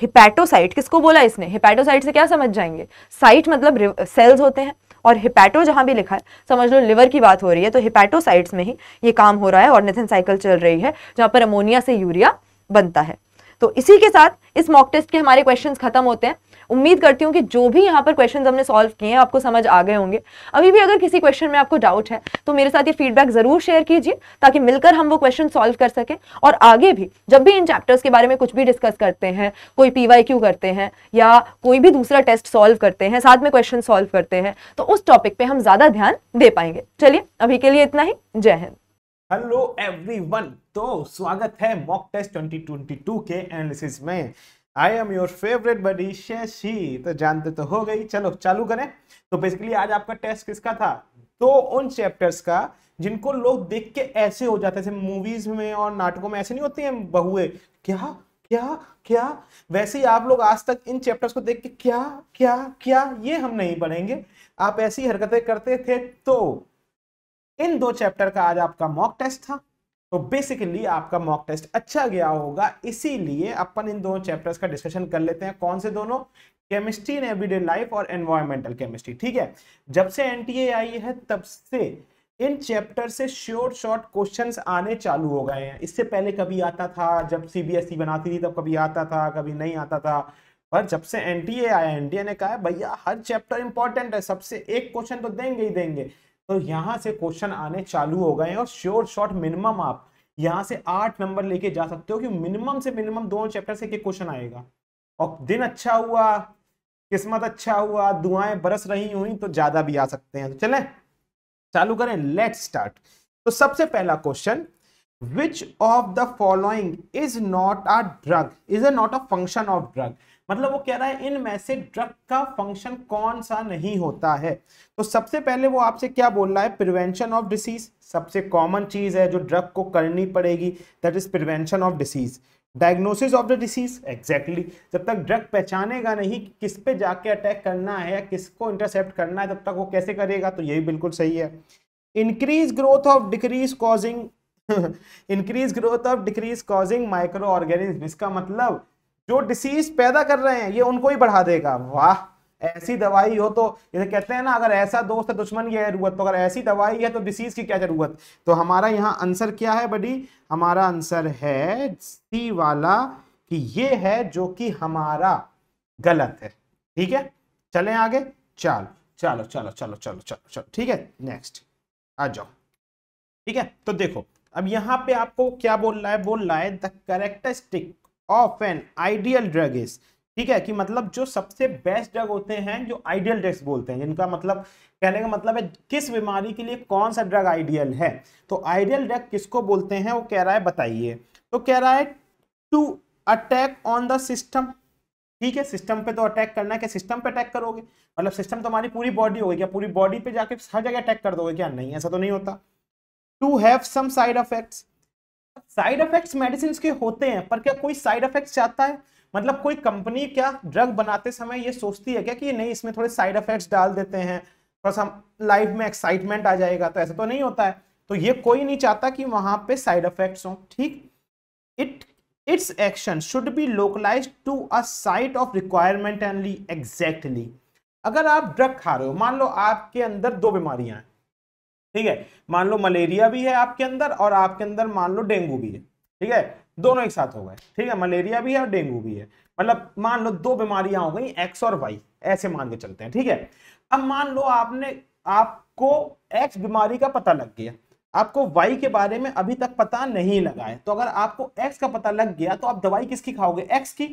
हिपैटोसाइट किसको बोला इसने हिपैटोसाइट से क्या समझ जाएंगे साइट मतलब सेल्स होते हैं और हिपैटो जहां भी लिखा है समझ लो लिवर की बात हो रही है तो हिपैटोसाइट्स में ही ये काम हो रहा है और नेथन साइकिल चल रही है जहां पर अमोनिया से यूरिया बनता है तो इसी के साथ इस मॉक टेस्ट के हमारे क्वेश्चंस खत्म होते हैं उम्मीद करती हूँ कि जो भी यहाँ पर क्वेश्चन हमने सॉल्व किए हैं आपको समझ आ गए होंगे अभी भी अगर किसी क्वेश्चन में आपको डाउट है तो मेरे साथ ये फीडबैक ज़रूर शेयर कीजिए ताकि मिलकर हम वो क्वेश्चन सॉल्व कर सकें और आगे भी जब भी इन चैप्टर्स के बारे में कुछ भी डिस्कस करते हैं कोई पी करते हैं या कोई भी दूसरा टेस्ट सॉल्व करते हैं साथ में क्वेश्चन सॉल्व करते हैं तो उस टॉपिक पर हम ज़्यादा ध्यान दे पाएंगे चलिए अभी के लिए इतना ही जय हिंद हेलो एवरीवन तो स्वागत है मॉक टेस्ट 2022 के एनालिसिस में I am your favourite buddy शेषी तो जानते तो हो गई चलो चालू करें तो बेसिकली आज आपका टेस्ट किसका था तो उन चैप्टर्स का जिनको लोग देख के ऐसे हो जाते हैं मूवीज में और नाटकों में ऐसे नहीं होती हैं बहुए क्या क्या क्या वैसे ही आप लोग आज तक इन चैप्टर्स को देख के क्या क्या क्या ये हम नहीं पढ़ेंगे आप ऐसी हरकतें करते थे तो इन दो चैप्टर का आज आपका मॉक टेस्ट था तो बेसिकली आपका मॉक टेस्ट अच्छा गया होगा इसीलिए अपन इन दोनों चैप्टर्स का डिस्कशन कर लेते हैं कौन से दोनों केमिस्ट्री इन एवरीडे लाइफ और एनवायरमेंटल केमिस्ट्री ठीक है जब से एन आई है तब से इन चैप्टर से श्योर शॉर्ट क्वेश्चंस आने चालू हो गए हैं इससे पहले कभी आता था जब सीबीएसई e बनाती थी तब कभी आता था कभी नहीं आता था पर जब से एनटीए आया एनटीए ने कहा भैया हर चैप्टर इंपॉर्टेंट है सबसे एक क्वेश्चन तो देंगे ही देंगे तो यहां से क्वेश्चन आने चालू हो गए और श्योर शॉर्ट मिनिमम आप यहां से आठ नंबर लेके जा सकते हो कि मिनिमम से मिनिमम दोनों चैप्टर से क्वेश्चन आएगा और दिन अच्छा हुआ किस्मत अच्छा हुआ दुआएं बरस रही हुई तो ज्यादा भी आ सकते हैं तो चले चालू करें लेट स्टार्ट तो सबसे पहला question which of the following is not a drug is a not a function of drug मतलब वो कह रहा है इन में से ड्रग का फंक्शन कौन सा नहीं होता है तो सबसे पहले वो आपसे क्या बोल रहा है प्रिवेंशन ऑफ डिसीज सबसे कॉमन चीज है जो ड्रग को करनी पड़ेगी that is prevention of disease diagnosis of the disease exactly जब तक ड्रग पहचानेगा नहीं कि किस पे जाके अटैक करना है या किसको इंटरसेप्ट करना है तब तक वो कैसे करेगा तो यही बिल्कुल सही है increase growth of decrease causing increase growth of decrease causing microorganism इसका मतलब जो डिसीज पैदा कर रहे हैं ये उनको ही बढ़ा देगा वाह ऐसी दवाई हो तो जैसे कहते हैं ना अगर ऐसा दोस्त है दुश्मन की जरूरत तो अगर ऐसी दवाई है तो डिसीज की क्या जरूरत तो हमारा यहाँ आंसर क्या है बडी हमारा आंसर है सी वाला कि ये है जो कि हमारा गलत है ठीक है चलें आगे चल चलो चलो चलो चलो चलो चलो ठीक है नेक्स्ट आ जाओ ठीक है तो देखो अब यहाँ पे आपको क्या बोल रहा है बोल रहा है the characteristic of an ideal drug is ठीक है कि मतलब जो सबसे बेस्ट ड्रग होते हैं जो आइडियल ड्रग्स बोलते हैं जिनका मतलब कहने का मतलब है किस बीमारी के लिए कौन सा ड्रग आइडियल है तो आइडियल ड्रग किसको बोलते हैं वो कह रहा है बताइए तो कह रहा है to attack on the system ठीक है सिस्टम पे तो अटैक करना है क्या सिस्टम पे अटैक करोगे मतलब सिस्टम तो हमारी पूरी बॉडी होगी क्या पूरी बॉडी पे जाके हर जगह अटैक कर दोगे क्या नहीं ऐसा तो नहीं होता to have some side effects side effects medicine के होते हैं पर क्या कोई साइड इफेक्ट्स चाहता है मतलब कोई कंपनी क्या ड्रग बनाते समय ये सोचती है क्या कि नहीं इसमें थोड़े साइड इफेक्ट्स डाल देते हैं थोड़ा सा लाइफ में एक्साइटमेंट आ जाएगा तो ऐसा तो नहीं होता है तो ये कोई नहीं चाहता कि वहां पे साइड इफेक्ट्स हों ठीक it its action should be localize to a site of requirement only exactly अगर आप ड्रग खा रहे हो मान लो आपके अंदर दो बीमारियां हैं ठीक है मान लो मलेरिया भी है आपके अंदर और आपके अंदर मान लो डेंगू भी है ठीक है दोनों एक साथ हो गए ठीक है मलेरिया भी है और डेंगू भी है मतलब मान लो दो बीमारियां हो गई एक्स और वाई ऐसे मान के चलते हैं ठीक है अब मान लो आपने आपको एक्स बीमारी का पता लग गया आपको वाई के बारे में अभी तक पता नहीं लगा है तो अगर आपको एक्स का पता लग गया तो आप दवाई किसकी खाओगे एक्स की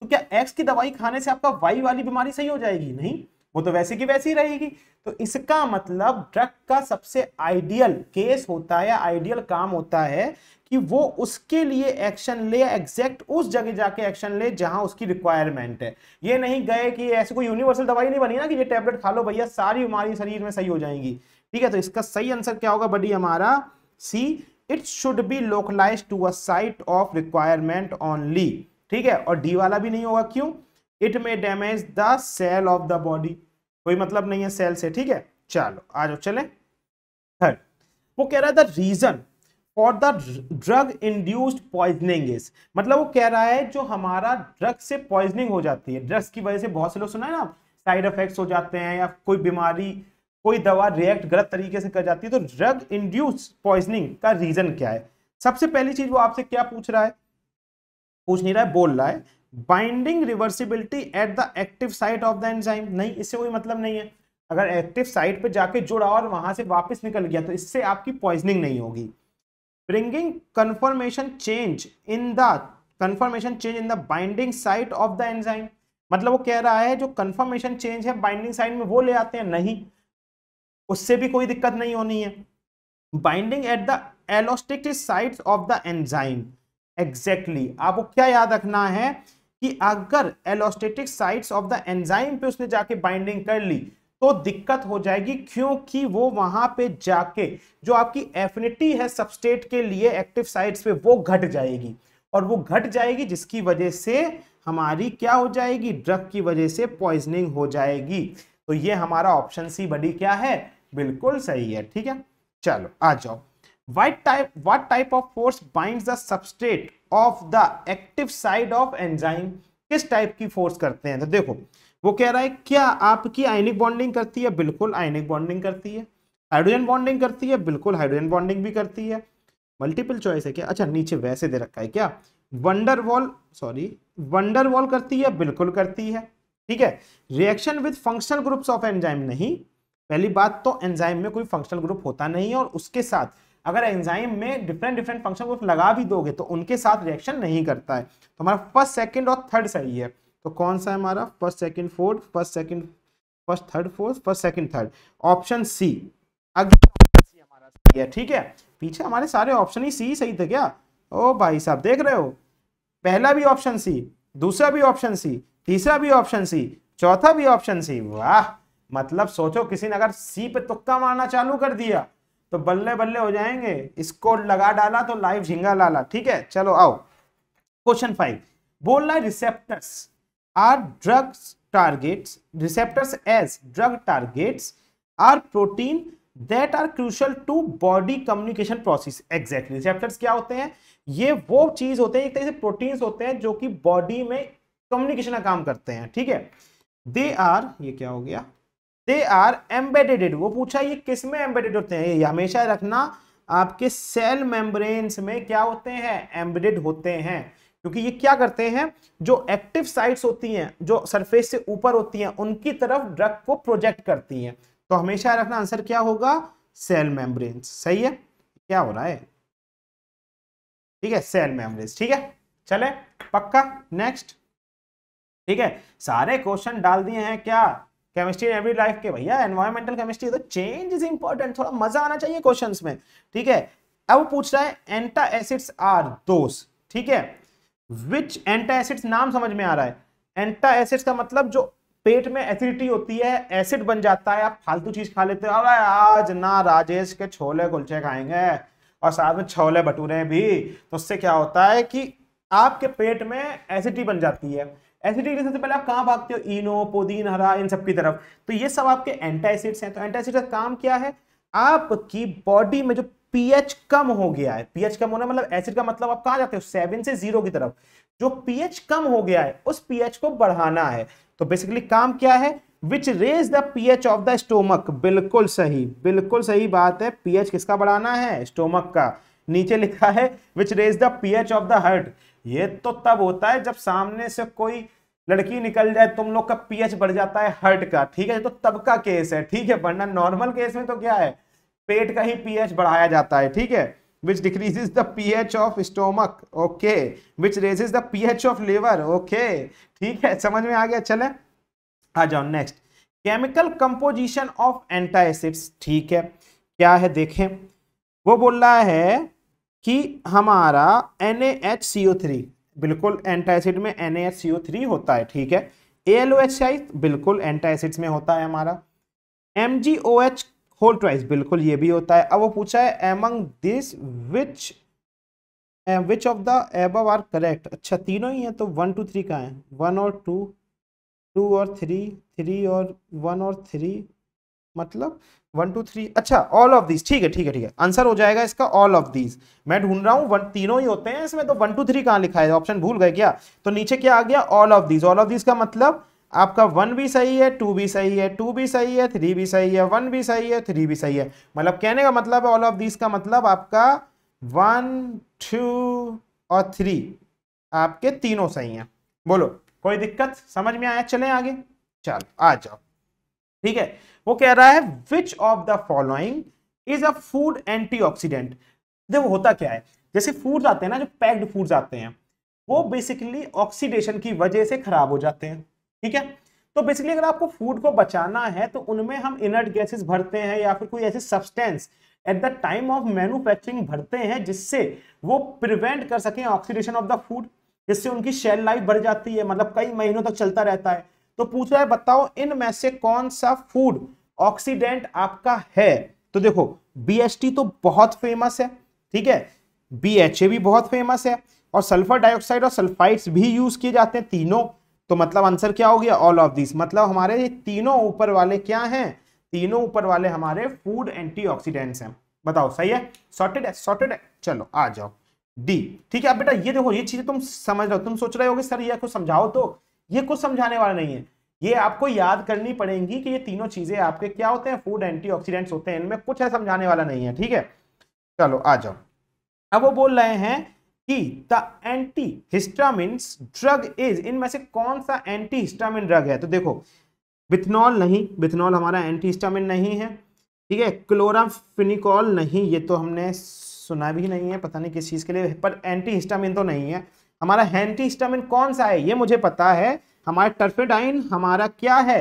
तो क्या एक्स की दवाई खाने से आपका वाई वाली बीमारी सही हो जाएगी नहीं वो तो वैसी की वैसी रहेगी तो इसका मतलब ड्रग का सबसे आइडियल केस होता है आइडियल काम होता है कि वो उसके लिए एक्शन ले एग्जैक्ट उस जगह जाके एक्शन ले जहां उसकी रिक्वायरमेंट है ये नहीं गए कि ऐसे कोई यूनिवर्सल दवाई नहीं बनी ना कि ये टेबलेट खा लो भैया सारी बीमारी शरीर में सही हो जाएंगी ठीक है तो इसका सही आंसर क्या होगा बडी हमारा C it should be localize to a site of requirement only ठीक है और डी वाला भी नहीं होगा क्यों it may damage the cell of the body कोई मतलब नहीं है सेल से ठीक है चलो आ जाओ चले थर्ड वो कह रहा है the reason for the drug induced poisoning is मतलब वो कह रहा है जो हमारा ड्रग से पॉइजनिंग हो जाती है ड्रग्स की वजह से बहुत से लोग सुना है ना साइड इफेक्ट्स हो जाते हैं या कोई बीमारी कोई दवा रिएक्ट गलत तरीके से कर जाती है तो ड्रग इंड्यूस पॉइजनिंग का रीजन क्या है सबसे पहली चीज वो आपसे क्या पूछ रहा है पूछ नहीं रहा है बोल रहा है binding reversibility at the active site of the enzyme नहीं इससे कोई मतलब नहीं है अगर एक्टिव साइट पे जाके जुड़ा और वहां से वापस निकल गया तो इससे आपकी पॉइजनिंग नहीं होगी bringing conformation change in the conformation change in the binding site of the enzyme मतलब वो कह रहा है जो कन्फर्मेशन चेंज है बाइंडिंग साइट में वो ले आते हैं नहीं उससे भी कोई दिक्कत नहीं होनी है binding at the allosteric site of the enzyme exactly आपको क्या याद रखना है कि अगर allosteric sites of the enzyme पे उसने जाके बाइंडिंग कर ली तो दिक्कत हो जाएगी क्योंकि वो वहां पे जाके जो आपकी एफिनिटी है सबस्टेट के लिए एक्टिव साइट्स पे वो घट जाएगी और वो घट जाएगी जिसकी वजह से हमारी क्या हो जाएगी ड्रग की वजह से पॉइजनिंग हो जाएगी तो ये हमारा ऑप्शन सी बड़ी क्या है बिल्कुल सही है ठीक है चलो आ जाओ what type what type of force binds the substrate of the active side of enzyme किस टाइप की फोर्स करते हैं तो देखो वो कह रहा है क्या आपकी आयनिक बॉन्डिंग करती है बिल्कुल आयनिक बॉन्डिंग करती है हाइड्रोजन बॉन्डिंग करती है बिल्कुल हाइड्रोजन बॉन्डिंग भी करती है मल्टीपल चॉइस है क्या अच्छा नीचे वैसे दे रखा है क्या van der Waals sorry van der Waals करती है बिल्कुल करती है ठीक है reaction with functional groups of enzyme नहीं पहली बात तो एंजाइम में कोई फंक्शनल ग्रुप होता नहीं है और उसके साथ अगर एंजाइम में डिफरेंट डिफरेंट फंक्शन ग्रुप लगा भी दोगे तो उनके साथ रिएक्शन नहीं करता है तो हमारा फर्स्ट सेकेंड और थर्ड सही है तो कौन सा है हमारा first second fourth first second first third fourth first second third option C अगला सी हमारा सही है ठीक है पीछे हमारे सारे ऑप्शन ही सी सही थे क्या ओ भाई साहब देख रहे हो पहला भी ऑप्शन सी दूसरा भी ऑप्शन सी तीसरा भी ऑप्शन सी चौथा भी ऑप्शन सी वाह मतलब सोचो किसी ने अगर सी पे तुक्का मारना चालू कर दिया तो बल्ले बल्ले हो जाएंगे इसको लगा डाला तो लाइव झिंगा लाला ठीक है चलो आओ क्वेश्चन फाइव बोल रहा है receptors are drugs targets receptors as drug targets are protein that are crucial to body communication process exactly receptors क्या होते हैं ये वो चीज होते हैं एक तरह से प्रोटीन्स होते हैं जो कि बॉडी में कम्युनिकेशन का काम करते हैं ठीक है दे आर ये क्या हो गया दे आर एम्बेडेड वो पूछा ये किस में एम्बेडेड होते हैं ये हमेशा रखना आपके सेल मेम्ब्रेन्स में क्या होते हैं एम्बेडेड होते हैं क्योंकि ये क्या करते हैं जो एक्टिव साइट्स होती हैं जो सरफेस से ऊपर होती हैं उनकी तरफ ड्रग को प्रोजेक्ट करती हैं तो हमेशा रखना आंसर क्या होगा सेल मेम्ब्रेन्स सही है क्या हो रहा है ठीक है सेल मेम्ब्रेन्स ठीक है चले पक्का नेक्स्ट ठीक है सारे क्वेश्चन डाल दिए हैं क्या केमिस्ट्री इन एवरी लाइफ के भैया एनवायरमेंटल केमिस्ट्री तो चेंज इज इंपॉर्टेंट थोड़ा मजा आना चाहिए क्वेश्चन में ठीक है अब पूछ रहा है एंटा एसिड्स आर दोस ठीक है विच एंटा एसिड्स नाम समझ में आ रहा है एंटा एसिड्स का मतलब जो पेट में एसिडिटी होती है एसिड बन जाता है आप फालतू चीज खा लेते हो आज ना राजेश के छोले कुलचे खाएंगे और साथ में छोले भटूरे भी तो उससे क्या होता है कि आपके पेट में एसिडिटी बन जाती है एसिडिक सबसे पहले आप कहाँ भागते हो इनो पोदीन हरा इन सब की तरफ तो ये सब आपके एंटासिड्स हैं तो एंटासिड का काम क्या है आपकी बॉडी में जो पीएच कम हो गया है पीएच कम होना मतलब एसिड का मतलब आप कहाँ जाते हो सेवन से जीरो की तरफ जो पीएच कम हो गया है उस पीएच को बढ़ाना है तो बेसिकली काम क्या है which raise the pH of the stomach बिल्कुल सही बिल्कुल सही बात है पीएच किसका बढ़ाना है स्टोमक का नीचे लिखा है which raise the pH of the heart ये तो तब होता है जब सामने से कोई लड़की निकल जाए तुम लोग का पीएच बढ़ जाता है हर्ट का ठीक है तो तब का केस है ठीक है वरना नॉर्मल केस में तो क्या है पेट का ही पीएच बढ़ाया जाता है ठीक है which decreases the pH of stomach okay which raises the pH of liver okay ठीक है समझ में आ गया चले आ जाओ next chemical composition of antacids ठीक है क्या है देखें वो बोल रहा है कि हमारा एन बिल्कुल एंटा एसिड में एन होता है ठीक है ए बिल्कुल एंटा में होता है हमारा M G O whole twice बिल्कुल ये भी होता है अब वो पूछा है among this which which of the above are correct अच्छा तीनों ही हैं तो वन टू थ्री का है वन और टू टू और थ्री थ्री और वन और थ्री मतलब वन टू थ्री अच्छा ऑल ऑफ दीज ठीक है ठीक है ठीक है आंसर हो जाएगा इसका ऑल ऑफ दीज मैं ढूंढ रहा हूँ वन तीनों ही होते हैं इसमें तो वन टू थ्री कहाँ लिखा है ऑप्शन भूल गए क्या तो नीचे क्या आ गया all of these all of these का मतलब आपका वन भी सही है टू भी सही है टू भी सही है थ्री भी सही है वन भी सही है थ्री भी सही है मतलब कहने का मतलब है ऑल ऑफ दीज का मतलब आपका वन टू और थ्री आपके तीनों सही हैं बोलो कोई दिक्कत समझ में आया चले आगे चलो आ जाओ ठीक है वो कह रहा है which of the following is a food antioxidant देखो होता क्या है जैसे फूड्स आते हैं ना जो पैक्ड फूड्स आते हैं वो बेसिकली ऑक्सीडेशन की वजह से खराब हो जाते हैं ठीक है तो बेसिकली अगर आपको फूड को बचाना है तो उनमें हम इनर्ट गैसेस भरते हैं या फिर कोई ऐसे substance at the time of manufacturing भरते हैं जिससे वो प्रिवेंट कर सकें ऑक्सीडेशन ऑफ द फूड जिससे उनकी शेल लाइफ बढ़ जाती है मतलब कई महीनों तक चलता रहता है तो पूछ रहा है बताओ इनमें से कौन सा फूड ऑक्सीडेंट आपका है तो देखो बी तो बहुत फेमस है ठीक है बी भी बहुत फेमस है और सल्फर डाइऑक्साइड और सल्फाइड्स भी यूज किए जाते हैं तीनों तो मतलब आंसर क्या हो गया ऑल ऑफ दिस मतलब हमारे ये तीनों ऊपर वाले क्या हैं तीनों ऊपर वाले हमारे फूड एंटीऑक्सीडेंट्स हैं बताओ सही है सॉर्टेड है सॉर्टेड है चलो आ जाओ डी ठीक है अब बेटा ये देखो ये चीजें तुम समझ रहे हो तुम सोच रहे हो सर ये कुछ समझाओ तो ये कुछ समझाने वाला नहीं है ये आपको याद करनी पड़ेगी कि ये तीनों चीजें आपके क्या होते हैं फूड एंटीऑक्सीडेंट्स होते हैं इनमें कुछ है समझाने वाला नहीं है ठीक है चलो आ जाओ अब वो बोल रहे हैं कि the antihistamine drug is इनमें से कौन सा एंटी हिस्टामिन ड्रग है तो देखो बिथनॉल नहीं बिथनॉल हमारा एंटी हिस्टामिन नहीं है ठीक है क्लोराफिनिकॉल नहीं ये तो हमने सुना भी नहीं है पता नहीं किस चीज़ के लिए पर एंटी हिस्टामिन तो नहीं है हमारा एंटी हिस्टामिन कौन सा है ये मुझे पता है हमारे टर्फेडाइन हमारा क्या है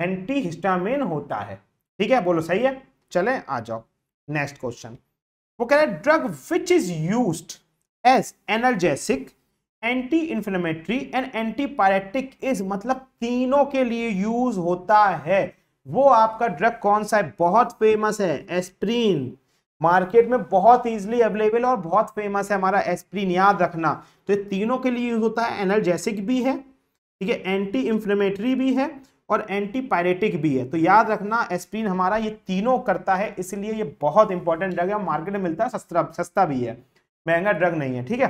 एंटी हिस्टामिन होता है ठीक है बोलो सही है चले आ जाओ नेक्स्ट क्वेश्चन वो कह रहे हैं drug which is use as analgesic anti inflammatory and antipyretic is मतलब तीनों के लिए यूज होता है वो आपका ड्रग कौन सा है बहुत फेमस है एस्प्रीन मार्केट में बहुत इजीली अवेलेबल और बहुत फेमस है हमारा एस्प्रीन याद रखना तो ये तीनों के लिए यूज होता है एनर्जेसिक भी है ठीक है एंटी इन्फ्लेमेटरी भी है और एंटी पायरेटिक भी है तो याद रखना एस्प्रीन हमारा ये तीनों करता है इसलिए ये बहुत इंपॉर्टेंट ड्रग है मार्केट में मिलता है सस्ता सस्ता भी है महंगा ड्रग नहीं है ठीक है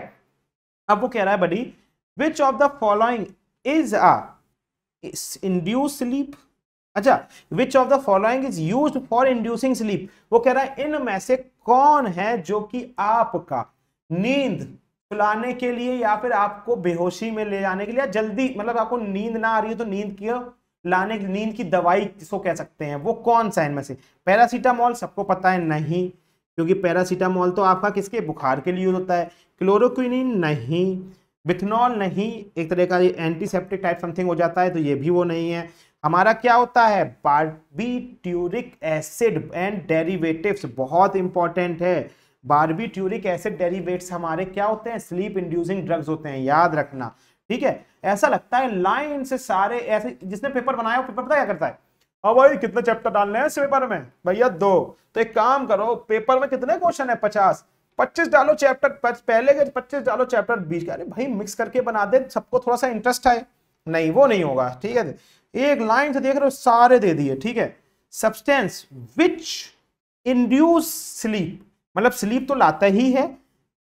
अब वो कह रहा है buddy which of the following is a induce sleep अच्छा which of the following is use for inducing sleep वो कह रहा है इनमें से कौन है जो कि आपका नींद सुलाने के लिए या फिर आपको बेहोशी में ले जाने के लिए जल्दी मतलब आपको नींद ना आ रही हो तो नींद की लाने की नींद की दवाई किसको कह सकते हैं वो कौन सा इनमें से पैरासीटामॉल सबको पता है नहीं क्योंकि पैरासीटामॉल तो आपका किसके बुखार के लिए यूज होता है क्लोरोक्विनिन नहीं विथनॉल नहीं एक तरह का एंटीसेप्टिक टाइप समथिंग हो जाता है तो ये भी वो नहीं है हमारा क्या होता है बार्बीट्यूरिक एसिड एंड डेरिवेटिव्स बहुत इंपॉर्टेंट है बारबीट्यूरिक एसिड डेरिवेट्स हमारे क्या होते हैं स्लीप इंड्यूसिंग ड्रग्स होते हैं याद रखना ठीक है ऐसा लगता है लाइन से सारे ऐसे जिसने पेपर बनाया पेपर पता क्या करता है हाँ भाई कितने चैप्टर डालने हैं इस पेपर में भैया दो तो एक काम करो पेपर में कितने क्वेश्चन है पचास पच्चीस डालो चैप्टर पहले के पच्चीस डालो चैप्टर बीच का अरे भाई मिक्स करके बना दे सबको थोड़ा सा इंटरेस्ट आए नहीं वो नहीं होगा ठीक है एक लाइन से देख रहे हो सारे दे दिए ठीक है सब्सटेंस विच इंड्यूस स्लीप मतलब स्लीप तो लाता ही है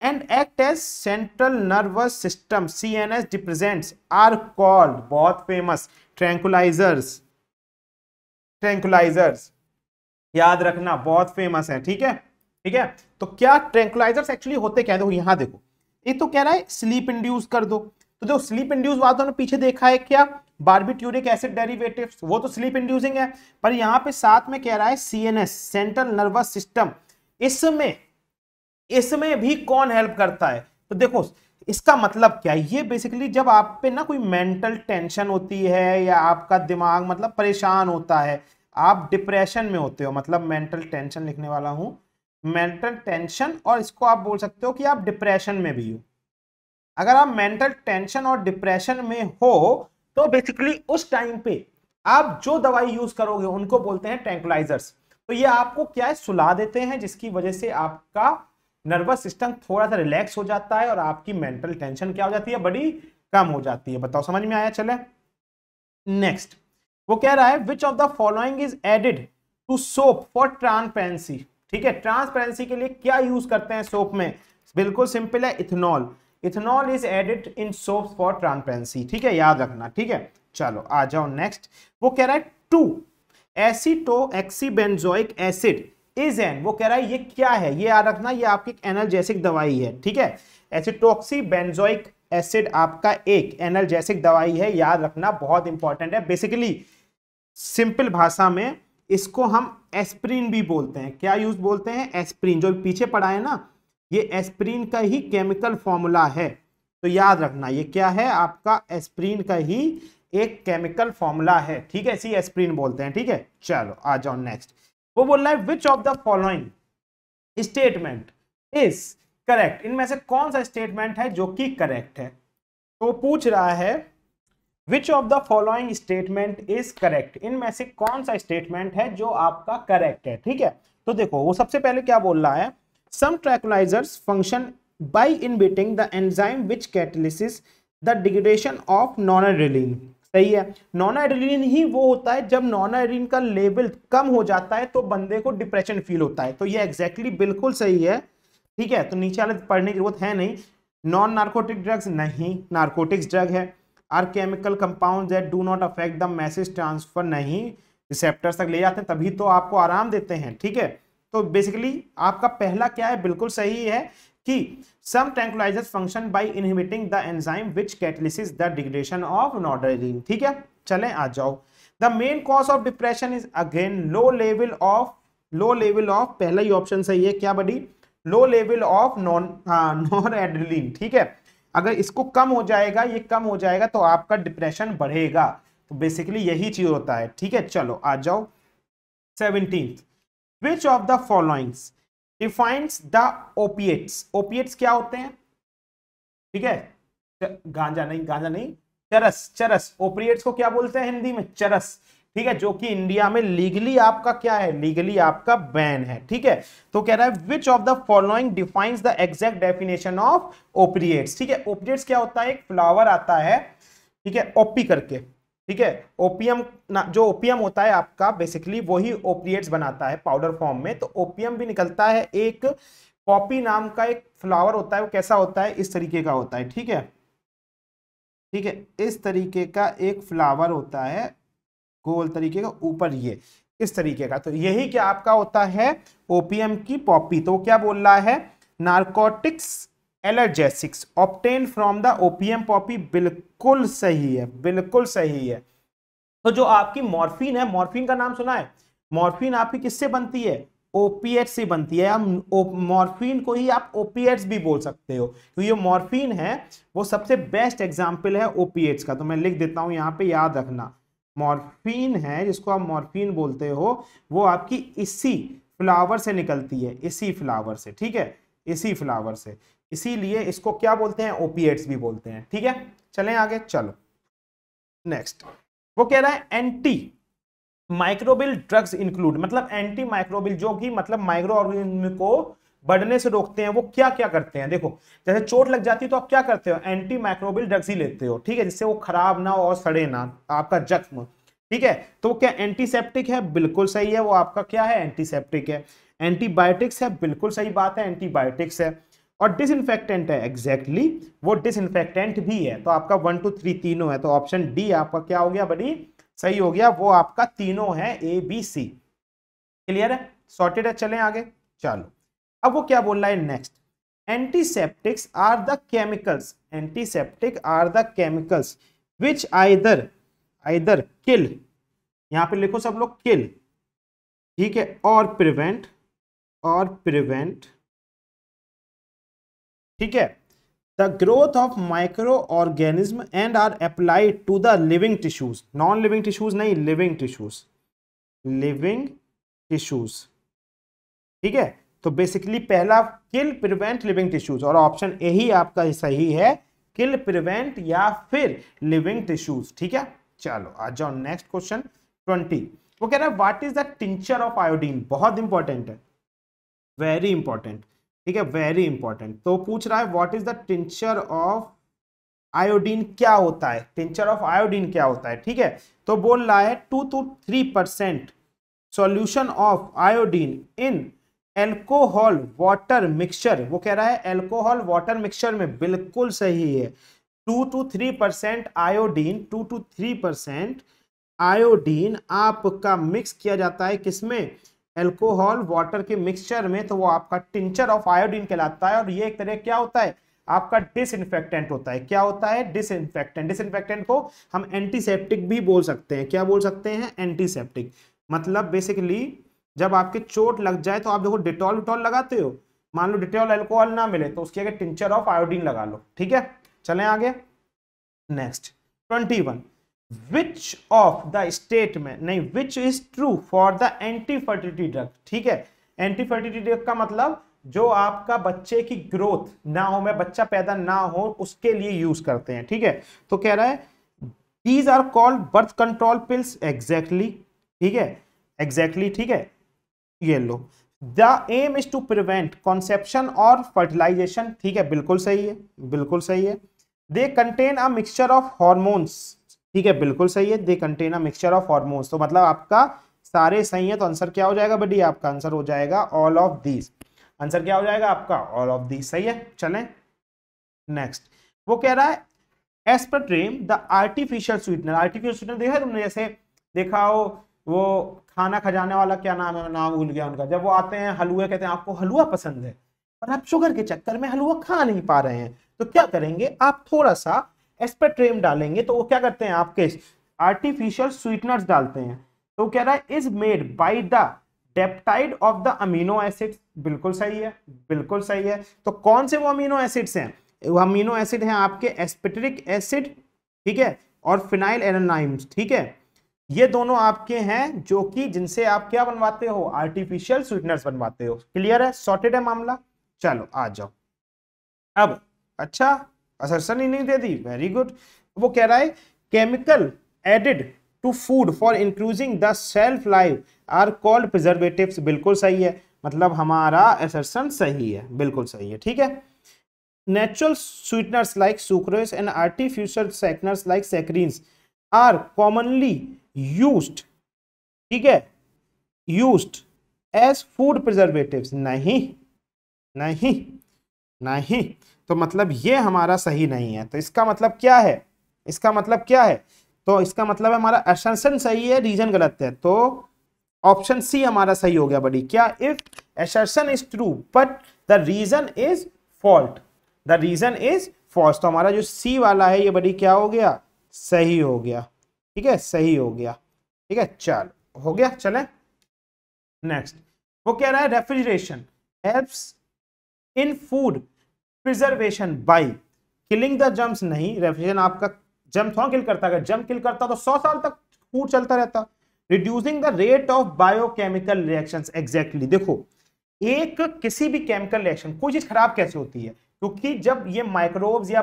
and act as central nervous system C N S represent are called बहुत फेमस ट्रैंकुलाइजर्स ट्रैंकुलाइजर्स याद रखना बहुत फेमस है ठीक है ठीक है तो क्या ट्रैंकुलाइजर्स एक्चुअली होते क्या देखो यहां देखो ये तो कह रहा है स्लीप इंड्यूस कर दो तो जो स्लीप इंड्यूस बात पीछे देखा है क्या बारबिट्यूरिक एसिड डेरिवेटिव वो तो स्लीप इंड्यूसिंग है पर यहां पे साथ में कह रहा है C N S central nervous system इसमें इसमें भी कौन हेल्प करता है तो देखो इसका मतलब क्या है ये बेसिकली जब आप पे ना कोई मेंटल टेंशन होती है या आपका दिमाग मतलब परेशान होता है आप डिप्रेशन में होते हो मतलब मेंटल टेंशन लिखने वाला हूँ मेंटल टेंशन और इसको आप बोल सकते हो कि आप डिप्रेशन में भी हो अगर आप मेंटल टेंशन और डिप्रेशन में हो तो बेसिकली उस टाइम पे आप जो दवाई यूज करोगे उनको बोलते हैं टेंकुलाइजर्स तो ये आपको क्या है सुला देते हैं जिसकी वजह से आपका नर्वस सिस्टम थोड़ा सा रिलैक्स हो जाता है और आपकी मेंटल टेंशन क्या हो जाती है बड़ी कम हो जाती है बताओ समझ में आया चले नेक्स्ट वो कह रहा है which of the following is added to soap for transparency ठीक है ट्रांसपेरेंसी के लिए क्या यूज करते हैं सोप में बिल्कुल सिंपल है ethanol ethanol is added in soap for transparency ठीक है याद रखना ठीक है चलो आ जाओ नेक्स्ट वो कह रहा है two acetoxybenzoic acid is an वो कह रहा है ये क्या है ये याद रखना ये आपकी एनर्जेसिक दवाई है ठीक है एसिटोक्सी बेंजोइक एसिड आपका एक एनर्जेसिक दवाई है याद रखना बहुत इंपॉर्टेंट है बेसिकली सिंपल भाषा में इसको हम एस्प्रीन भी बोलते हैं क्या यूज बोलते हैं एस्प्रीन जो पीछे पड़ा है ना ये एस्प्रीन का ही केमिकल फॉर्मूला है तो याद रखना ये क्या है आपका एस्प्रीन का ही एक केमिकल फॉर्मूला है ठीक है इसी एस्प्रीन बोलते हैं ठीक है चलो आ जाओ नेक्स्ट वो रहा है which of the following statement is correct इनमें से कौन सा स्टेटमेंट है जो कि करेक्ट है तो पूछ रहा है which of the following statement is correct इनमें से कौन सा स्टेटमेंट है जो आपका करेक्ट है ठीक है तो देखो वो सबसे पहले क्या बोल रहा है some tranquilizers function by inhibiting the enzyme which catalyses the degradation of नॉन रिलीन सही है नॉन आइड्रीन ही वो होता है जब नॉन आइड्रीन का लेवल कम हो जाता है तो बंदे को डिप्रेशन फील होता है तो ये एग्जैक्टली exactly बिल्कुल सही है ठीक है तो नीचे वाले पढ़ने की जरूरत है नहीं नॉन नार्कोटिक ड्रग्स नहीं नार्कोटिक्स ड्रग है are chemical compound that do not affect the message transfer नहीं रिसेप्टर तक ले जाते हैं तभी तो आपको आराम देते हैं ठीक है तो बेसिकली आपका पहला क्या है बिल्कुल सही है कि some tranquilizers function by inhibiting the enzyme which catalyses the degradation of noradrenaline ठीक है चले आ जाओ the main cause of depression is again low level of low level of पहला ही ऑप्शन सही है क्या बडी low level of nor noradrenaline ठीक है अगर इसको कम हो जाएगा ये कम हो जाएगा तो आपका डिप्रेशन बढ़ेगा तो बेसिकली यही चीज होता है ठीक है चलो आ जाओ seventeen which of the followings defines the opiates opiates क्या होते हैं ठीक है गांजा नहीं गांजा नहीं चरस चरस ओपिएट्स को क्या बोलते हैं हिंदी में चरस ठीक है जो कि इंडिया में लीगली आपका क्या है लीगली आपका बैन है ठीक है तो कह रहा है which of the following defines the exact definition of opiates ठीक है ओपिएट्स क्या होता है एक फ्लावर आता है ठीक है ओपी करके ठीक है ओपीएम जो ओपीएम होता है आपका बेसिकली वही ओपिएट्स बनाता है पाउडर फॉर्म में तो ओपीएम भी निकलता है एक पॉपी नाम का एक फ्लावर होता है वो कैसा होता है इस तरीके का होता है ठीक है ठीक है इस तरीके का एक फ्लावर होता है गोल तरीके का ऊपर ये इस तरीके का तो यही क्या आपका होता है ओपीएम की पॉपी तो क्या बोल रहा है narcotics analgesics obtained from the opium poppy बिल्कुल सही है बिल्कुल सही है तो जो आपकी मॉर्फिन है मॉर्फिन का नाम सुना है मॉर्फिन आपकी किससे बनती है ओपीएट से बनती है मॉर्फिन को ही आप ओपीएट भी बोल सकते हो क्योंकि तो मॉर्फिन है वो सबसे बेस्ट एग्जाम्पल है ओपीएच का तो मैं लिख देता हूँ यहाँ पे याद रखना मॉर्फिन है जिसको आप मॉर्फिन बोलते हो वो आपकी इसी फ्लावर से निकलती है इसी फ्लावर से ठीक है इसी फ्लावर से इसीलिए इसको क्या बोलते हैं ओपीएट्स भी बोलते हैं ठीक है चलें आगे चलो नेक्स्ट वो कह रहा है एंटी माइक्रोबिल ड्रग्स इंक्लूड मतलब एंटी माइक्रोबिल जो कि मतलब माइक्रो ऑर्गेनिज्म को बढ़ने से रोकते हैं वो क्या क्या करते हैं देखो जैसे चोट लग जाती है तो आप क्या करते हो एंटी माइक्रोबिल ड्रग्स ही लेते हो ठीक है जिससे वो खराब ना और सड़े ना आपका जख्म ठीक है तो क्या एंटीसेप्टिक है बिल्कुल सही है वो आपका क्या है एंटीसेप्टिक है एंटीबायोटिक्स है बिल्कुल सही बात है एंटीबायोटिक्स है और डिसइनफेक्टेंट है एग्जैक्टली exactly, वो डिसइनफेक्टेंट भी है तो आपका वन टू थ्री तीनों है तो ऑप्शन डी आपका क्या हो गया बड़ी सही हो गया वो आपका तीनों है ए बी सी क्लियर है सॉर्टेड है चलें आगे चलो अब वो क्या बोल रहा है next antiseptics are the chemicals antiseptic are the chemicals which either either kill यहाँ पे लिखो सब लोग किल ठीक है और प्रिवेंट और प्रिवेंट ठीक है the growth of micro organism and are applied to the living tissues non living tissues नहीं लिविंग टिश्यूज लिविंग टिश्यूज ठीक है तो बेसिकली पहला किल प्रिवेंट लिविंग टिश्यूज और ऑप्शन ए ही आपका सही है किल प्रिवेंट या फिर लिविंग टिश्यूज ठीक है चलो आ जाओ नेक्स्ट क्वेश्चन ट्वेंटी वो कह रहा है what is the tincture of iodine बहुत इंपॉर्टेंट है वेरी इंपॉर्टेंट ठीक है वेरी इंपॉर्टेंट तो पूछ रहा है what is the tincture of iodine क्या होता है टिंचर ऑफ आयोडीन क्या होता है ठीक है तो बोल रहा है two to three percent solution of iodine in alcohol water mixture वो कह रहा है एल्कोहल वाटर मिक्सचर में बिल्कुल सही है two to three percent iodine two to three percent iodine आपका मिक्स किया जाता है किसमें एल्कोहल वाटर के मिक्सचर में तो वो आपका टिंचर ऑफ आयोडीन कहलाता है और ये एक तरह क्या होता है आपका डिसइनफेक्टेंट होता है क्या होता है डिसइनफेक्टेंट डिसइनफेक्टेंट को हम एंटीसेप्टिक भी बोल सकते हैं क्या बोल सकते हैं एंटीसेप्टिक मतलब बेसिकली जब आपके चोट लग जाए तो आप देखो डिटॉल विटॉल लगाते हो मान लो डिटॉल एल्कोहल ना मिले तो उसके आगे टिंचर ऑफ आयोडीन लगा लो ठीक है चले आगे next twenty one which of the statement नहीं which is true for the anti fertility drug ठीक है एंटी फर्टिलिटी ड्रग का मतलब जो आपका बच्चे की ग्रोथ ना हो में बच्चा पैदा ना हो उसके लिए यूज करते हैं ठीक है तो कह रहा है these are called birth control pills exactly ठीक है एग्जैक्टली ठीक है ये लो the aim is to prevent conception और फर्टिलाइजेशन ठीक है बिल्कुल सही है बिल्कुल सही है they contain a mixture of hormones ठीक है बिल्कुल सही है they contain a mixture of hormones तो मतलब आपका सारे सही है तो आंसर क्या हो जाएगा बडी आपका आंसर हो जाएगा ऑल ऑफ दीज आंसर क्या हो जाएगा आपका ऑल ऑफ दीज सही है चलें नेक्स्ट वो कह रहा है aspartame the artificial sweetener artificial sweetener देखा तुमने जैसे देखा हो वो खाना खजाने वाला क्या नाम है नाम भूल गया उनका जब वो आते हैं हलवे कहते हैं आपको हलवा पसंद है पर आप शुगर के चक्कर में हलवा खा नहीं पा रहे हैं तो क्या करेंगे आप थोड़ा सा एस्पेट्रेम डालेंगे तो वो क्या करते हैं आपके आर्टिफिशियल स्वीटनर्स डालते हैं तो कह रहा है is made by the dipeptide of the amino acids बिल्कुल सही है बिल्कुल सही है तो कौन से वो अमीनो एसिड्स हैं वो अमीनो एसिड हैं आपके एस्पेट्रिक एसिड ठीक है और फिनाइल एनाइम्स ठीक है ये दोनों आपके हैं जो कि जिनसे आप क्या बनवाते हो आर्टिफिशियल स्वीटनर्स बनवाते हो क्लियर है सॉर्टेड है मामला चलो आ जाओ अब अच्छा असरसन अच्छा, ही नहीं दे दी वेरी गुड वो कह रहा है chemical added to food for increasing the shelf life are called preservative बिल्कुल सही है मतलब हमारा असरसन सही है बिल्कुल सही है ठीक है natural sweeteners like sucrose and artificial sweeteners like saccharins are commonly use ठीक है यूज एज फूड प्रिजर्वेटिव नहीं नहीं नहीं तो मतलब ये हमारा सही नहीं है तो इसका मतलब क्या है इसका मतलब क्या है तो इसका मतलब है हमारा एसेंशन सही है रीजन गलत है तो ऑप्शन सी हमारा सही हो गया बड़ी क्या if assertion is true but the reason is false the reason is false तो हमारा जो सी वाला है ये बड़ी क्या हो गया सही हो गया ठीक है सही हो गया ठीक है चल हो गया चले नेक्स्ट वो कह रहा है refrigeration helps in food preservation by killing the germs नहीं रेफ्रिजरेशन आपका जम्स कौन किल करता अगर जम्प किल करता तो सौ साल तक फूड चलता रहता reducing the rate of biochemical reaction exactly देखो एक किसी भी केमिकल रिएक्शन कोई चीज खराब कैसे होती है क्योंकि तो जब ये माइक्रोब्स या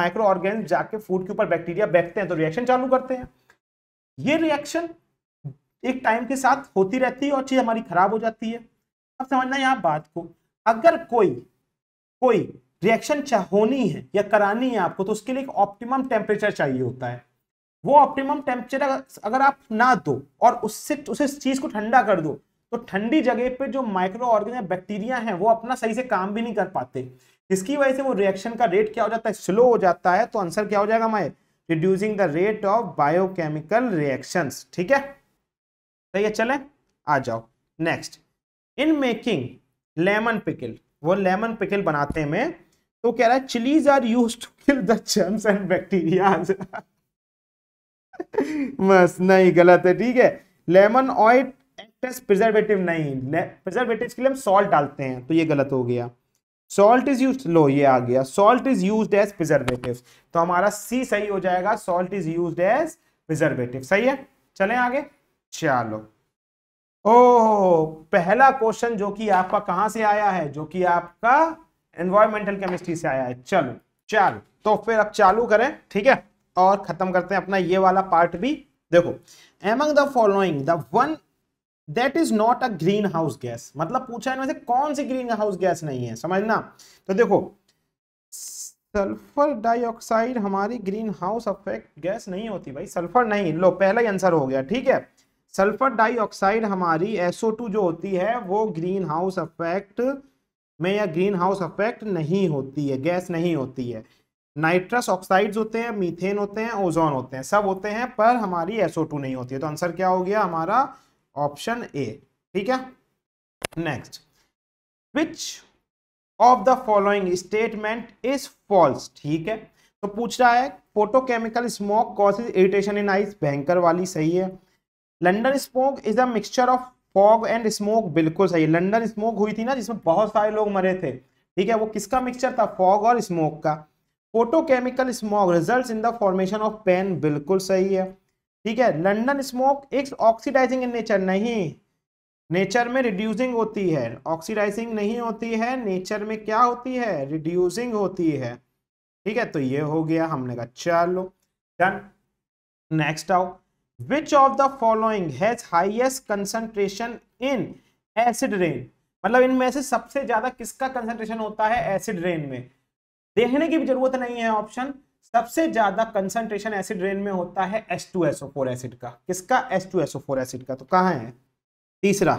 माइक्रो ऑर्गेनिज्म जाके फूड के ऊपर बैक्टीरिया बैठते हैं तो रिएक्शन चालू करते हैं ये रिएक्शन एक टाइम के साथ होती रहती है और चीज हमारी खराब हो जाती है अब समझना यहाँ बात को अगर कोई कोई रिएक्शन होनी है या करानी है आपको तो उसके लिए एक ऑप्टिमम टेम्परेचर चाहिए होता है वो ऑप्टिमम टेम्परेचर अगर आप ना दो और उससे उसे चीज को ठंडा कर दो तो ठंडी जगह पे जो माइक्रो ऑर्गेनिक बैक्टीरिया हैं वो अपना सही से काम भी नहीं कर पाते इसकी वजह से वो रिएक्शन का रेट क्या हो जाता है स्लो हो जाता है तो आंसर क्या हो जाएगा माए reducing the rate of biochemical reaction ठीक है सही है चले आ जाओ next in making lemon pickle वो लेमन पिकल बनाते में तो कह रहा है chillies are use to kill the germs and bacteria बस नहीं गलत है ठीक है lemon oil act as preservative नहीं प्रिजर्वेटिव के लिए हम सॉल्ट डालते हैं तो ये गलत हो गया सॉल्ट इज यूज लो ये आ गया salt is use as preservative तो हमारा सी सही हो जाएगा salt is use as preservative सही है चले आगे चलो ओ पहला क्वेश्चन जो कि आपका कहां से आया है जो कि आपका एनवायरमेंटल केमिस्ट्री से आया है चलो चल तो फिर अब चालू करें ठीक है और खत्म करते हैं अपना ये वाला पार्ट भी देखो among the following the one that is not a green house gas मतलब पूछा इनमें से कौन सी ग्रीन हाउस गैस नहीं है समझना तो देखो सल्फर डाइऑक्साइड हमारी ग्रीन हाउस अफेक्ट गैस नहीं होती भाई सल्फर नहीं लो पहला ही आंसर हो गया ठीक है सल्फर डाइऑक्साइड हमारी एसओ टू जो होती है वो ग्रीन हाउस अफेक्ट में यह ग्रीन हाउस अफेक्ट नहीं होती है गैस नहीं होती है नाइट्रस ऑक्साइड्स होते हैं मीथेन होते हैं ओजोन होते हैं सब होते हैं पर हमारी एसओ नहीं होती है तो आंसर क्या हो गया हमारा ऑप्शन ए ठीक है next which of the following statement is false ठीक है तो पूछ रहा है photochemical smoke causes irritation in eyes भयंकर वाली सही है London smoke is a mixture of fog and smoke बिल्कुल सही लंदन स्मोक हुई थी ना जिसमें बहुत सारे लोग मरे थे ठीक है वो किसका मिक्सचर था फॉग और स्मोक का photochemical smoke result in the formation of PAN बिल्कुल सही है ठीक है लंडन स्मोक एक ऑक्सीडाइजिंग इन नेचर नहीं नेचर में रिड्यूसिंग होती है ऑक्सीडाइजिंग नहीं होती है नेचर में क्या होती है रिड्यूसिंग होती है ठीक है तो ये हो गया हमने कहा चलो डन नेक्स्ट आओ which of the following has highest concentration in acid rain मतलब इनमें से सबसे ज्यादा किसका कंसेंट्रेशन होता है एसिड रेन में देखने की भी जरूरत नहीं है ऑप्शन सबसे ज्यादा कंसेंट्रेशन एसिड रेन में होता है H2SO4 एसिड का किसका H2SO4 एसिड का तो कहाँ है तीसरा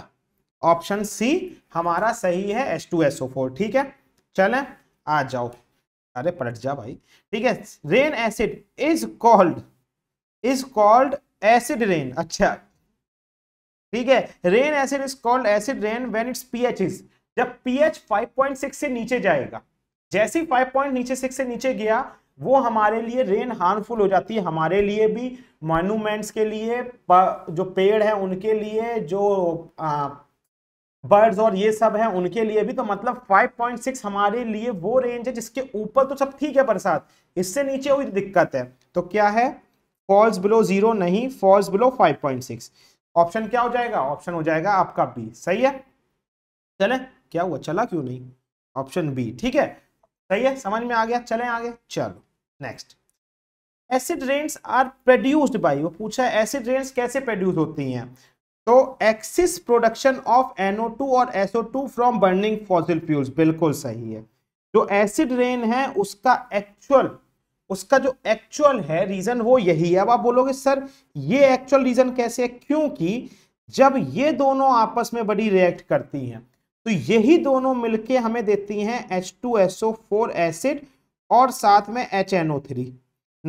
ऑप्शन सी हमारा सही है H2SO4 ठीक है चले आ जाओ अरे पलट जा भाई ठीक है rain acid is called is called acid rain अच्छा ठीक है rain acid is called acid rain when its pH is जब पीएच 5.6 से नीचे जाएगा जैसे ही 5. नीचे सिक्स से नीचे गया वो हमारे लिए रेन हार्मफुल हो जाती है हमारे लिए भी मॉन्यूमेंट्स के लिए जो पेड़ है उनके लिए जो बर्ड्स और ये सब है उनके लिए भी तो मतलब 5.6 हमारे लिए वो रेंज है जिसके ऊपर तो सब ठीक है बरसात इससे नीचे हुई दिक्कत है तो क्या है फॉल्स बिलो जीरो नहीं falls below five point six option क्या हो जाएगा ऑप्शन हो जाएगा आपका बी सही है चले क्या हुआ चला क्यों नहीं ऑप्शन बी ठीक है सही है समझ में आ गया चले आगे चलो next acid rains are produced by वो पूछा है एसिड रेन्स कैसे प्रोड्यूस होती हैं तो एक्सिस प्रोडक्शन ऑफ NO2 और SO2 from burning fossil fuels बिल्कुल सही है जो एसिड रेन है उसका एक्चुअल उसका जो एक्चुअल है रीजन वो यही है अब आप बोलोगे सर ये एक्चुअल रीजन कैसे है क्योंकि जब ये दोनों आपस में बड़ी रिएक्ट करती हैं तो यही दोनों मिलके हमें देती हैं H2SO4 एसिड और साथ में HNO3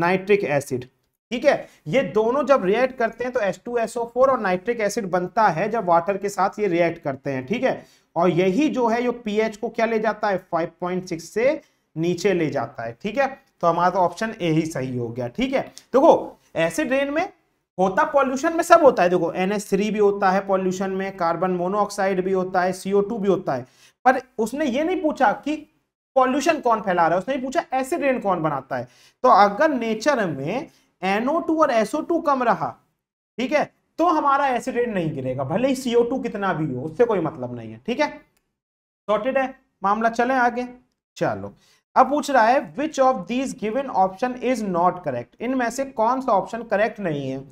नाइट्रिक एसिड ठीक है ये दोनों जब रिएक्ट करते हैं तो H2SO4 और नाइट्रिक एसिड बनता है जब वाटर के साथ ये रिएक्ट करते हैं ठीक है और यही जो है ये पीएच को क्या ले जाता है सिक्स से नीचे ले जाता है ठीक है तो हमारा तो ऑप्शन ए ही सही हो गया ठीक है देखो ऐसे ड्रेन में होता पॉल्यूशन में सब होता है देखो एन भी होता है पॉल्यूशन में कार्बन मोनोऑक्साइड भी होता है सीओ भी होता है पर उसने ये नहीं पूछा कि पॉल्यूशन कौन फैला रहा है उसने पूछा ऐसे रेन कौन बनाता है तो अगर नेचर में टू और टू कम रहा ठीक है तो हमारा एसिड रेन नहीं गिरेगा भले ही टू कितना भी हो उससे कोई मतलब नहीं है ठीक है सॉर्टेड है मामला चले आगे चलो अब पूछ रहा है which of these given option is not correct इनमें से कौन सा ऑप्शन करेक्ट नहीं है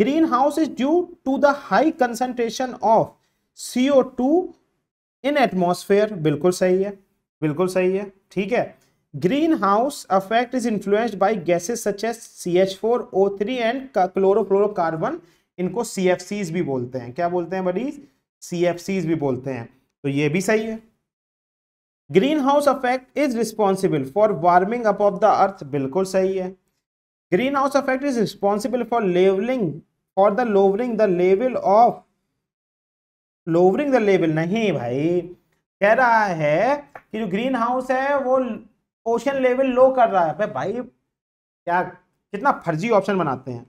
green house is due to the high concentration of C O two in atmosphere बिल्कुल सही है बिल्कुल सही है ठीक है green house effect is influenced by gases such as C H four O three and carbon इनको सी एफ सीज भी बोलते हैं क्या बोलते हैं बड़ी सी एफ सीज भी बोलते हैं तो ये भी सही है green house effect is responsible for warming up of the earth बिल्कुल सही है green house effect is responsible for levelling for the lowering the level of lowering the level नहीं भाई कह रहा है कि जो ग्रीन हाउस है वो ओशन लेवल लो कर रहा है भाई क्या कितना फर्जी ऑप्शन बनाते हैं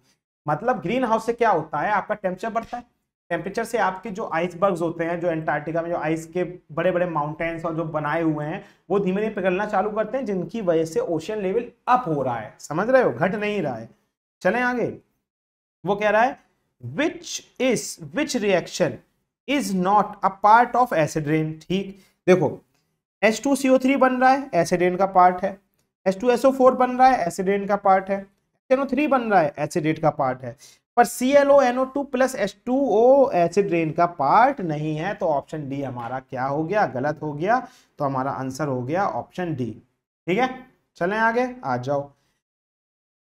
मतलब ग्रीन हाउस से क्या होता है आपका टेम्परेचर बढ़ता है टेम्परेचर से आपके जो आइसबर्ग्स होते हैं जो एंटार्क्टिका में जो आइस के बड़े बड़े माउंटेन्स और जो बनाए हुए हैं वो धीमे धीमे पिघलना चालू करते हैं जिनकी वजह से ओशन लेवल अप हो रहा है समझ रहे हो घट नहीं रहा है चले आगे वो कह रहा है which is which reaction is not a part of acid rain ठीक देखो H two C O three बन रहा है एसिड का पार्ट है H two S O four बन रहा है एसिड का पार्ट है एच एन ओ थ्री बन रहा है एसिडेट का पार्ट है पर C L O N O two plus H two O acid rain का पार्ट नहीं है तो ऑप्शन डी हमारा क्या हो गया गलत हो गया तो हमारा आंसर हो गया ऑप्शन डी ठीक है चलें आगे आ जाओ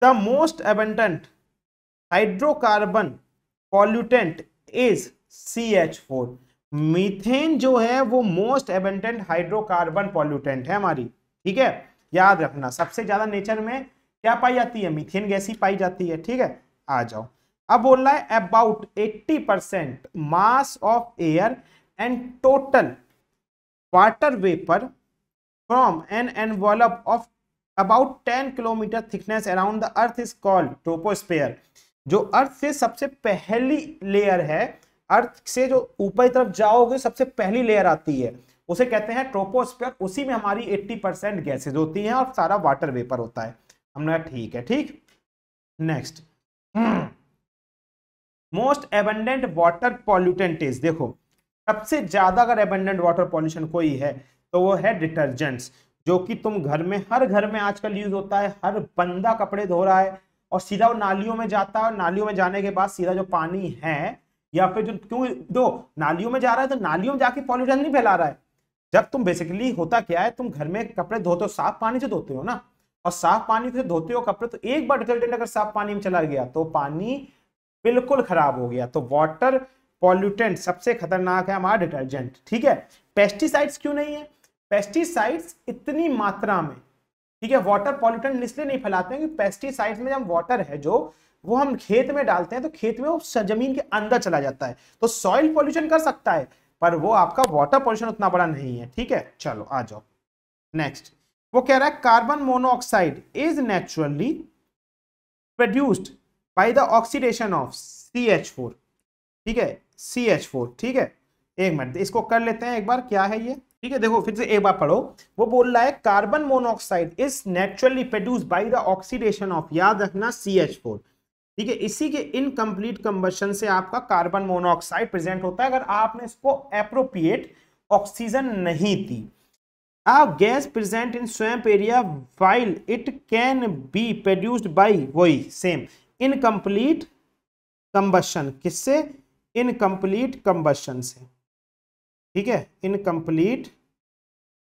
the most abundant hydrocarbon pollutant is C H four methane जो है वो मोस्ट एबेंडेंट हाइड्रोकार्बन पॉल्यूटेंट है हमारी ठीक है याद रखना सबसे ज्यादा नेचर में क्या पाई जाती है मीथेन गैसी पाई जाती है ठीक है आ जाओ अब बोल रहा है about 80 percent mass of air and total water vapour from an envelope of about 10 kilometre thickness around the earth is called troposphere जो अर्थ से सबसे पहली लेयर है अर्थ से जो ऊपर की तरफ जाओगे सबसे पहली लेयर आती है उसे कहते हैं ट्रोपोस्फेयर उसी में हमारी 80 परसेंट गैसेज होती हैं और सारा वाटर वेपर होता है हमने कहा ठीक है ठीक next most abundant water pollutant is देखो सबसे ज़्यादा अगर एबेंडेंट वाटर पॉल्यूशन कोई है तो वो है डिटर्जेंट्स जो कि तुम घर में हर घर में आजकल यूज होता है हर बंदा कपड़े धो रहा है और सीधा वो नालियों में जाता है नालियों में जाने के बाद सीधा जो पानी है या फिर जो क्यों दो नालियों में जा रहा है तो नालियों में जाके पॉल्यूशन नहीं फैला रहा है जब तुम बेसिकली होता क्या है तुम घर में कपड़े धोते हो साफ पानी से धोते हो ना और साफ पानी से धोते हो कपड़े तो एक बार डिटर्जेंट अगर साफ पानी में चला गया तो पानी बिल्कुल खराब हो गया तो वाटर पॉल्यूटेंट सबसे खतरनाक है हमारा डिटर्जेंट ठीक है पेस्टिसाइड्स क्यों नहीं है पेस्टिसाइड्स इतनी मात्रा में ठीक है वाटर पॉल्यूटेंट इसलिए नहीं फैलाते हैं कि पेस्टिसाइड्स में जब वाटर है जो वो हम खेत में डालते हैं तो खेत में वो जमीन के अंदर चला जाता है तो सॉइल पॉल्यूशन कर सकता है पर वो आपका वाटर पॉल्यूशन उतना बड़ा नहीं है ठीक है चलो आ जाओ नेक्स्ट वो कह रहा है carbon monoxide is naturally produced by the oxidation of C H four ठीक है सी एच फोर ठीक है एक मिनट इसको कर लेते हैं एक बार क्या है ये ठीक है देखो फिर से एक बार पढ़ो वो बोल रहा है carbon monoxide is naturally produce by the oxidation of याद रखना सी एच फोर ठीक है इसी के इनकम्प्लीट कंबर्शन से आपका कार्बन मोनोऑक्साइड प्रेजेंट होता है अगर आपने इसको अप्रोप्रिएट ऑक्सीजन नहीं दी आप gas present in swamp area while it can be produced by वही सेम इनकम्प्लीट कंबशन किससे इनकम्प्लीट कंबशन से ठीक है इनकम्प्लीट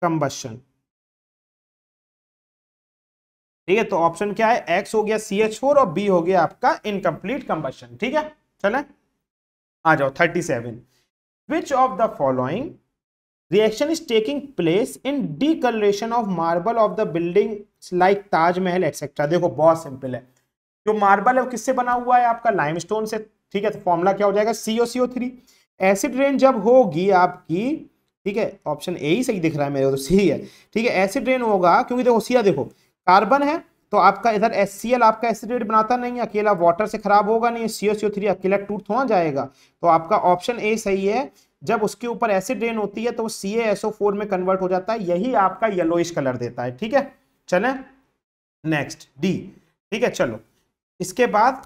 कंबशन ठीक है तो ऑप्शन क्या है एक्स हो गया सी एच फोर और बी हो गया आपका इनकम्प्लीट कंबशन ठीक है चले आ जाओ thirty seven which of the following reaction is taking place in the of of marble of the building like Taj Mahal etcetera देखो बहुत सिंपल है जो मार्बल है वो किससे बना हुआ है आपका लाइमस्टोन से ठीक है तो फॉर्मूला क्या हो जाएगा CO CO three acid rain जब होगी आपकी ठीक है ऑप्शन ए ही सही दिख रहा है मेरे को तो सही है ठीक है एसिड रेन होगा क्योंकि देखो सीधा देखो कार्बन है तो आपका इधर एस आपका एसिडेट बनाता नहीं अकेला वाटर से खराब होगा नहीं सीओ सीओ थ्री अकेला टूट थोड़ा जाएगा तो आपका ऑप्शन ए सही है जब उसके ऊपर एसिड रेन होती है तो सी एसओ फोर में कन्वर्ट हो जाता है यही आपका येलोइश कलर देता है ठीक है चले नेक्स्ट डी ठीक है चलो इसके बाद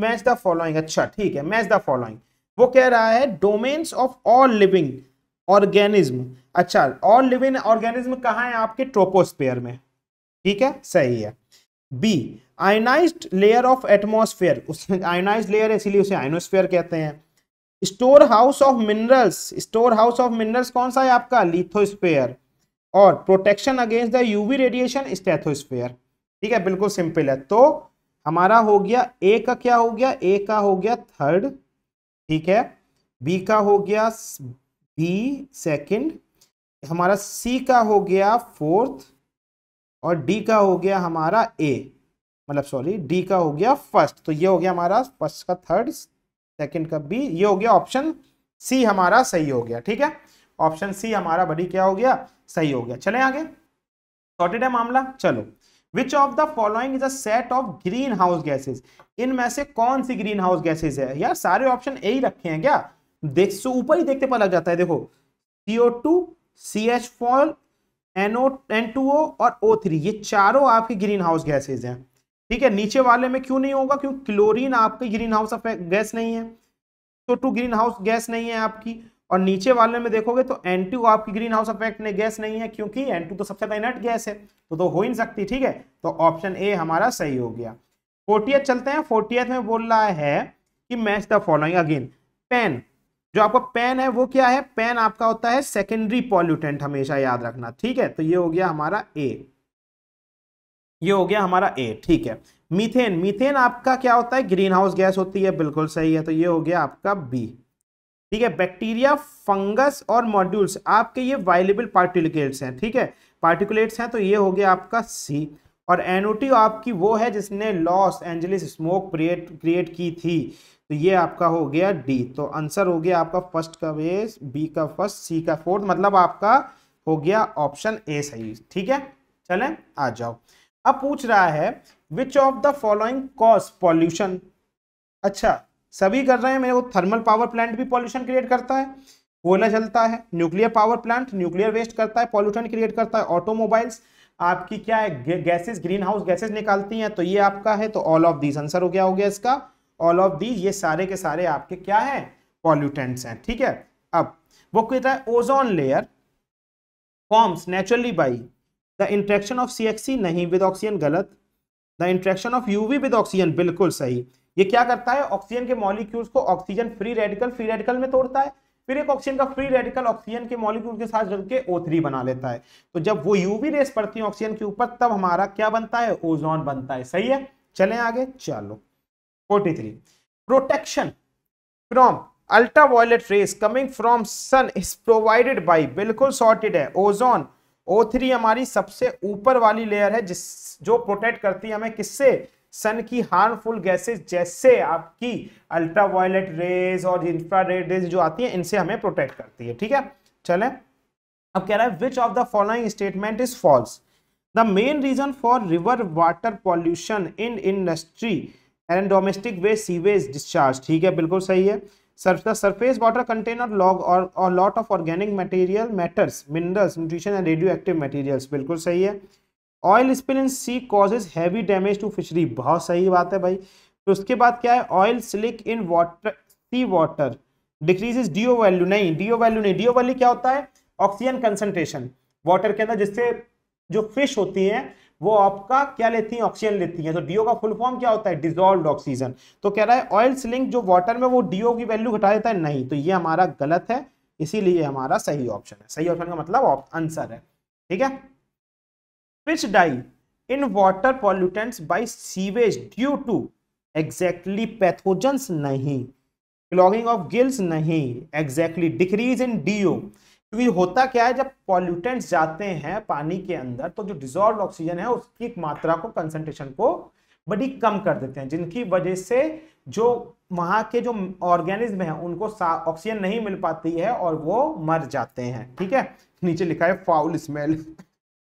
मैच द फॉलोइंग अच्छा ठीक है मैच द फॉलोइंग वो कह रहा है domains of all living organism अच्छा ऑल लिविंग ऑर्गेनिज्म कहाँ है आपके ट्रोपोस्फेयर में ठीक है सही है B ionised layer of atmosphere उसमें आयनाइज्ड लेयर है इसीलिए उसे आयनोस्फेयर कहते हैं store house of minerals store house of minerals कौन सा है आपका लिथोस्फेयर और protection against the UV radiation stratosphere ठीक है बिल्कुल सिंपल है तो हमारा हो गया ए का क्या हो गया ए का हो गया थर्ड ठीक है बी का हो गया बी सेकंड हमारा सी का हो गया फोर्थ और डी का हो गया हमारा ए मतलब सॉरी डी का हो गया फर्स्ट तो ये हो गया हमारा फर्स्ट का थर्ड सेकंड का बी ये हो गया ऑप्शन सी हमारा सही हो गया ठीक है ऑप्शन सी हमारा बड़ी क्या हो गया सही हो गया चले आगे सॉर्टेड है मामला चलो which of the following is a set of greenhouse gases इनमें से कौन सी ग्रीन हाउस गैसेज है यार सारे ऑप्शन यही रखे हैं क्या देख सो ऊपर ही देखते पता लग जाता है देखो CO two C H four NO N two O और ओ थ्री ये चारों आपके ग्रीन हाउस गैसेज हैं ठीक है नीचे वाले में क्यों नहीं होगा क्योंकि क्लोरीन आपके ग्रीन हाउस गैस नहीं है तो टू ग्रीन हाउस गैस नहीं है आपकी और नीचे वाले में देखोगे तो एन आपकी ग्रीन हाउस इफेक्ट ने गैस नहीं है क्योंकि एन तो सबसे इनर्ट गैस है तो, तो हो ही नहीं सकती ठीक है तो ऑप्शन ए हमारा सही हो गया फोर्टियथ चलते हैं फोर्टियथ में बोल रहा है कि match the following again pen जो आपका पेन है वो क्या है पेन आपका होता है सेकेंडरी पॉल्यूटेंट हमेशा याद रखना ठीक है तो ये हो गया हमारा ए ये हो गया हमारा ए ठीक है मीथेन मीथेन आपका क्या होता है ग्रीन हाउस गैस होती है बिल्कुल सही है तो ये हो गया आपका बी ठीक है बैक्टीरिया फंगस और मॉड्यूल्स आपके ये वायलेबल पार्टिकुलेट्स हैं ठीक है पार्टिकुलेट्स हैं तो ये हो गया आपका सी और एनओटी आपकी वो है जिसने Los Angeles smoke create create की थी तो ये आपका हो गया डी तो आंसर हो गया आपका फर्स्ट का वे बी का फर्स्ट सी का फोर्थ मतलब आपका हो गया ऑप्शन ए सही ठीक है चलें आ जाओ अब पूछ रहा है which of the following cause pollution अच्छा सभी कर रहे हैं मेरे को थर्मल पावर प्लांट भी पॉल्यूशन क्रिएट करता है कोयला जलता है nuclear power plant nuclear waste करता है पॉल्यूशन क्रिएट करता है ऑटोमोबाइल्स आपकी क्या है गैसेस ग्रीन हाउस गैसेज निकालती हैं तो ये आपका है तो ऑल ऑफ दीज आंसर हो गया हो गया इसका ऑल ऑफ दीज ये सारे के सारे आपके क्या है पॉल्यूटेंट्स हैं ठीक है अब वो कहता है ozone layer forms naturally by the interaction of C नहीं विद ऑक्सीजन गलत the interaction of UV with oxygen बिल्कुल सही ये क्या करता है ऑक्सीजन के मॉलिक्यूल्स को oxygen free radical free radical में तोड़ता है फिर एक ऑक्सीजन का फ्री रेडिकल ऑक्सीजन के मॉलिक्यूल के साथ जुड़ के O3 बना लेता है तो जब वो यूवी रेस पड़ती है ऑक्सीजन के ऊपर तब हमारा क्या बनता है ओजोन बनता है सही है चलें आगे चलो 43 protection from ultra ultraviolet rays coming from sun is provided by बिल्कुल सॉर्टेड है ओजोन ओ थ्री हमारी सबसे ऊपर वाली लेयर है जिस जो प्रोटेक्ट करती है हमें किससे सन की हार्मफुल गैसेस जैसे आपकी अल्ट्रा रेज और इंफ्रारेड रेज जो आती है इनसे हमें प्रोटेक्ट करती है ठीक है चलें अब कह रहा है which of the following statement is false the main reason for river water pollution in industry and domestic waste sewage discharge ठीक है बिल्कुल सही है सरफेस वाटर कंटेनर लॉग और lot of organic material matters minerals nutrition and radioactive materials बिल्कुल सही है oil spill in sea causes heavy damage to fishery बहुत सही बात है भाई तो उसके बाद क्या है oil slick in water sea water is DO value नहीं डीओ वैल्यू नहीं डीओ वैल्यू क्या होता है ऑक्सीजन कंसनट्रेशन वाटर के अंदर जिससे जो फिश होती हैं वो आपका क्या लेती हैं ऑक्सीजन लेती हैं तो डीओ का फुल फॉर्म क्या होता है डिजोल्व ऑक्सीजन तो कह रहा है ऑयल स्लिंग जो वाटर में वो डीओ की वैल्यू घटा देता है नहीं तो ये हमारा गलत है इसीलिए हमारा सही ऑप्शन है सही ऑप्शन का मतलब आंसर है ठीक है which die in water pollutants by sewage due to exactly pathogens नहीं क्लॉगिंग ऑफ गिल्स नहीं एग्जैक्टली डिक्रीज इन डीओ क्योंकि होता क्या है जब पॉल्यूटेंट्स जाते हैं पानी के अंदर तो जो डिजॉल्व ऑक्सीजन है उसकी मात्रा को कंसंट्रेशन को बड़ी कम कर देते हैं जिनकी वजह से जो वहाँ के जो ऑर्गेनिज्म हैं उनको ऑक्सीजन नहीं मिल पाती है और वो मर जाते हैं ठीक है नीचे लिखा है फाउल स्मेल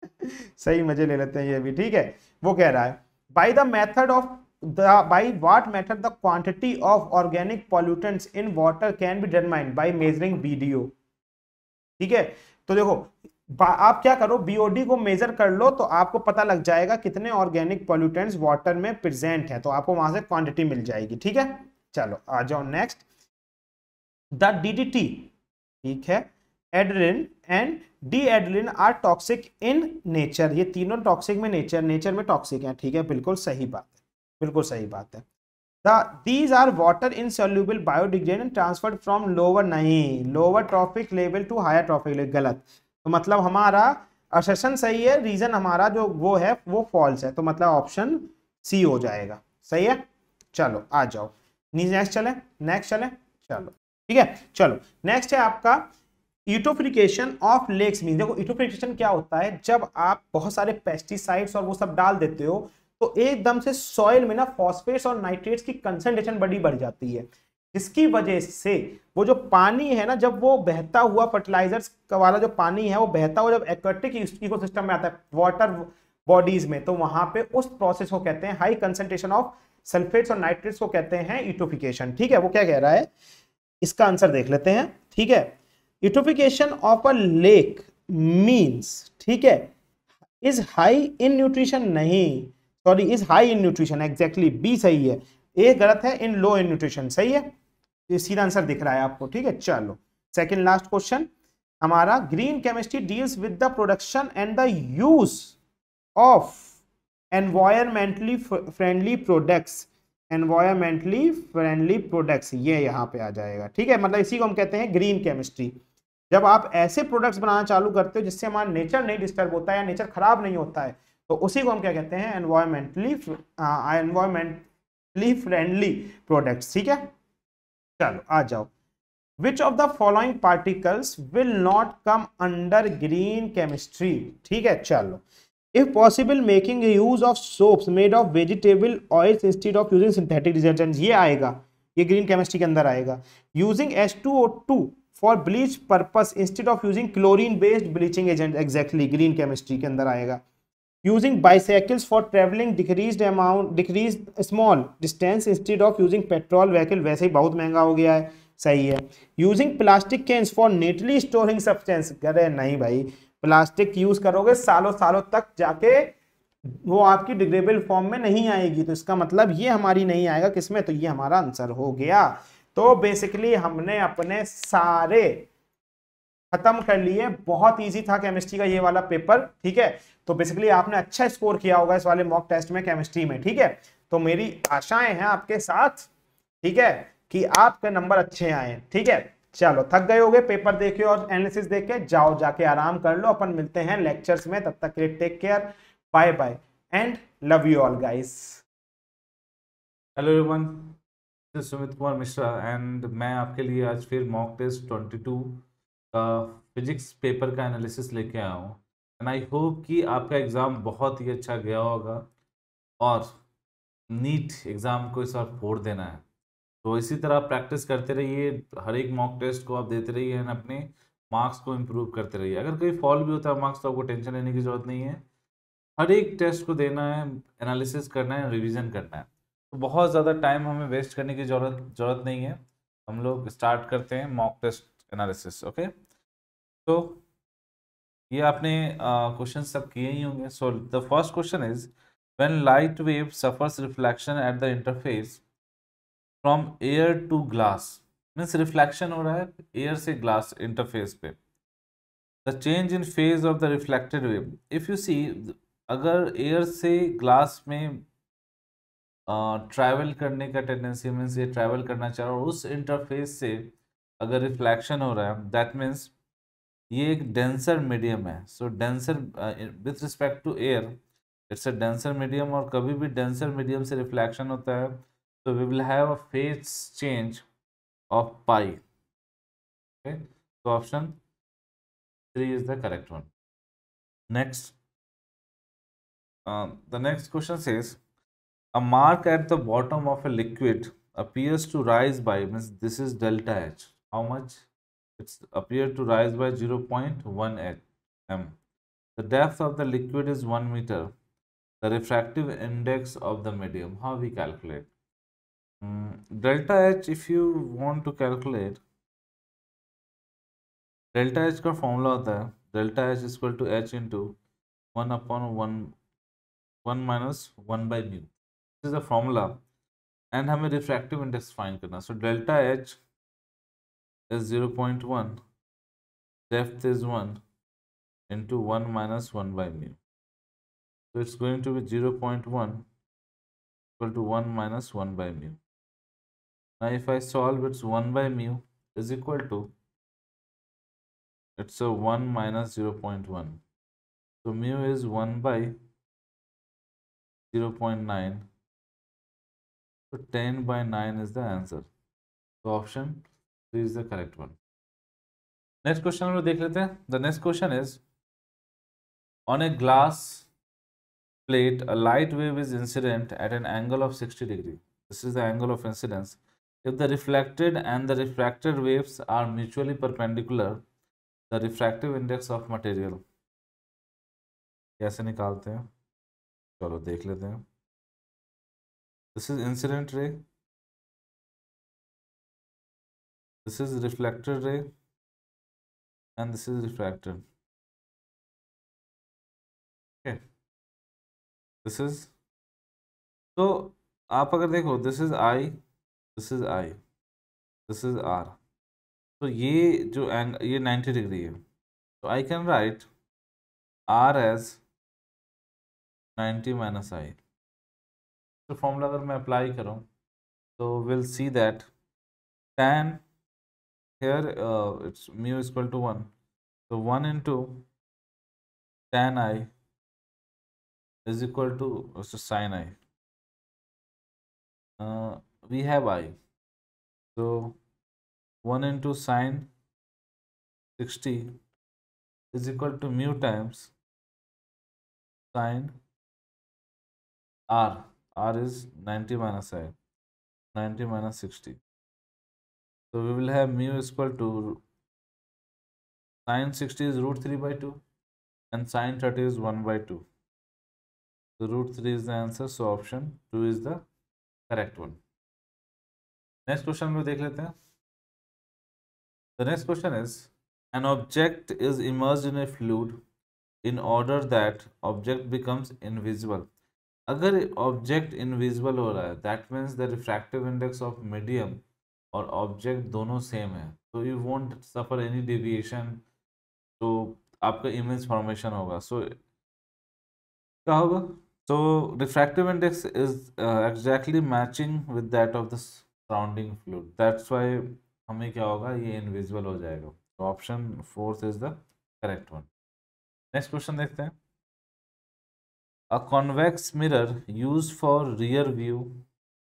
[laughs] सही मजे ले लेते हैं ये भी ठीक है वो कह रहा है by the method of the by what method the quantity of organic pollutants in water can be determined by measuring ठीक है तो देखो आप क्या करो बीओडी को मेजर कर लो तो आपको पता लग जाएगा कितने ऑर्गेनिक पॉल्यूटेंट्स वाटर में प्रेजेंट है तो आपको वहां से क्वांटिटी मिल जाएगी ठीक है चलो आ जाओ नेक्स्ट द डीडीटी ठीक है aldrin and dieldrin are toxic in nature ये तीनों टॉक्सिक में नेचर नेचर में टॉक्सिक है ठीक है बिल्कुल सही बात है बिल्कुल सही बात है these are water insoluble biodegrade and transfer from lower नहीं lower trophic level to higher trophic level गलत तो मतलब हमारा असेशन सही है रीजन हमारा जो वो है वो फॉल्स है तो मतलब ऑप्शन सी हो जाएगा सही है चलो आ जाओ नेक्स्ट चले नेक्स्ट चले चलो ठीक है चलो नेक्स्ट है आपका ईटोफिकेशन ऑफ लेक्स मीन देखो इटोफ्रिकेशन क्या होता है जब आप बहुत सारे पेस्टिसाइड्स और वो सब डाल देते हो तो एकदम से सॉइल में ना फॉस्फेट्स और नाइट्रेट्स की कंसनट्रेशन बड़ी बढ़ जाती है जिसकी वजह से वो जो पानी है ना जब वो बहता हुआ फर्टिलाइजर्स वाला जो पानी है वो बहता हुआ जब एक्वेटिक सिस्टम में आता है वाटर बॉडीज में तो वहां पे उस प्रोसेस को कहते हैं हाई कंसनट्रेशन ऑफ सल्फेट्स और नाइट्रेट्स को कहते हैं इटोफिकेशन ठीक है वो क्या कह रहा है इसका आंसर देख लेते हैं ठीक है eutrophication of a lake means ठीक है इज हाई इन न्यूट्रिशन नहीं sorry is high in nutrition exactly B सही है ए गलत है इन लो इन न्यूट्रिशन सही है ये सीधा आंसर दिख रहा है आपको ठीक है चलो सेकेंड लास्ट क्वेश्चन हमारा green chemistry deals with the production and the use of environmentally friendly products environmentally friendly products ये यहाँ पे आ जाएगा ठीक है मतलब इसी को हम कहते हैं ग्रीन केमिस्ट्री जब आप ऐसे प्रोडक्ट्स बनाना चालू करते हो जिससे हमारा नेचर नहीं डिस्टर्ब होता है या नेचर खराब नहीं होता है तो उसी को हम क्या कहते हैं एनवायरमेंटली एनवायरमेंटली फ्रेंडली प्रोडक्ट्स ठीक है चलो आ जाओ which of the following particles will not come under green chemistry ठीक है चलो if possible making use of soaps made of vegetable oils instead of using synthetic detergent ये आएगा ये ग्रीन केमिस्ट्री के अंदर आएगा using S two O two for bleach purpose instead of using chlorine based bleaching agent exactly green chemistry के अंदर आएगा using bicycles for travelling decrease amount decrease small distance instead of using petrol vehicle वैसे ही बहुत महंगा हो गया है सही है using plastic cans for neatly storing substance करे नहीं भाई प्लास्टिक यूज़ करोगे सालों सालों तक जाके वो आपकी डिग्रेबल फॉर्म में नहीं आएगी तो इसका मतलब ये हमारी नहीं आएगा किसमें तो ये हमारा आंसर हो गया तो बेसिकली हमने अपने सारे खत्म कर लिए बहुत इजी था केमिस्ट्री का ये वाला पेपर ठीक है तो बेसिकली आपने अच्छा स्कोर किया होगा इस वाले मॉक टेस्ट में केमिस्ट्री में ठीक है तो मेरी आशाएं हैं आपके साथ ठीक है कि आपके नंबर अच्छे आए ठीक है चलो थक गए होगे पेपर देखे और एनालिसिस देखे जाओ जाके आराम कर लो अपन मिलते हैं लेक्चर्स में तब तक के लिए take care bye bye and love you all guys hello everyone Sumit Kumar Mishra and मैं आपके लिए आज फिर मॉक टेस्ट ट्वेंटी टू का फिजिक्स पेपर का एनालिसिस लेके आया हूँ एंड आई होप कि आपका एग्ज़ाम बहुत ही अच्छा गया होगा और नीट एग्ज़ाम को इस बार फोड़ देना है तो इसी तरह आप प्रैक्टिस करते रहिए हर एक मॉक टेस्ट को आप देते रहिए एंड अपने मार्क्स को इम्प्रूव करते रहिए अगर कोई फॉल भी होता है मार्क्स तो आपको टेंशन लेने की ज़रूरत नहीं है हर एक टेस्ट को देना है एनालिसिस करना है रिविज़न करना है तो बहुत ज़्यादा टाइम हमें वेस्ट करने की जरूरत जरूरत नहीं है हम लोग स्टार्ट करते हैं मॉक टेस्ट एनालिसिस ओके तो ये आपने क्वेश्चन सब किए ही होंगे so the first question is when light wave suffers reflection at the interface from air to glass means reflection हो रहा है एयर से ग्लास इंटरफेस पे the change in phase of the reflected wave if you see अगर air से glass में travel करने का टेंडेंसी मीन्स ये ट्रैवल करना चाह रहा है और उस इंटरफेस से अगर रिफ्लैक्शन हो रहा है दैट मीन्स ये एक डेंसर मीडियम है so denser with respect to air it's a denser medium और कभी भी डेंसर मीडियम से रिफ्लैक्शन होता है तो we will have a phase change of pi okay तो option three is the correct one next the next question is a mark at the bottom of a liquid appears to rise by means this is delta h how much it's appeared to rise by 0.1 h m the depth of the liquid is 1 meter the refractive index of the medium how we calculate mm, delta h if you want to calculate delta h का formula होता delta h equal to h into one upon one one minus one by mu this is the formula and have a refractive index find karna. so delta h is 0.1 depth is 1 into 1 minus 1 by mu so it's going to be 0.1 equal to 1 minus 1 by mu now if i solve it's 1 by mu is equal to it's a 1 minus 0.1 so mu is 1 by 0.9 So 10 by 9 is the answer. So option 3 is the correct one. Next question हम लोग देख लेते हैं The next question is on a glass plate a light wave is incident at an angle of 60 degree. This is the angle of incidence. If the reflected and the refracted waves are mutually perpendicular, the refractive index of material कैसे निकालते हैं चलो देख लेते हैं this is incident ray this is reflected ray and this is refracted okay this is तो आप अगर देखो this is I this is I this is R तो ये जो एंग ये 90 डिग्री है तो I can write R as 90 minus I तो फॉर्मूला अगर मैं अप्लाई करूँ तो will see that tan here it's mu is equal to one तो one into tan I is equal to sine I we have I तो one into sine sixty is equal to mu times sign R r is 90 minus i 90 minus 60 so we will have mu is equal to sine 60 is root 3 by 2 and sine 30 is 1 by 2 so root 3 is the answer so option 2 is the correct one next question we will see. the next question is an object is immersed in a fluid in order that object becomes invisible अगर object invisible हो रहा है that means the refractive index of medium और object दोनों same है तो you won't suffer any deviation तो आपका इमेज फॉर्मेशन होगा सो क्या होगा so refractive index is exactly matching with that of the surrounding surrounding that's why हमें क्या होगा ये इनविजिबल हो जाएगा तो option fourth is the correct one next question देखते हैं A convex mirror used for rear view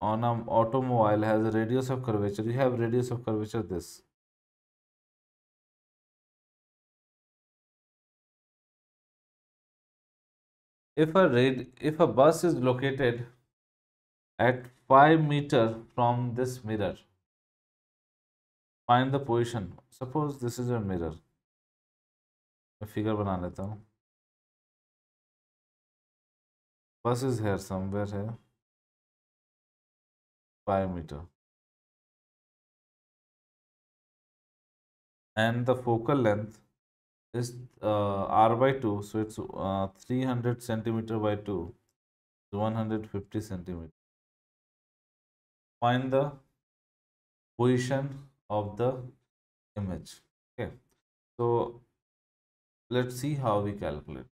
on an automobile has a radius of curvature. You have radius of curvature this. If a, rad if a bus is located at 5 meter from this mirror, find the position. Suppose this is a mirror. मैं figure बना bus is here somewhere here eh? parameter and the focal length is uh, r by 2 so it's uh, 300 centimeter by 2 150 centimeter find the position of the image okay so let's see how we calculate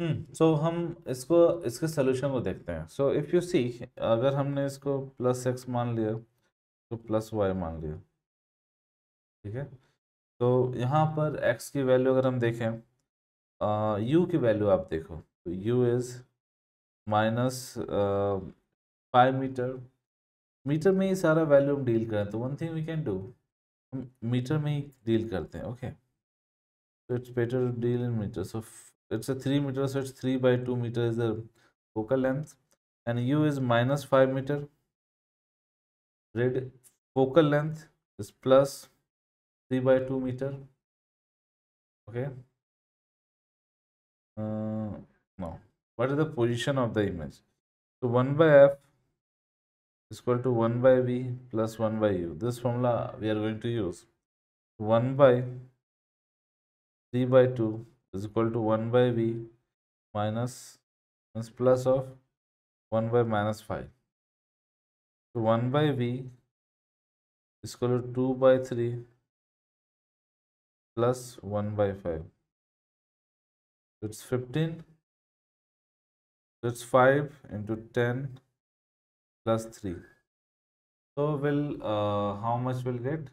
hmm hmm. सो हम इसको इसके solution को देखते हैं सो if you see अगर हमने इसको plus x मान लिया तो प्लस वाई मान लिया ठीक है तो यहाँ पर एक्स की वैल्यू अगर हम देखें यू की वैल्यू आप देखो तो U is minus five metre metre में ही सारा वैल्यू हम डील करें तो one thing we can do हम मीटर में ही डील करते हैं ओके तो it's better deal in metre so it's a 3 meter so it's 3 by 2 meter is the focal length and u is minus 5 meter red focal length is plus 3 by 2 meter okay uh, no what is the position of the image so 1 by f is equal to 1 by v plus 1 by u this formula we are going to use 1 by 3 by 2 is equal to 1 by v minus means plus of 1 by minus 5 so 1 by v is equal to 2 by 3 plus 1 by 5 so it's 15 so it's 5 into 10 plus 3 so will uh, how much will get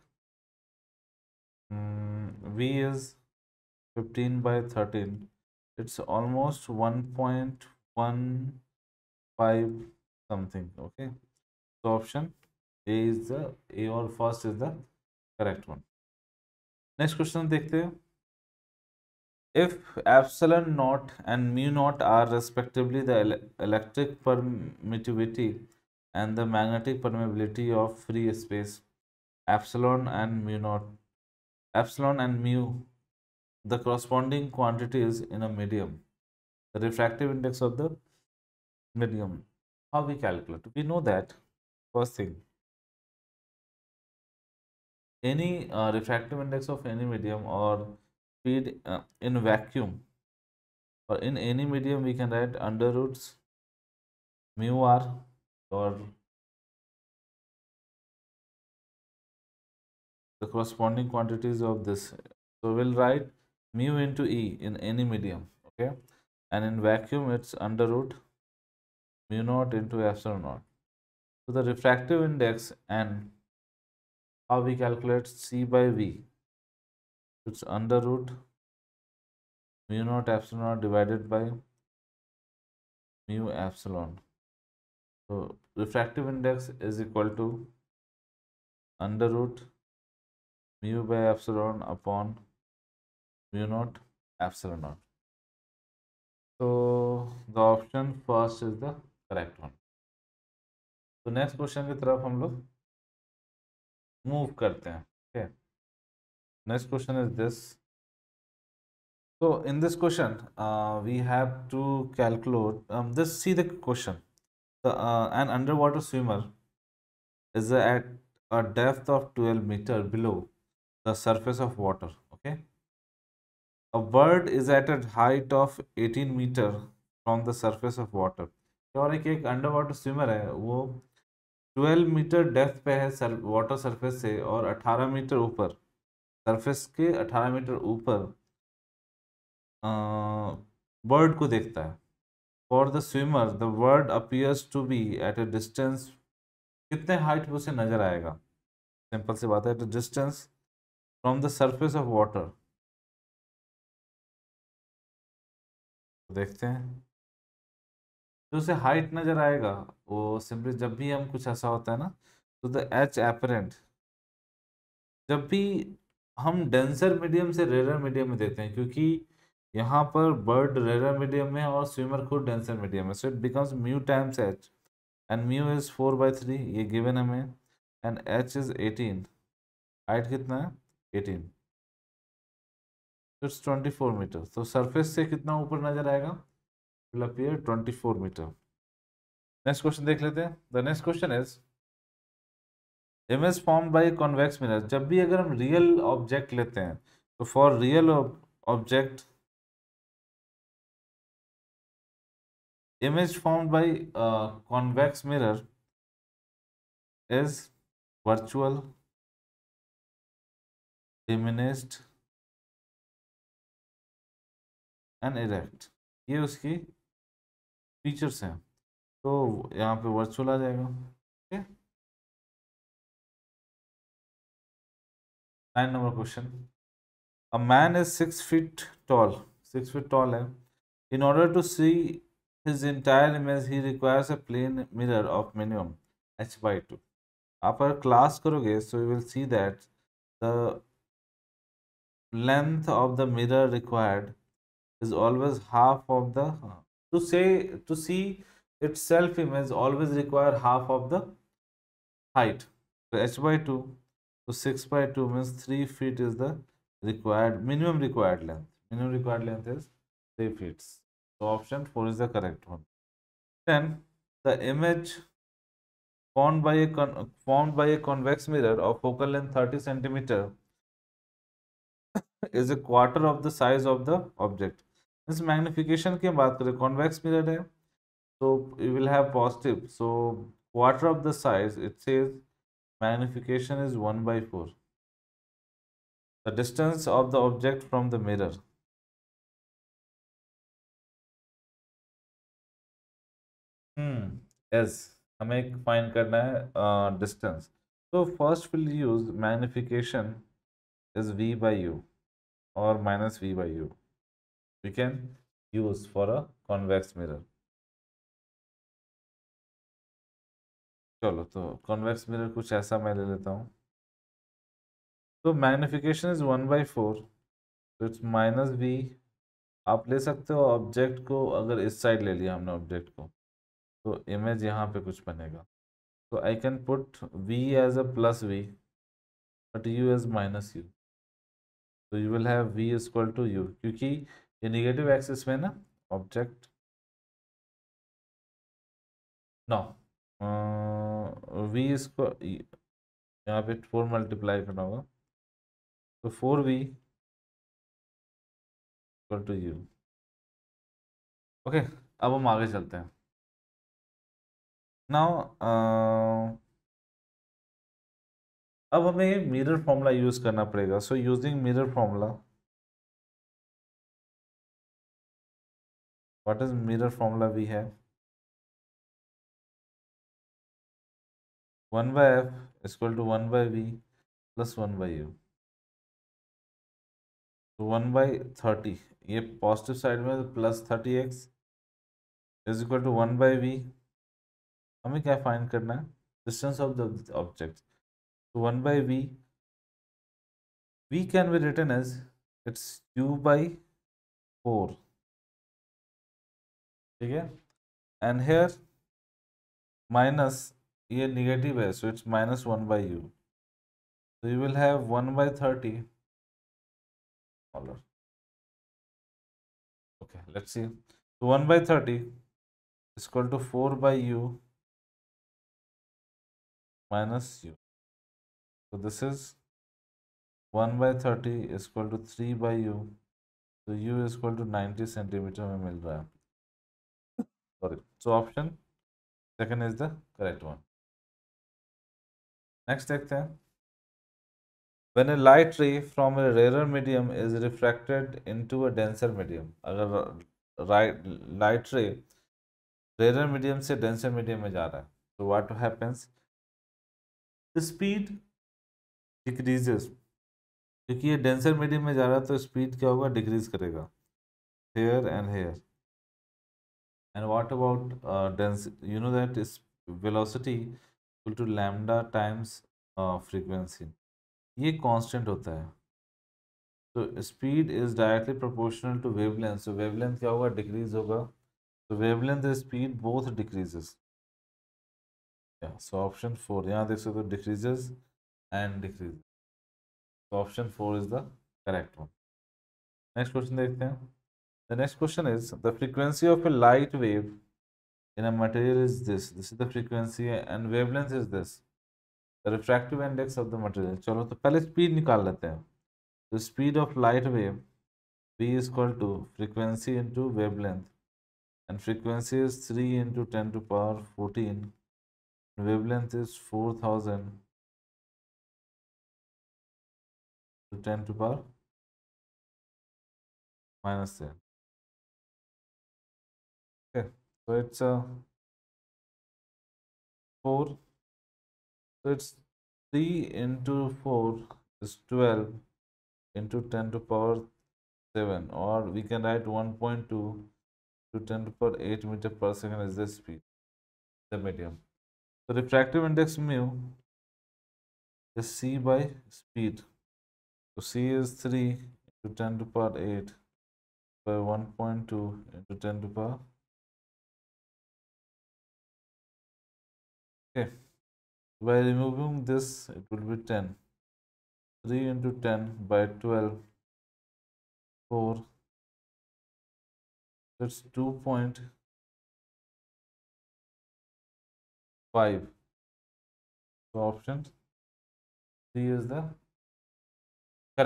mm, v is 15 by 13 it's almost 1.15 something okay so option a is the a or first is the correct one next question dekhte if epsilon naught and mu naught are respectively the ele electric permittivity and the magnetic permeability of free space epsilon and mu naught epsilon and mu the corresponding quantities in a medium, the refractive index of the medium. How we calculate? We know that first thing, any uh, refractive index of any medium or speed uh, in vacuum or in any medium we can write under roots mu r or the corresponding quantities of this. So we'll write mu into E in any medium. Okay. And in vacuum, it's under root mu naught into epsilon naught. So the refractive index and how we calculate C by V, it's under root mu naught epsilon naught divided by mu epsilon. So refractive index is equal to under root mu by epsilon upon mu naught epsilon naught so the option first is the correct one तो next question की तरफ हम लोग move करते हैं ठीक है next question is this so in this question uh, we have to calculate um, this see the question the uh, an underwater swimmer is at a depth of 12 meter below the surface of water okay a bird is at a height of 18 meter from the surface of water और एक एक under water swimmer है वो 12 metre depth पे है sir, water surface से और 18 metre ऊपर सरफेस के 18 मीटर ऊपर बर्ड को देखता है for the swimmer the bird appears to be at a distance कितने हाइट पे उसे नज़र आएगा सिंपल सी बात है at a distance from the surface of water तो देखते हैं जो तो उसे हाइट नज़र आएगा वो सिंपली जब भी हम कुछ ऐसा होता है ना तो द एच एपरेंट जब भी हम डेंसर मीडियम से रेरर मीडियम में देते हैं क्योंकि यहाँ पर बर्ड रेरर मीडियम में और स्विमर खुद डेंसर मीडियम है so it becomes mu times H and mu is four by three ये गिवन हमें and H is eighteen height कितना है eighteen it's twenty four metre तो सरफेस तो से कितना ऊपर नजर आएगा twenty four metre next question देख लेते हैं the next question is image form by convex mirror जब भी अगर हम रियल ऑब्जेक्ट लेते हैं तो for real object image form by convex mirror is virtual diminished and erect ये उसकी फीचर्स हैं तो यहाँ पे वर्चुअल आ जाएगा ठीक है nine number question a man is six feet tall six feet tall है in order to see his entire image he requires a plane mirror of minimum H by two आप अगर क्लास करोगे so you will see that the length of the mirror required is always half of the to say to see its self image always require half of the height so h by 2 so 6 by 2 means 3 feet is the required minimum required length minimum required length is 3 feet so option 4 is the correct one then the image formed by a formed by a convex mirror of focal length 30 centimeter [coughs] is a quarter of the size of the object इस magnification की बात करें convex mirror है तो you will have positive so quarter of the size it's is magnification is one by four the distance of the object from the mirror yes हमें find करना है distance तो first will use magnification is v by u और minus v by u we can use for a convex mirror चलो तो convex mirror कुछ ऐसा मैं ले लेता हूँ तो magnification is one by four तो इट्स माइनस वी आप ले सकते हो ऑब्जेक्ट को अगर इस साइड ले लिया हमने ऑब्जेक्ट को तो इमेज यहाँ पे कुछ बनेगा तो I can put v as a plus v but u as minus u तो you will have v is to u क्योंकि ये निगेटिव एक्सिस में ना ऑब्जेक्ट ना वी इसको यहाँ पे फोर मल्टीप्लाई करना होगा तो four v equal to u okay अब हम आगे चलते हैं नाउ अब हमें मिरर फॉर्मूला यूज़ करना पड़ेगा so using mirror formula what is mirror formula we have 1 by f is equal to 1 by v plus 1 by u तो वन बाई थर्टी ये पॉजिटिव साइड में plus thirty x is equal to one by v हमें क्या find करना है distance of the object तो one by v we can be written as it's u by four ठीक है and here minus ये negative है so it's minus one by u so you will have one by thirty okay let's see तो one by thirty is equal to four by u minus u so this is one by thirty is equal to three by u तो u is equal to ninety centimetre में मिल रहा है sorry so option second is the correct one next देखते हैं when a light ray from a rarer medium is refracted into a denser medium अगर light ray rarer medium से denser medium में जा रहा है तो what happens speed डिक्रीजेस क्योंकि ये डेंसर मीडियम में जा रहा है तो स्पीड क्या होगा डिक्रीज करेगा here and here and what about uh, density you know that is velocity equal to lambda times uh, frequency ये कांस्टेंट होता है तो speed is directly proportional to wavelength so wavelength क्या होगा डिक्रीज होगा तो wavelength speed both decreases so option four यहाँ देख सकते हो decreases and decrease option four is the correct one next question देखते हैं The next question is the frequency of a light wave in a material is this. This is the frequency and wavelength is this. The refractive index of the material. चलो तो पहले speed निकाल लेते हैं. The speed of light wave v is equal to frequency into wavelength and frequency is 3 into 10 to power 14 wavelength is 4000 to 10 to power minus 10 so it's a uh, 4 so it's 3 into 4 is 12 into 10 to power 7 or we can write 1.2 to 10 to power 8 meter per second is the speed the medium so refractive index mu is c by speed so c is 3 into 10 to power 8 by 1.2 into 10 to power okay by removing this it will be 10 3 into 10 by 12 4 that's 2.5 so option C is the one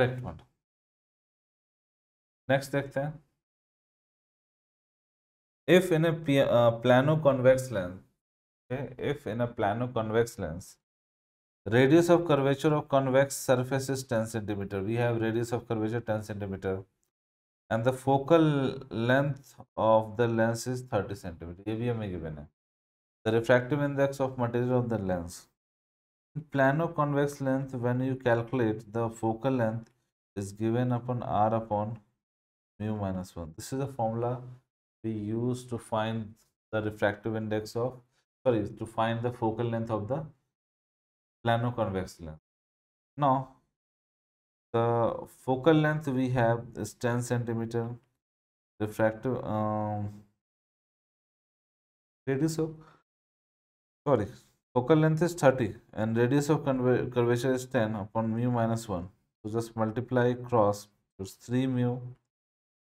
next next देखते If in a uh, plano convex lens if in a plano convex lens, radius of curvature of convex surface is 10 centimeter. We have radius of curvature 10 centimeter, and the focal length of the lens is 30 centimeter. ये given The refractive index of material of the lens. In plano convex length, when you calculate the focal length is given upon r upon mu minus 1. This is the formula we use to find the refractive index of sorry, to find the focal length of the plano convex lens. Now, the focal length we have is 10 centimeter, refractive um, radius of sorry focal length is 30 and radius of curvature is 10 upon mu minus 1 so just multiply cross it's 3 mu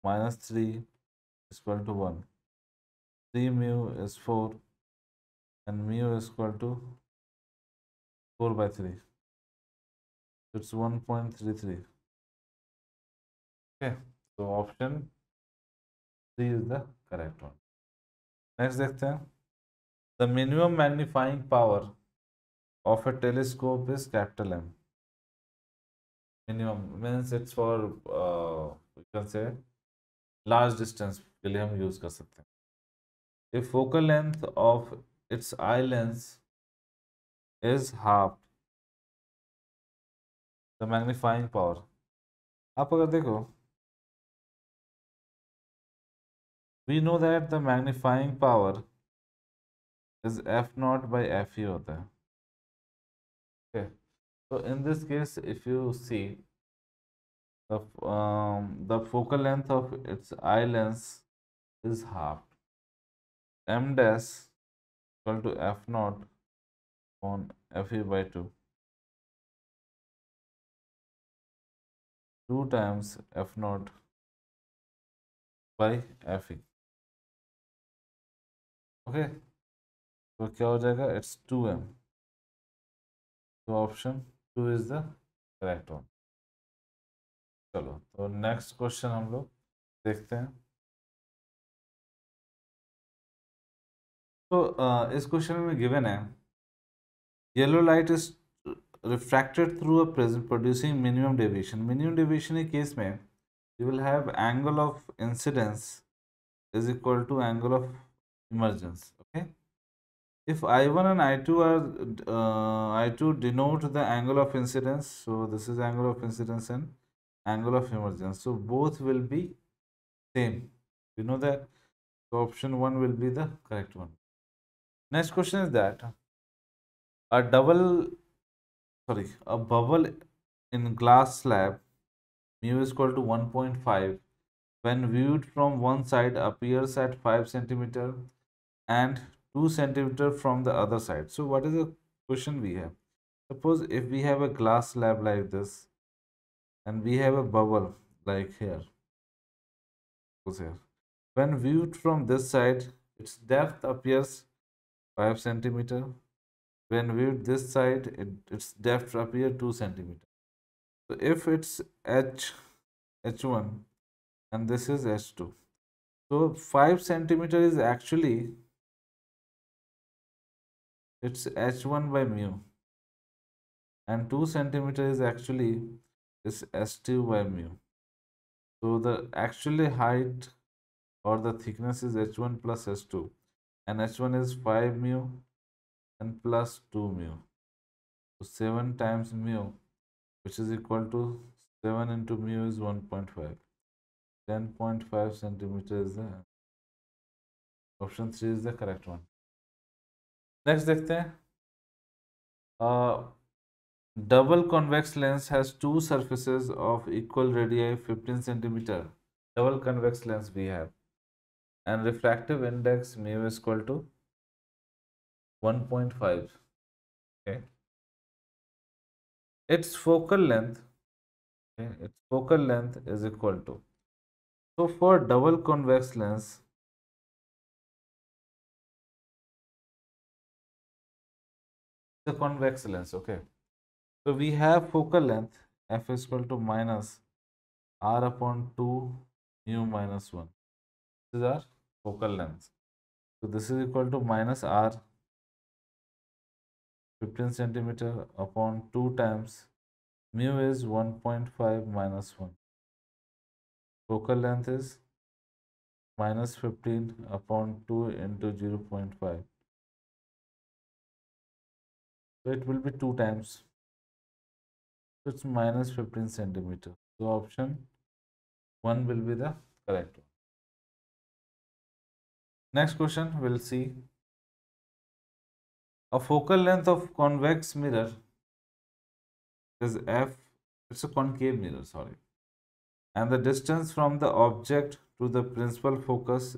minus 3 is equal to 1 3 mu is 4 and mu is equal to 4 by 3 it's 1.33 okay so option c is the correct one next next hain the minimum magnifying power of a telescope is capital m minimum means it's for uh, you can say large distance के लिए हम use if focal length of its islands is halved the magnifying power आप अगर देखो we know that the magnifying power is f naught by fe होता है okay so in this case if you see the um, the focal length of its eye lens is halved m dash two f naught on f fa by two two times f naught by f okay तो क्या हो जाएगा it's two m तो option two is the correct one चलो तो next question हम लोग देखते हैं So uh, इस क्वेश्चन में गिवन है yellow light is refracted through a prism producing minimum deviation minimum deviation के केस में you will have angle of incidence is equal to angle of emergence okay if i1 and i2 are uh, i2 denote the angle of incidence so this is angle of incidence and angle of emergence so both will be same you know that the option 1 will be the correct one Next question is that a double, sorry, a bubble in glass slab mu is equal to 1.5 when viewed from one side appears at 5 centimeter and 2 centimeter from the other side. So what is the question we have? Suppose if we have a glass slab like this and we have a bubble like here. here. When viewed from this side, its depth appears 5 centimeter. When viewed this side, it, its depth appear 2 centimeter. So if it's H, H1 and this is H2. So 5 centimeter is actually it's H1 by mu and 2 centimeter is actually is S2 by mu. So the actually height or the thickness is H1 plus S2 and h1 is 5 mu and plus 2 mu so 7 times mu which is equal to 7 into mu is 1.5 10.5 centimeter is the option 3 is the correct one next dekhte hain uh, double convex lens has two surfaces of equal radii 15 centimeter double convex lens we have and refractive index mu is equal to 1.5 okay its focal length okay, its focal length is equal to so for double convex lens the convex lens okay so we have focal length f is equal to minus r upon 2 mu minus 1 this is our focal length. So this is equal to minus r 15 centimeter upon 2 times mu is 1.5 minus 1. Focal length is minus 15 upon 2 into 0 0.5. So it will be 2 times. So it's minus 15 centimeter. So option 1 will be the correct one. Next question will see a focal length of convex mirror is f it's concave mirror sorry and the distance from the object to the principal focus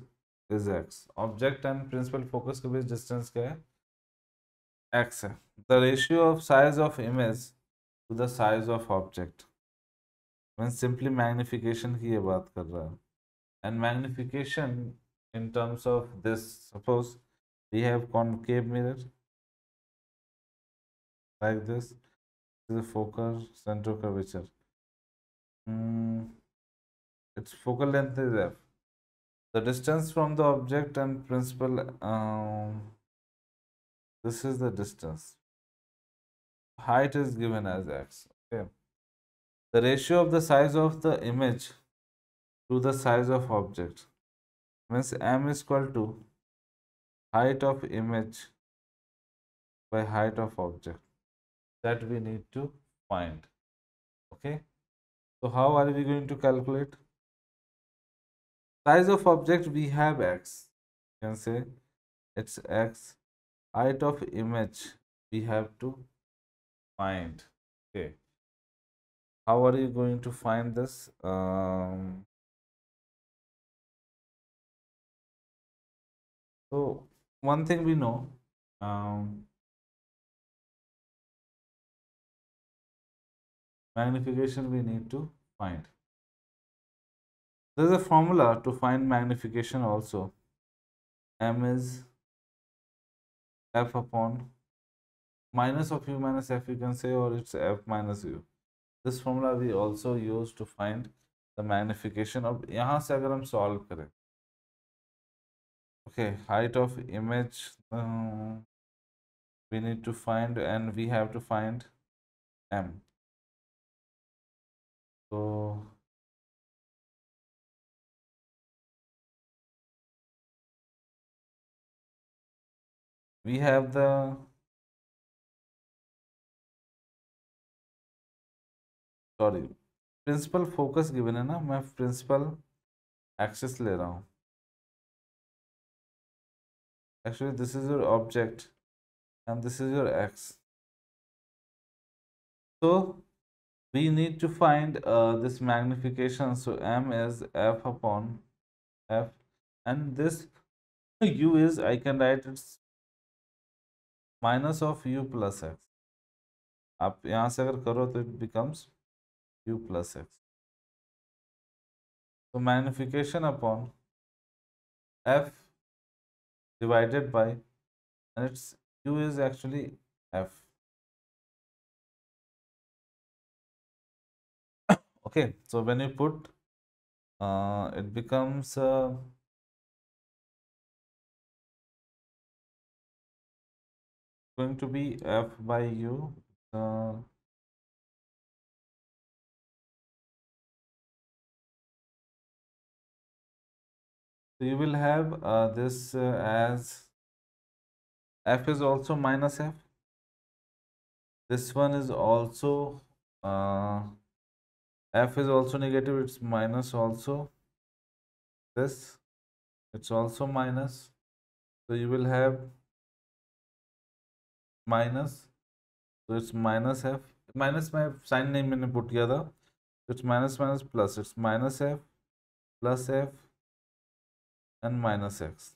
is x object and principal focus के बीच distance क्या है x है the ratio of size of image to the size of object mean simply magnification की ये बात कर रहा है and magnification in terms of this suppose we have concave mirror like this is the focal center curvature mm, its focal length is f the distance from the object and principal um, this is the distance height is given as x okay the ratio of the size of the image to the size of object means m is equal to height of image by height of object that we need to find okay so how are we going to calculate size of object we have x you can say it's x height of image we have to find okay how are you going to find this um, So one thing we know, um, magnification we need to find. There is a formula to find magnification also. M is f upon minus of u minus f you can say or it's f minus u. This formula we also use to find the magnification of यहाँ से अगर हम solve करें okay height of image uh, we need to find and we have to find m so we have the sorry principal focus given है ना मैं principal axis ले रहा हूँ actually this is your object and this is your x so we need to find uh, this magnification so m is f upon f and this u is i can write it's minus of u plus x up यहाँ से अगर करो u plus x so magnification upon f divided by and its u is actually f [coughs] okay so when you put uh, it becomes uh, going to be f by u uh, So you will have uh, this uh, as f is also minus f. This one is also uh, f is also negative. It's minus also. This it's also minus. So you will have minus. So it's minus f. Minus my sign name मैंने put together. It's minus minus plus. It's minus f plus f and minus x.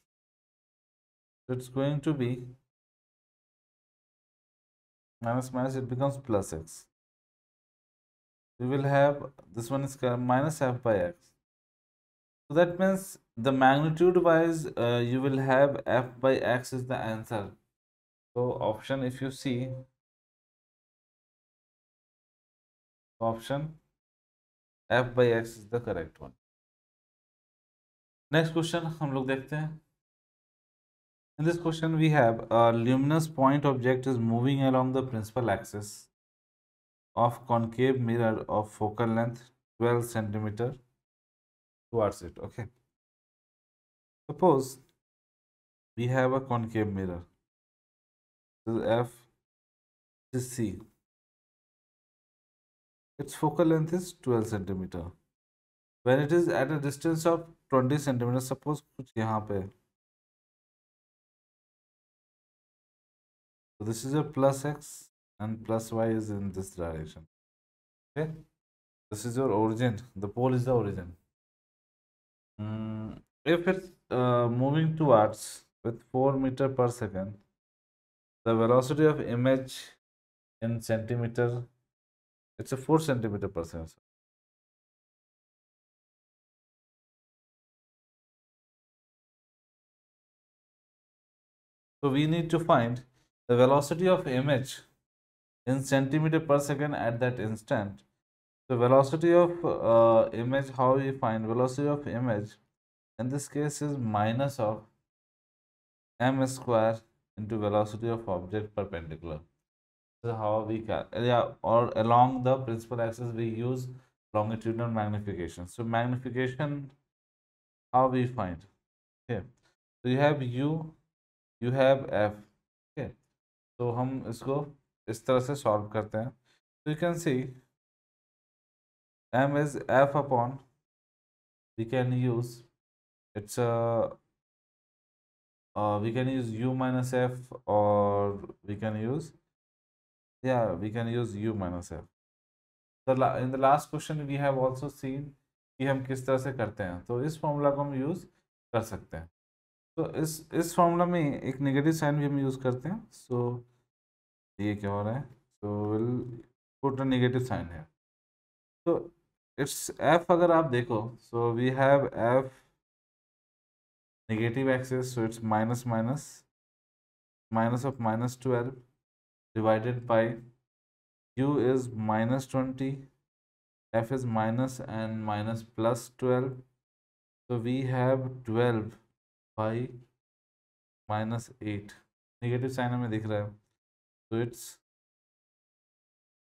So it's going to be minus minus it becomes plus x. We will have this one is minus f by x. So that means the magnitude wise uh, you will have f by x is the answer. So option if you see option f by x is the correct one. Next question, हम लोग देखते In this question, we have a uh, luminous point object is moving along the principal axis of concave mirror of focal length 12 centimeter towards it. Okay. Suppose we have a concave mirror. This F, this C. Its focal length is 12 centimeter. When it is at a distance of twenty centimetre suppose कुछ यहाँ पे so this is a plus x and plus y is in this direction okay this is your origin the pole is the origin mm, if it's uh, moving towards with 4 meter per second the velocity of image in centimeter it's a 4 centimeter per second So we need to find the velocity of image in centimeter per second at that instant. So velocity of uh, image, how we find velocity of image in this case is minus of m square into velocity of object perpendicular. This is how we can, yeah, or along the principal axis we use longitudinal magnification. So magnification, how we find? Okay, so you have u you have f ठीक है तो हम इसको इस तरह से solve करते हैं तो you can see m is f upon we can use it's we can use u minus f और वी कैन यूज या we can use u minus f in the last question we have also seen कि हम किस तरह से करते हैं तो इस फॉर्मूला को हम यूज कर सकते हैं तो इस इस फॉर्मूला में एक नेगेटिव साइन भी हम यूज़ करते हैं सो so, ये क्या हो रहा है so will total negative sign है तो इट्स एफ अगर आप देखो so we have f negative axis so it's minus minus minus of minus twelve divided by u is minus twenty f is minus and minus plus twelve तो we have twelve five minus eight negative sign हमें दिख रहा है तो it's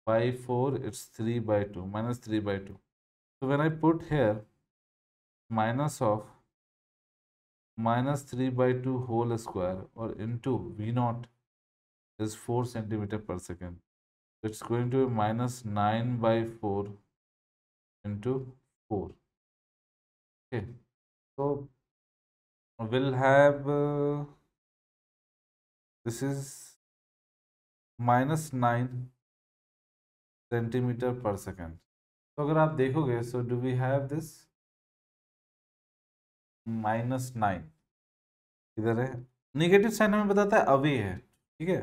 five four it's three by two minus three by two तो when I put here minus of minus three by two whole square और into v naught is four centimetre पर second it's going to minus nine by four into four okay तो will have uh, this is minus nine centimetre पर second तो अगर आप देखोगे so do we have this minus nine इधर है negative sign हमें बताता है अवे है ठीक है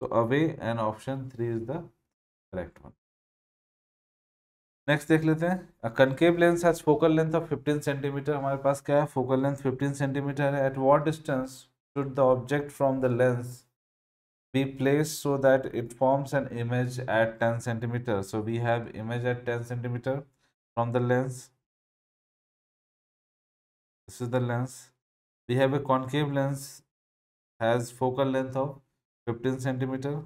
तो away and option three is the correct one next देख लेते हैं concave lens has focal length of 15 centimetre हमारे पास क्या है फोकल लेंथ 15 सेंटीमीटर है at what distance should the object from the lens be place so that it forms an image at 10 centimetre so we have image at 10 centimetre from the lens this is the lens we have a concave lens has focal length of fifteen centimetre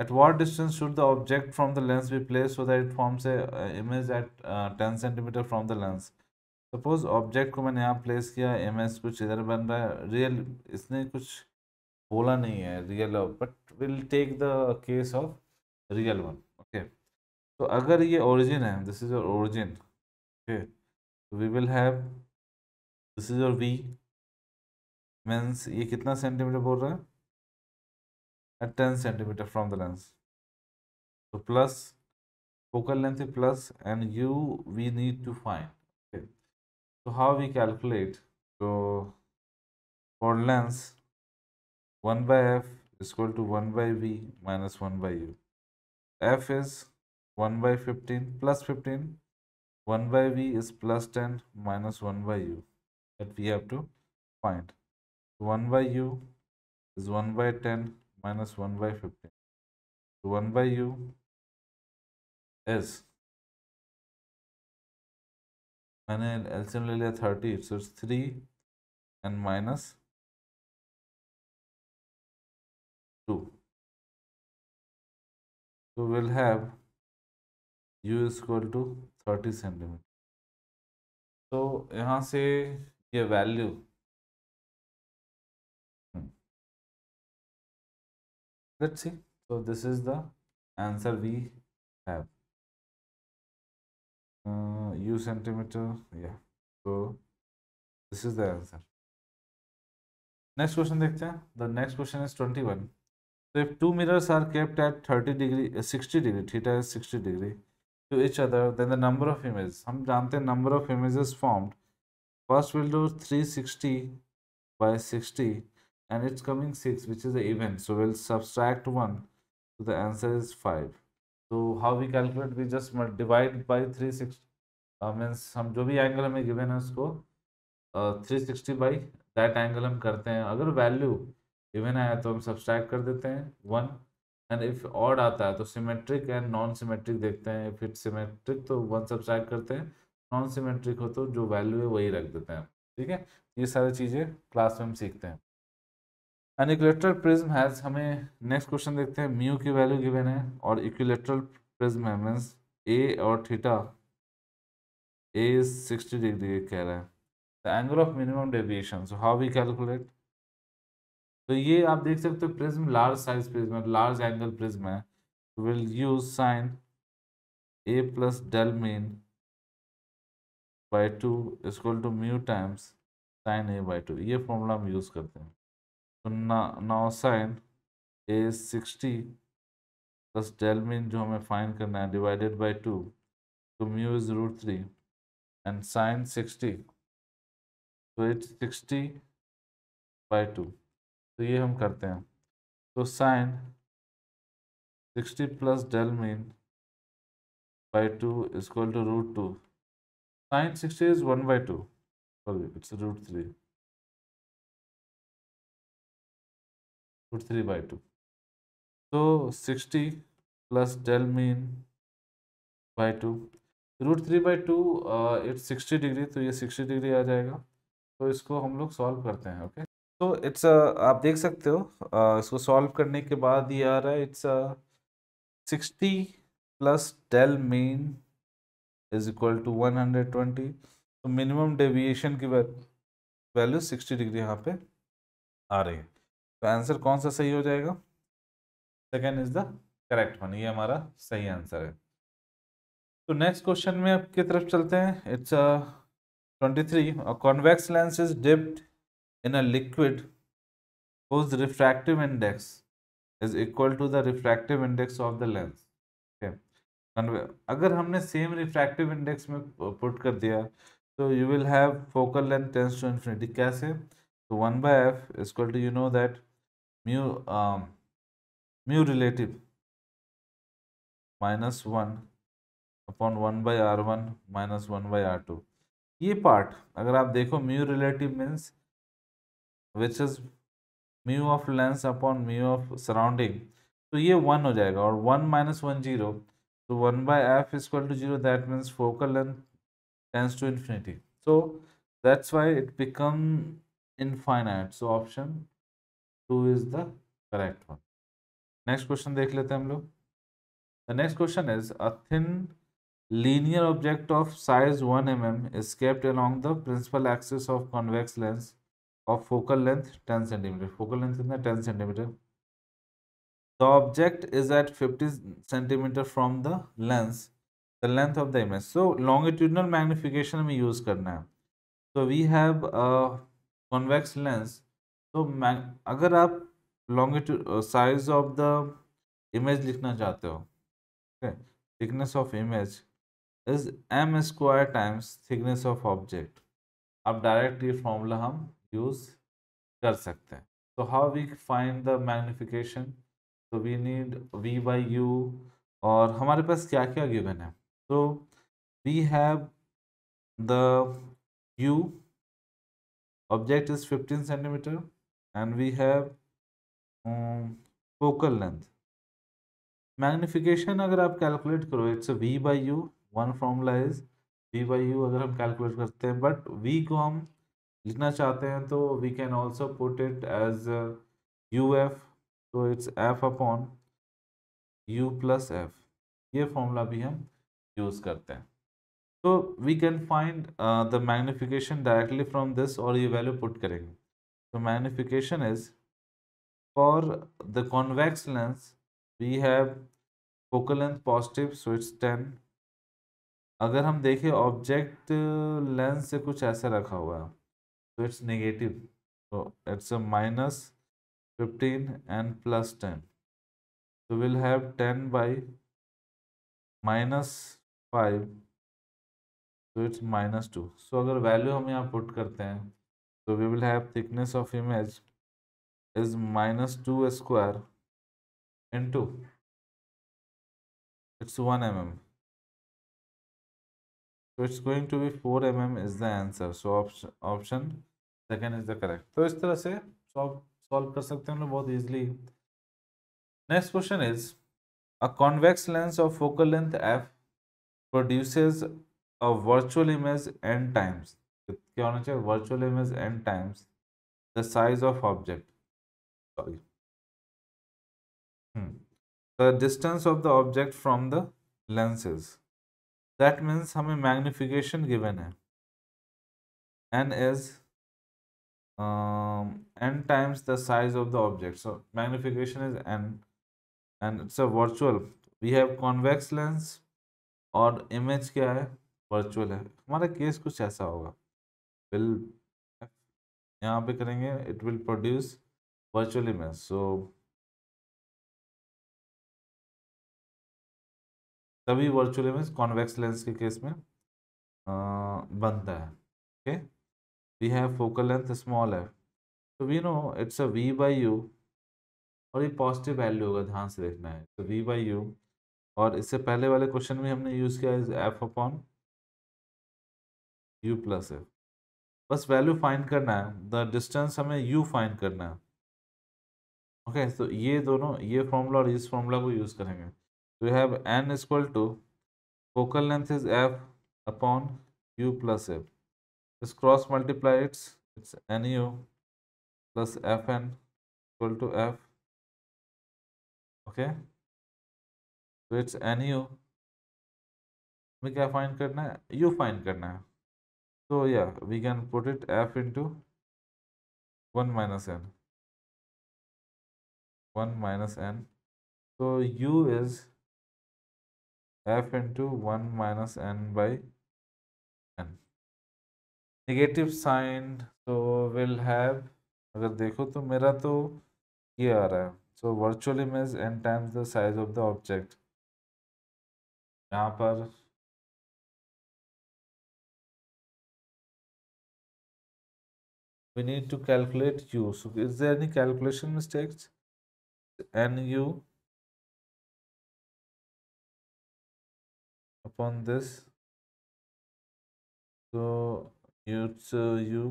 At what distance should the object from the lens be placed so that it forms a uh, image at uh, 10 centimetre from the lens suppose object को मैंने यहाँ place किया image कुछ इधर बन रहा है real इसने कुछ बोला नहीं है real but will take the case of real one okay तो अगर ये ओरिजिन है this is your origin okay we will have this is your v means ये कितना सेंटीमीटर बोल रहा है at 10 centimeter from the lens so plus focal length is plus and u we need to find okay so how we calculate so for lens 1 by f is equal to 1 by v minus 1 by u f is 1 by 15 plus 15 1 by v is plus 10 minus 1 by u that we have to find 1 by u is 1 by 10 minus one by fifteen So 1 by u is मैंने LCM ले लिया thirty so it's three and minus two तो will have u is equal to thirty centimetre तो यहाँ से ये value let's see so this is the answer we have uh, u centimeter yeah so this is the answer next question dekhte hain the next question is 21 so if two mirrors are kept at 30 degree uh, 60 degree theta is 60 degree to each other then the number of images hum jante hain number of images formed first we'll do 360 by 60 and it's coming 6 which is the even so we'll subtract 1 so the answer is 5 so how we calculate we just divide by 360 uh, means हम जो भी angle हमें given है उसको three sixty by that angle हम करते हैं अगर वैल्यू इवन आया तो हम सब्सट्रैक्ट कर देते हैं वन एंड इफ ऑड आता है तो सीमेट्रिक एंड नॉन सीमेट्रिक देखते हैं इफ सीमेट्रिक तो वन सब्सट्रैक्ट करते हैं नॉन सीमेट्रिक हो तो जो वैल्यू है वही रख देते हैं ठीक है ये सारी चीज़ें क्लास में हम सीखते हैं एन प्रिज्म हैज़ हमें नेक्स्ट क्वेश्चन देखते हैं म्यू की वैल्यू गिवन है और इक्विलेटरल प्रिज्म है मीन्स ए और theta a is sixty degree कह रहा है the angle of minimum deviation so how we calculate तो ये आप देख सकते हो प्रिज्म लार्ज साइज प्रिज्म है लार्ज एंगल प्रिज्म है will use sine a plus del min by two is equal to mu times sign A by two ये formula हम यूज़ करते हैं तो ना sine a sixty plus del min जो हमें फाइन करना है डिवाइडेड बाई टू तो mu is root three and sine sixty तो इट सिक्सटी बाई टू तो ये हम करते हैं तो sine sixty plus del min by by two is two root two sine sixty is one by two sorry it's root three root three by two तो sixty plus del min by two root three by two it's sixty degree तो ये sixty degree आ जाएगा तो इसको हम लोग solve करते हैं ओके तो इट्स आप देख सकते हो आ, uh, इसको सॉल्व करने के बाद ये आ रहा है it's sixty plus del mean is equal to one hundred twenty तो मिनिमम डेविएशन की वैल्यू सिक्सटी डिग्री यहाँ पे आ रही है तो आंसर कौन सा सही हो जाएगा second is the correct one ये हमारा सही आंसर है तो नेक्स्ट क्वेश्चन में आपकी तरफ चलते हैं it's a twenty three convex lens is dipped in a liquid whose refractive index is equal to the refractive index of the lens okay अगर हमने सेम रिफ्रैक्टिव इंडेक्स में पुट कर दिया तो you will have focal length tends to infinity कैसे तो one by f is to you know that mu mu relative minus one upon one by r one minus one by r two ये part अगर आप देखो mu relative means which is mu of lens upon mu of surrounding तो ये one हो जाएगा और one minus one zero तो one by f is equal to zero that means focal length tends to infinity so that's why it become infinite so option two is the correct one next question देख लेते हैं हम लोग the next question is a thin linear object of size one m m is kept along the principal axis of convex lens of focal length ten centimetre focal length कितना ten centimetre the object is eight fifty centimetre from the lens the length of the image so longitudinal magnification हमें use करना है so we have convex lens तो मैं अगर आप longitude size of the image लिखना चाहते हो ठीक है thickness of image is m square times thickness of object आप डायरेक्ट ये फॉर्मूला हम यूज़ कर सकते हैं तो how we find the magnification तो we need v by u और हमारे पास क्या क्या गिवन है तो we have the u object is fifteen centimetre and we have um, focal length magnification अगर आप कैलकुलेट करो it's v by u one formula is v by u अगर हम कैलकुलेट करते हैं बट वी को हम लिखना चाहते हैं तो we can also put it as u f तो it's f upon u plus f ये फॉर्मूला भी हम यूज़ करते हैं तो we can find the magnification directly from this और ये वैल्यू पुट करेंगे So magnification is for the convex lens we have focal length positive so it's 10 अगर हम देखें ऑब्जेक्ट लेंस से कुछ ऐसा रखा हुआ है तो इट्स नेगेटिव तो it's a minus fifteen and plus ten so we'll have 10 by minus 5 so it's minus 2 so अगर वैल्यू हम यहाँ पुट करते हैं so we will have thickness of image is minus 2 square into it's 1 mm so it's going to be 4 mm is the answer so option option second is the correct so is tarah se solve solve kar sakte hain हम लोग easily next question is a convex lens of focal length f produces a virtual image n times क्या होना चाहिए virtual image n times the size of object sorry the distance of the object from the lenses that means हमें magnification given है n is n times the size of the object so magnification is n and it's a virtual we have convex lens और image क्या है virtual है हमारा case कुछ ऐसा होगा विल यहाँ पे करेंगे it will produce virtual image so तभी वर्चुअल इमेज कॉन्वेक्स लेंस के केस में आ, बनता है okay we have focal length small है तो we know it's a v by u और ये पॉजिटिव वैल्यू होगा ध्यान से देखना है तो वी बाई यू और इससे पहले वाले क्वेश्चन में हमने यूज़ किया is f upon u plus f बस वैल्यू फाइंड करना है द डिस्टेंस हमें यू फाइंड करना है ओके okay, तो ये दोनों ये फॉर्मूला और इस फॉर्मूला को यूज़ करेंगे वी तो have n equal to focal length is f upon u plus f इस cross multiply it's it's n u plus f n equal to f okay तो इट्स एन यू हमें क्या find करना है you find करना है So yeah, we can put it f into 1 minus n. 1 minus n. So u is f into 1 minus n by n. Negative sign तो will have अगर देखो तो मेरा तो ये आ रहा है so virtual image n times the size of the object यहाँ पर we need to calculate u so is there any calculation mistakes nu upon this so it's uh, u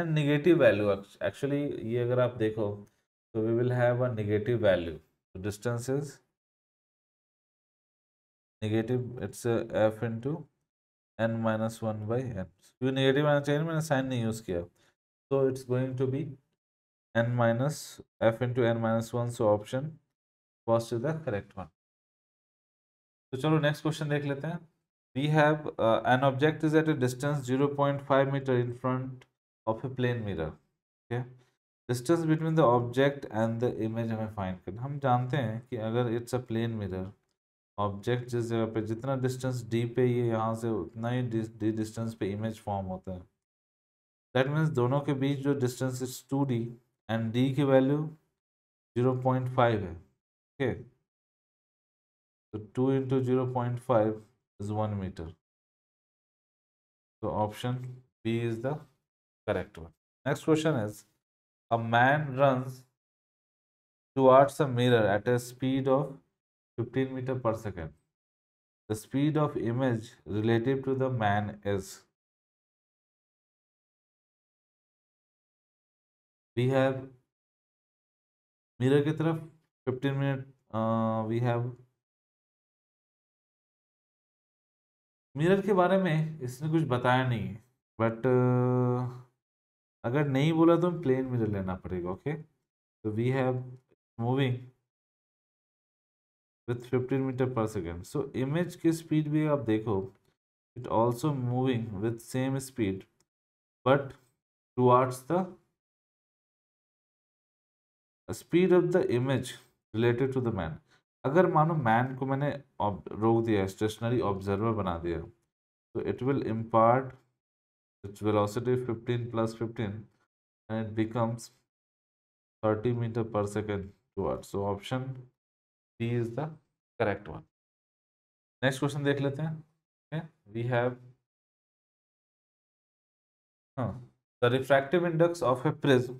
and negative value actually ये अगर we will have a negative value so distance is negative it's a f into n minus 1 by n so, negative आना चाहिए minus sign नहीं use so it's going to be n minus f into n minus 1 so option first is the correct one so तो चलो next question देख लेते हैं we have an object is at a distance 0.5 meter in front of a plane mirror okay distance between the object and the image हमें find करना हम जानते हैं कि अगर it's a plane mirror object जिस जगह पे जितना डिस्टेंस डी पे ये यहाँ से उतना ही डी डिस्टेंस पे इमेज फॉर्म होता है दैट मीन्स दोनों के बीच जो distance is two d and d की वैल्यू जीरो पॉइंट फाइव है ओके तो two into zero point five is one metre तो option B is the correct one next question is a man runs towards a mirror at a speed of fifteen metre per second the speed of image relative to the man is we have mirror की तरफ fifteen minute we have mirror के बारे में इसने कुछ बताया नहीं है बट uh, अगर नहीं बोला तो हमें प्लेन मिरर लेना पड़ेगा ओके तो we have moving with fifteen metre per second so image की स्पीड भी आप देखो it also moving with same speed but towards the speed of the image related to the man अगर मानो man को मैंने रोक दिया स्टेशनरी ऑब्जर्वर बना दिया तो it will impart its velocity 15 plus 15 and it becomes 30 metre per second toward so option D is the correct one next question देख लेते हैं we have the refractive index of a prism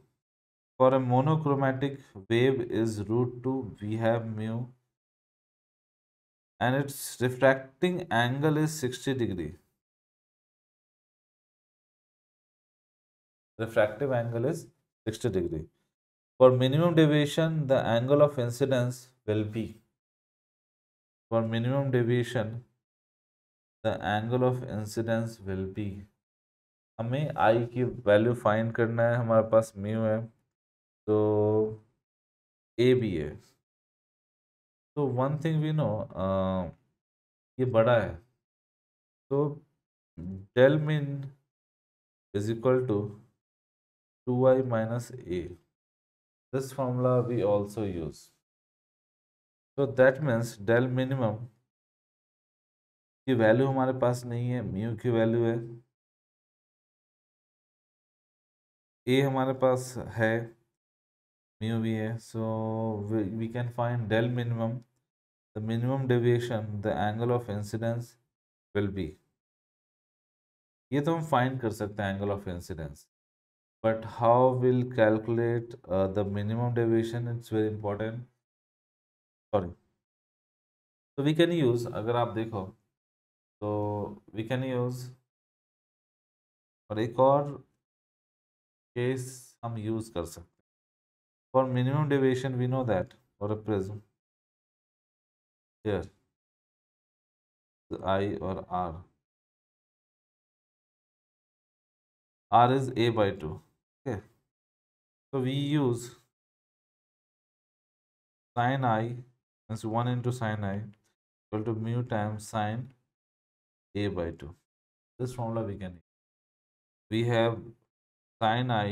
for a monochromatic wave is root 2 we have mu and its refracting angle is 60 degree refractive angle is 60 degree for minimum deviation the angle of incidence will be for minimum deviation the angle of incidence will be हमें आई की value find करना है हमारे पास mu है तो ए भी है तो वन थिंग वी नो ये बड़ा है तो del mean is equal to two I minus A this formula we also use तो दैट मीन्स डेल मिनिमम की वैल्यू हमारे पास नहीं है म्यू की वैल्यू है ए हमारे पास है mu भी है so we, we can find del minimum the minimum deviation the angle of incidence will ये तो हम फाइंड कर सकते हैं angle of incidence but how will calculate the minimum deviation it's very important sorry तो we can use अगर आप देखो तो वी कैन यूज़ और एक और केस हम यूज़ कर सकते for minimum deviation we know that for a prism here the i or r r is a by 2 okay so we use sine i that's 1 into sine i equal to mu times sine a by 2 this formula we can use. we have sine i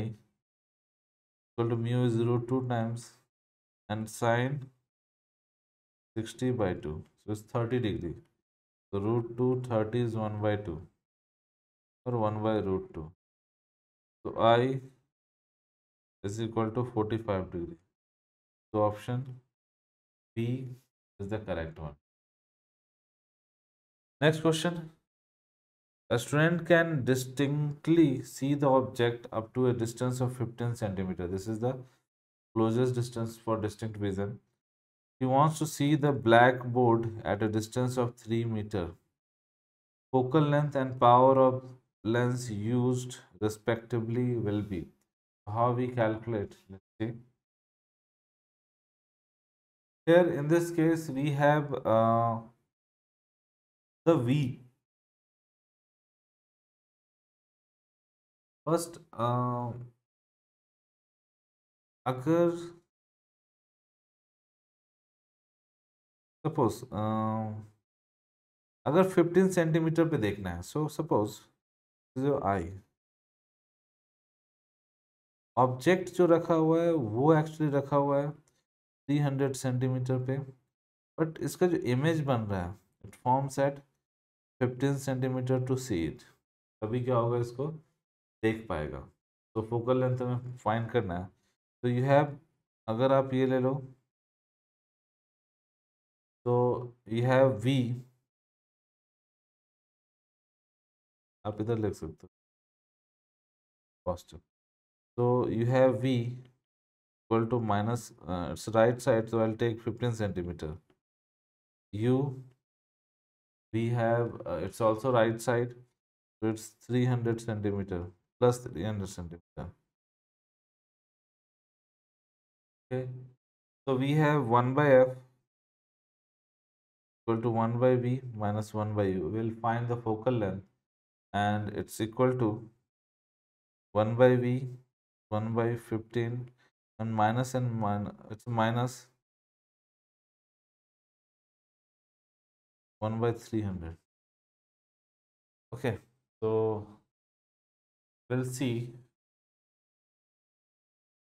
equal to mu is 0 2 times and sine 60 by 2 so it's 30 degree so root 2 30 is 1 by 2 or 1 by root 2 so i is equal to 45 degree so option b is the correct one next question a student can distinctly see the object up to a distance of 15 centimeter. This is the closest distance for distinct vision. He wants to see the blackboard at a distance of 3 meter. Focal length and power of lens used respectively will be. How we calculate? Let's see. Here in this case we have uh, the V first अगर suppose अगर fifteen centimetre पे देखना है so suppose जो I object जो रखा हुआ है वो एक्चुअली रखा हुआ है थ्री हंड्रेड सेंटीमीटर पे बट इसका जो इमेज बन रहा है it forms at fifteen centimetre to see it अभी क्या होगा इसको देख पाएगा तो फोकल लेंथ हमें फाइंड करना है तो यू हैव अगर आप ये ले लो तो यू हैव वी आप इधर लिख सकते हो पॉजिटिव तो you have v equal to minus it's right side तो I take fifteen centimetre u we have it's also right side it's three hundred centimetre plus 300 centimeter. Okay, so we have 1 by f equal to 1 by b minus 1 by u. We'll find the focal length and it's equal to 1 by b, 1 by 15 and minus and minus, it's minus 1 by 300. Okay, so we'll see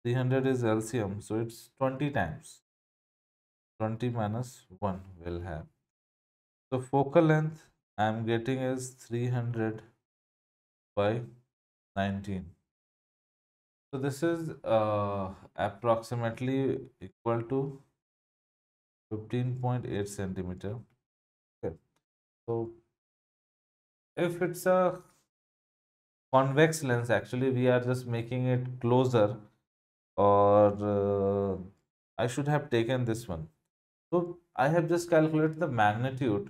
300 is LCM so it's 20 times 20 minus 1 will have so focal length I'm getting is 300 by 19 so this is uh, approximately equal to 15.8 centimeter okay. so if it's a convex lens actually we are just making it closer और I should have taken this one तो I have just calculate the magnitude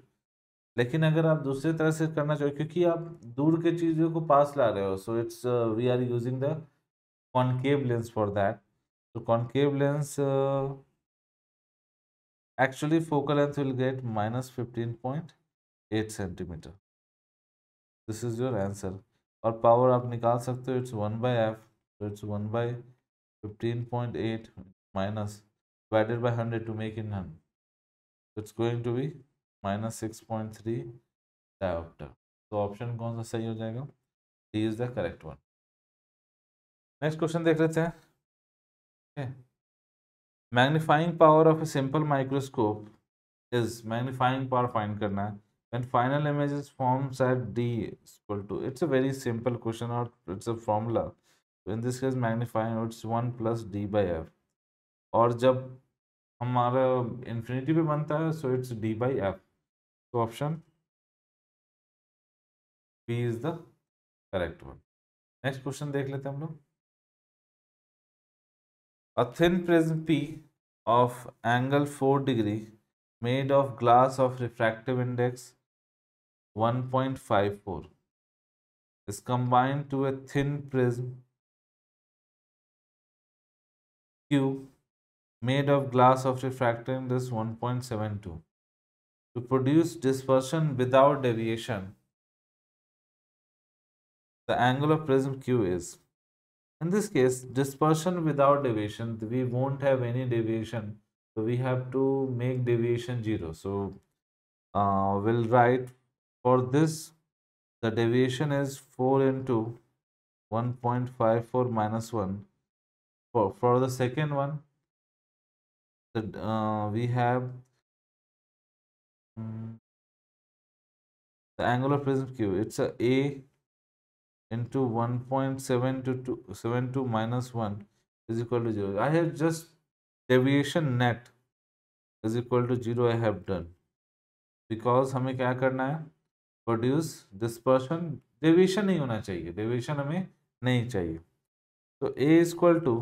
लेकिन अगर आप दूसरी तरह से करना चाहो क्योंकि आप दूर के चीज़ों को पास ला रहे हो so it's we are using the concave lens for that तो concave lens actually focal length will get minus fifteen point eight centimetre this is your answer और पावर आप निकाल सकते हो इट्स वन बाई एफ तो it's one by fifteen point eight minus divided by hundred to make in hundred it's going to be minus six point three dioptre तो option कौन सा सही हो जाएगा D is the correct one next question देख लेते हैं magnifying power of a simple microscope is magnifying power find करना है when final image is formed at d is equal to it's a very simple question or it's a formula so in this case magnifying it's 1 plus d by f or jab hamara infinity pe banta hai so it's d by f so option b is the correct one next question dekh lete हैं हम लोग a thin prism P of angle four degree made of glass of refractive index 1.54 is combined to a thin prism cube made of glass of refracting this 1.72 to produce dispersion without deviation the angle of prism q is in this case dispersion without deviation we won't have any deviation so we have to make deviation zero so uh, we'll write for this, the deviation is 4 into 1.54 minus 1. For, for the second one, uh, we have um, the angle of prism Q. It's a A into 1.72 minus 1 is equal to 0. I have just deviation net is equal to 0 I have done. Because हमें क्या करना है produce dispersion deviation नहीं होना चाहिए deviation हमें नहीं चाहिए तो A equal to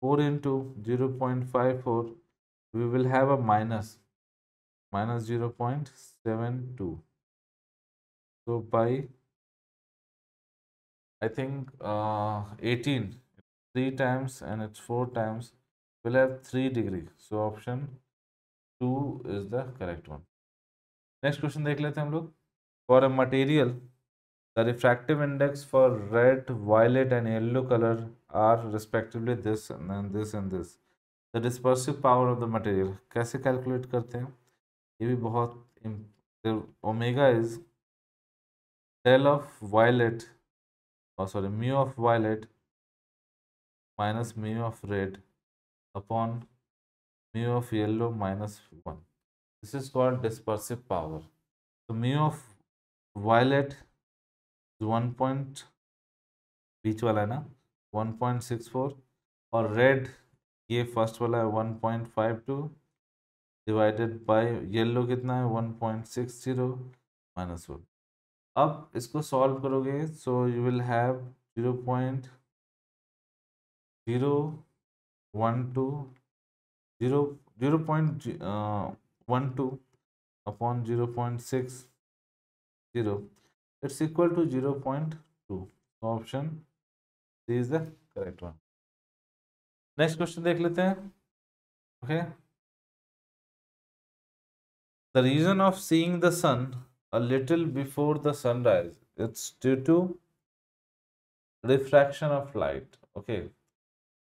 four into zero point five four we will have a minus minus zero point seven two so by I think eighteen three times and it's four times will have three degree so option two is the correct one next question देख लेते हैं हम लोग for a material the refractive index for red violet and yellow colour are respectively this and this and this the dispersive power of the material कैसे calculate करते हैं ये भी बहुत omega is tell of violet और sorry mu of violet minus mu of red upon mu of yellow minus one this is called dispersive power so mu of violet is 1 point बीच वाला है ना 1.64 और रेड ये first वाला है 1.52 divided by yellow कितना है 1.60 माइनस वन अब इसको सॉल्व करोगे so you will have zero point zero zero point one two upon zero point six zero it's equal to zero point two option C is the correct one next question देख लेते हैं okay the reason of seeing the sun a little before the sunrise it's due to refraction of light okay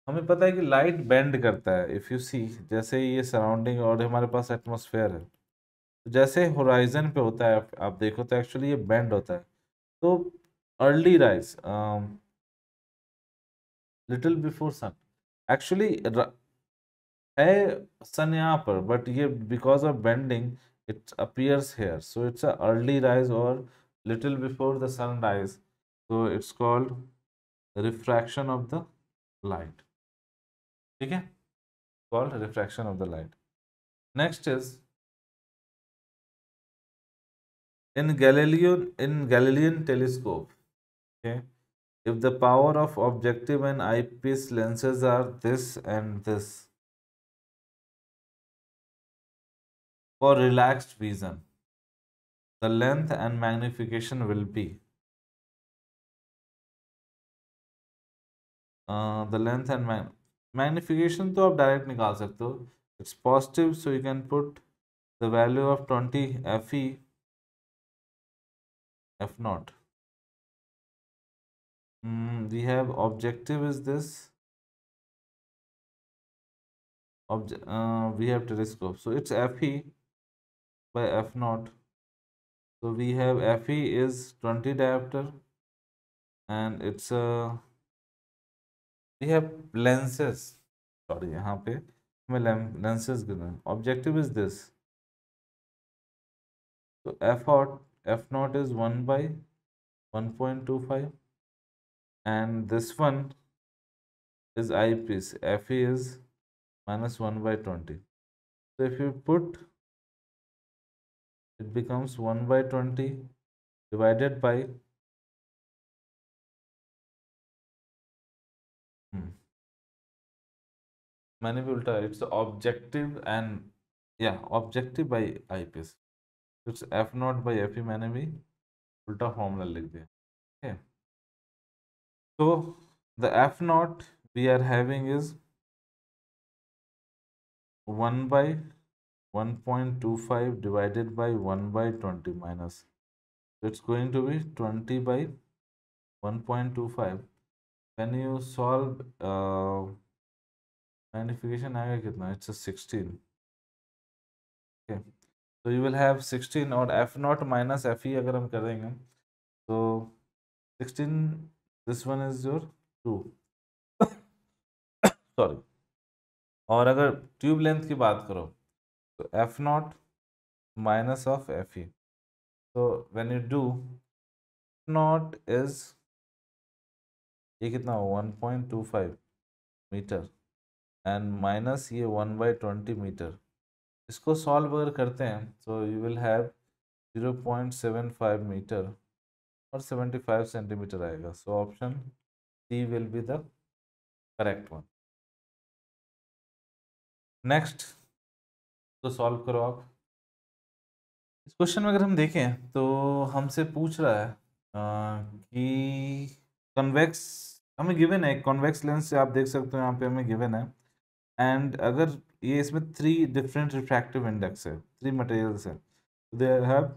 हमें पता है कि light bend करता है if you सी जैसे ये सराउंडिंग और हमारे पास एटमोसफेयर है तो जैसे होराइजन पे होता है आप देखो तो एक्चुअली ये बेंड होता है तो early rise little before sun actually है सन यहाँ पर बट ये because of bending it appears here so it's a early rise और little before the sun rise so it's called refraction of the light ठीक है called refraction of the light next is in Galilean in Galilean telescope if the power of objective and eye eyepiece lenses are this and this for relaxed vision the length and magnification will be the length and magn magnification तो आप direct निकाल सकते हो it's positive so you can put the value of twenty f e f not we have objective is this we have telescope so it's f e by F nought so we have f E is twenty dioptre and it's we have lenses sorry यहाँ पे हमें lenses given objective is this तो F ought F naught is one by one point two five and this one is eyepiece F E is minus one by twenty तो if you put it becomes one by twenty divided by manipulator it's objective and yeah objective by eyepiece it's F naught by F E मैंने भी उल्टा formula लिख दिया ठीक है तो the F not we are having is one by one point two five divided by one by twenty minus it's going to be twenty by one point two five can you solve magnification आएगा कितना it's sixteen okay तो you will have sixteen और F naught minus F E अगर हम करेंगे तो sixteen this one is your two sorry और अगर ट्यूब लेंथ की बात करो तो F naught minus of F E तो when you do naught is ये कितना one point two five metre and minus ये वन बाई ट्वेंटी मीटर इसको सॉल्व अगर करते हैं तो you will have zero point seven five metre और सेवेंटी फाइव सेंटीमीटर आएगा so option C will be the correct one next तो solve करो आप इस क्वेश्चन में अगर हम देखें तो हमसे पूछ रहा है आ, कि कन्वेक्स हमें गिवन है कॉन्वेक्स लेंस से आप देख सकते हो यहाँ पे हमें गिवन है एंड अगर ये इसमें थ्री डिफरेंट रिफ्रैक्टिव इंडेक्स है थ्री मटेरियल्स हैं देर हैव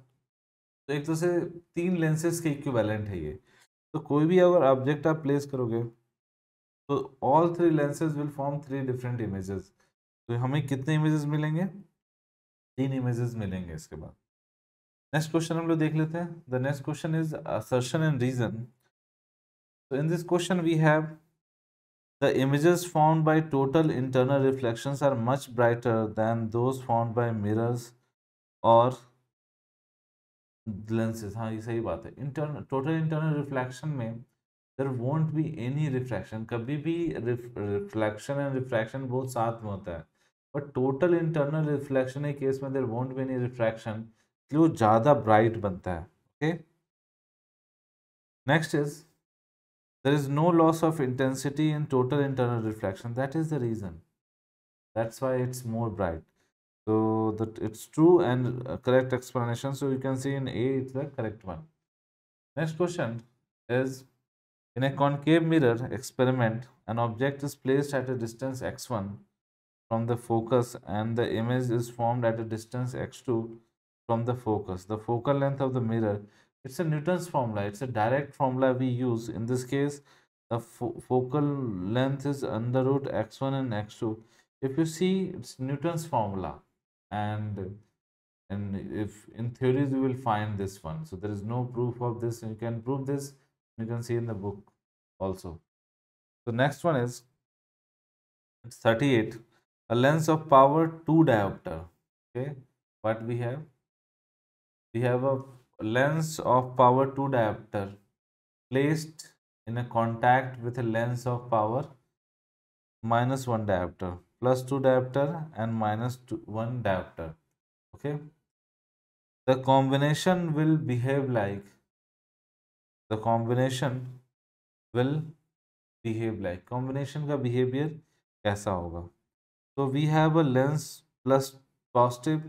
तो एक तरह तो से तीन लेंसेज के इक्विवेलेंट है ये तो कोई भी अगर ऑब्जेक्ट आप प्लेस करोगे तो all three lenses will form three different images तो हमें कितने इमेजेस मिलेंगे तीन इमेजेस मिलेंगे इसके बाद नेक्स्ट क्वेश्चन हम लोग देख लेते हैं the next question is assertion and reason तो in this question we have The images formed by total internal reflections are much brighter than those formed by mirrors or lenses. हाँ ये सही बात है इंटरनल टोटल इंटरनल रिफ्लेक्शन में there won't be any reflection कभी भी reflection and refraction बहुत साथ में होता है बट टोटल इंटरनल रिफ्लेक्शन एक केस में there won't be any refraction इसलिए वो ज़्यादा ब्राइट बनता है okay next is There is no loss of intensity in total internal reflection. That is the reason. That's why it's more bright. So that it's true and uh, correct explanation. So you can see in A, it's the correct one. Next question is in a concave mirror experiment, an object is placed at a distance x1 from the focus and the image is formed at a distance x2 from the focus. The focal length of the mirror it's a Newton's formula. It's a direct formula we use. In this case, the fo focal length is under root x1 and x2. If you see, it's Newton's formula. And, and if in theories, you will find this one. So there is no proof of this. You can prove this. You can see in the book also. The next one is 38. A lens of power 2 diopter. Okay. What we have? We have a lens of power 2 diopter placed in a contact with a lens of power minus 1 diopter plus 2 diopter and minus two, 1 diopter okay the combination will behave like the combination will behave like combination का behavior कैसा होगा so we have a lens plus positive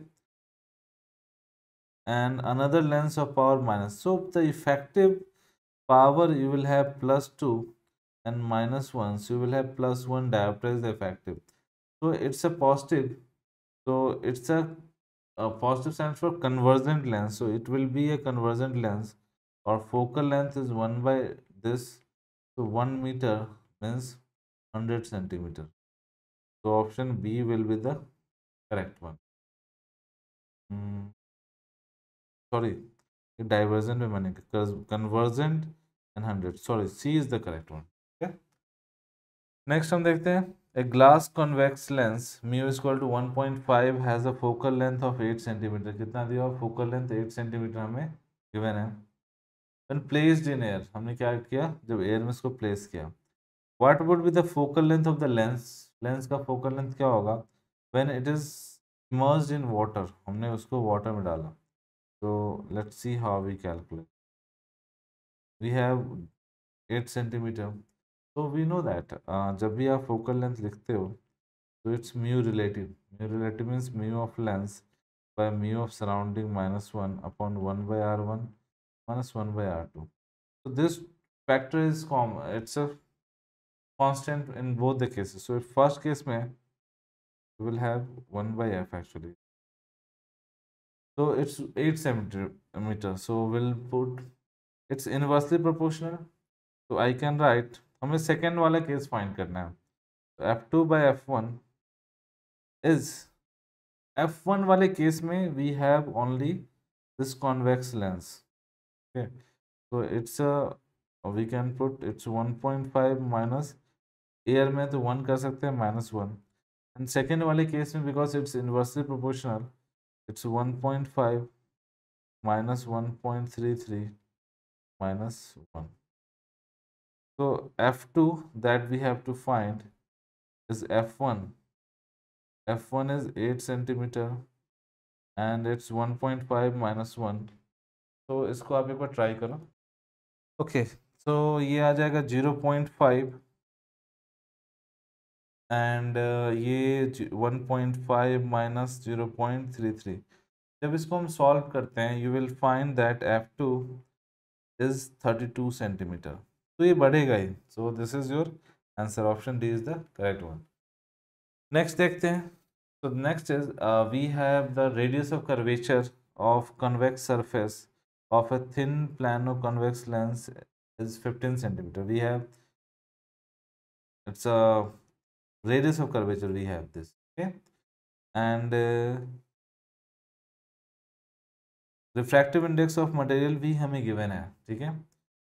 and another lens of power minus so the effective power you will have plus 2 and minus 1 so you will have plus 1 diopter is effective so it's a positive so it's a, a positive sign for convergent lens so it will be a convergent lens or focal length is 1 by this so 1 meter means 100 centimeter so option b will be the correct one mm. Sorry divergent में मैंने convergent and hundred sorry C is the correct one ठीक है next हम देखते हैं a glass convex lens mu is two one point five has a focal length of eight centimetre कितना दिया हुआ फोकल लेंथ एट सेंटीमीटर हमें given है एन प्लेस्ड इन एयर हमने क्या किया जब एयर में इसको प्लेस किया what would be the focal length of the lens lens का फोकल लेंथ क्या होगा when it is merge in water हमने उसको वाटर में डाला So let's see how we calculate. We have 8 centimeter. So we know that uh, जब भी आप focal length लिखते हो so it's mu relative. Mu relative means mu of lens by mu of surrounding minus 1 upon 1 by r1 minus 1 by r2. So this factor is common. it's a constant in both the cases. So first case में we will have 1 by f actually. so it's 8 centimeter so we'll put it's inversely proportional so i can write हमें second वाला case find करना है F two by F one is F one वाले case में we have only this convex lens okay तो it's we can put it's one point five minus air में तो one कर सकते हैं माइनस वन एंड सेकेंड वाले case में because it's inversely proportional it's 1.5 minus 1.33 minus 1 so f2 that we have to find is f1 f1 is 8 centimeter and it's 1.5 minus one तो इसको आप एक बार ट्राई करो ओके okay, तो so ये आ जाएगा 0.5 एंड uh, ये one point five minus zero point three three जब इसको हम सॉल्व करते हैं you will find that F two is thirty two centimetre तो ये बढ़ेगा ही so this is your answer option D is the correct one next देखते हैं तो next is we have the radius of curvature of convex surface of a thin plan of convex lens is fifteen centimetre we have it's a radius of curvature we have this okay and uh, refractive index of material भी हमें given है ठीक है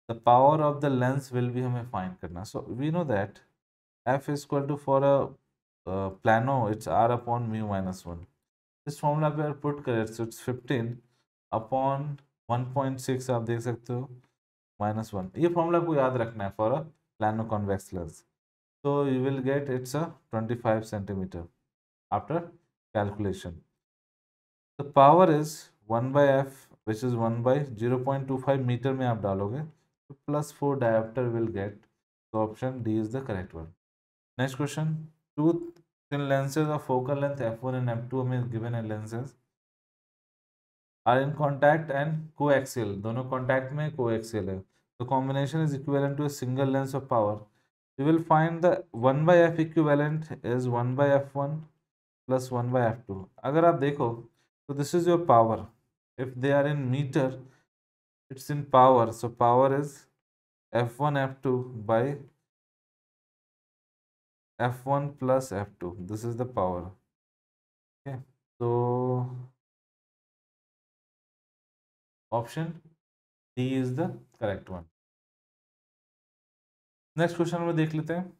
the power of the lens will भी हमें find करना so we know that F is equal to for a plano it's R upon mu minus one इस formula पे अगर पुट करें so it's fifteen upon one point six आप देख सकते हो माइनस वन ये फॉर्मूला को याद रखना है for a plano convex lens so you will get it's a 25 centimeter after calculation the power is 1 by f which is 1 by 0.25 metre में आप डालोगे तो plus four dioptre will get तो option D is the correct one next question two thin lenses of focal length F one and F two हमें given है lenses are in contact and coaxial दोनों contact में coaxial है तो combination is equal to a single lens of power you will find the 1 by f equivalent is 1 by f1 plus 1 by f2 agar aap dekho so this is your power if they are in meter it's in power so power is f1 f2 by f1 plus f2 this is the power okay so option d is the correct one next question में देख लेते हैं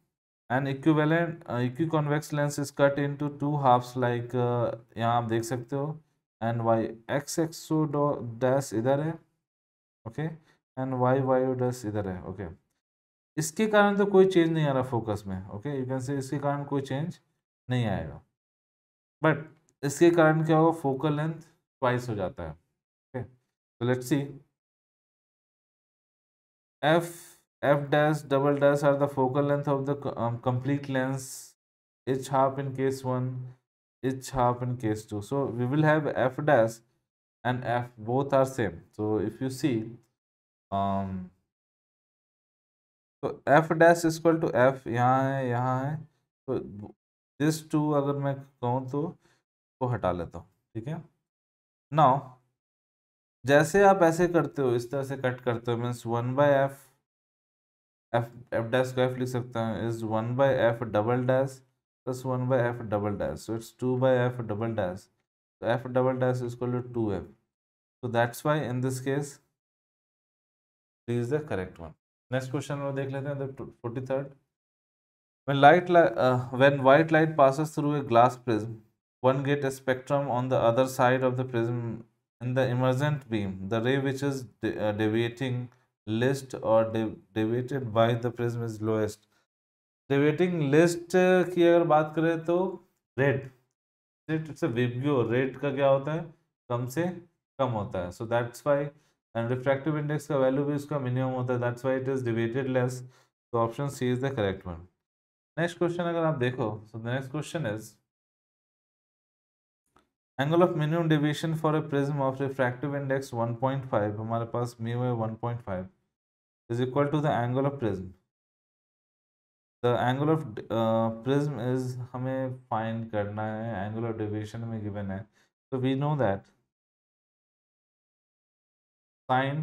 an equivalent equiconvex lens is cut in two halves like यहाँ आप देख सकते हो and Y X X dash इधर है okay and Y Y dash इधर है ओके okay. इसके कारण तो कोई चेंज नहीं आ रहा फोकस में ओके यू कैन से इसके कारण कोई चेंज नहीं आएगा बट इसके कारण क्या होगा फोकल लेंथ ट्वाइस हो जाता है ओके तो let's see F F dash double dash are the focal length of the complete lens each half in case one each half in case two so we will have F dash and F both are same so if you see तो F dash is equal to F यहाँ है यहाँ है तो this to अगर मैं कहूँ तो को हटा लेता हूँ ठीक है नाउ जैसे आप ऐसे करते हो इस तरह से कट करते हो means one by F F F dash को एफ लिख सकता हूँ is one by F double dash plus one by F double dash so it's two by F double dash so f double dash is equal to 2f so that's why in this case d is the correct one next question वो देख लेते हैं the 43rd when light uh, when white light passes through a glass prism one get a spectrum on the other side of the prism in the emergent beam the ray which is de uh, deviating least और debated by the prism is lowest debating least की अगर बात करें तो rate it's विब्यो rate का क्या होता है कम से कम होता है so that's why and refractive index का वैल्यू भी उसका मिनिमम होता है that's why it is debated less तो option C is the correct one next question अगर आप देखो so the next question is angle of minimum deviation for a prism of refractive index 1.5 हमारे पास mu है 1.5 is equal to the angle of prism the angle of uh, prism is हमें find करना है angle of deviation हमें given है so we know that sin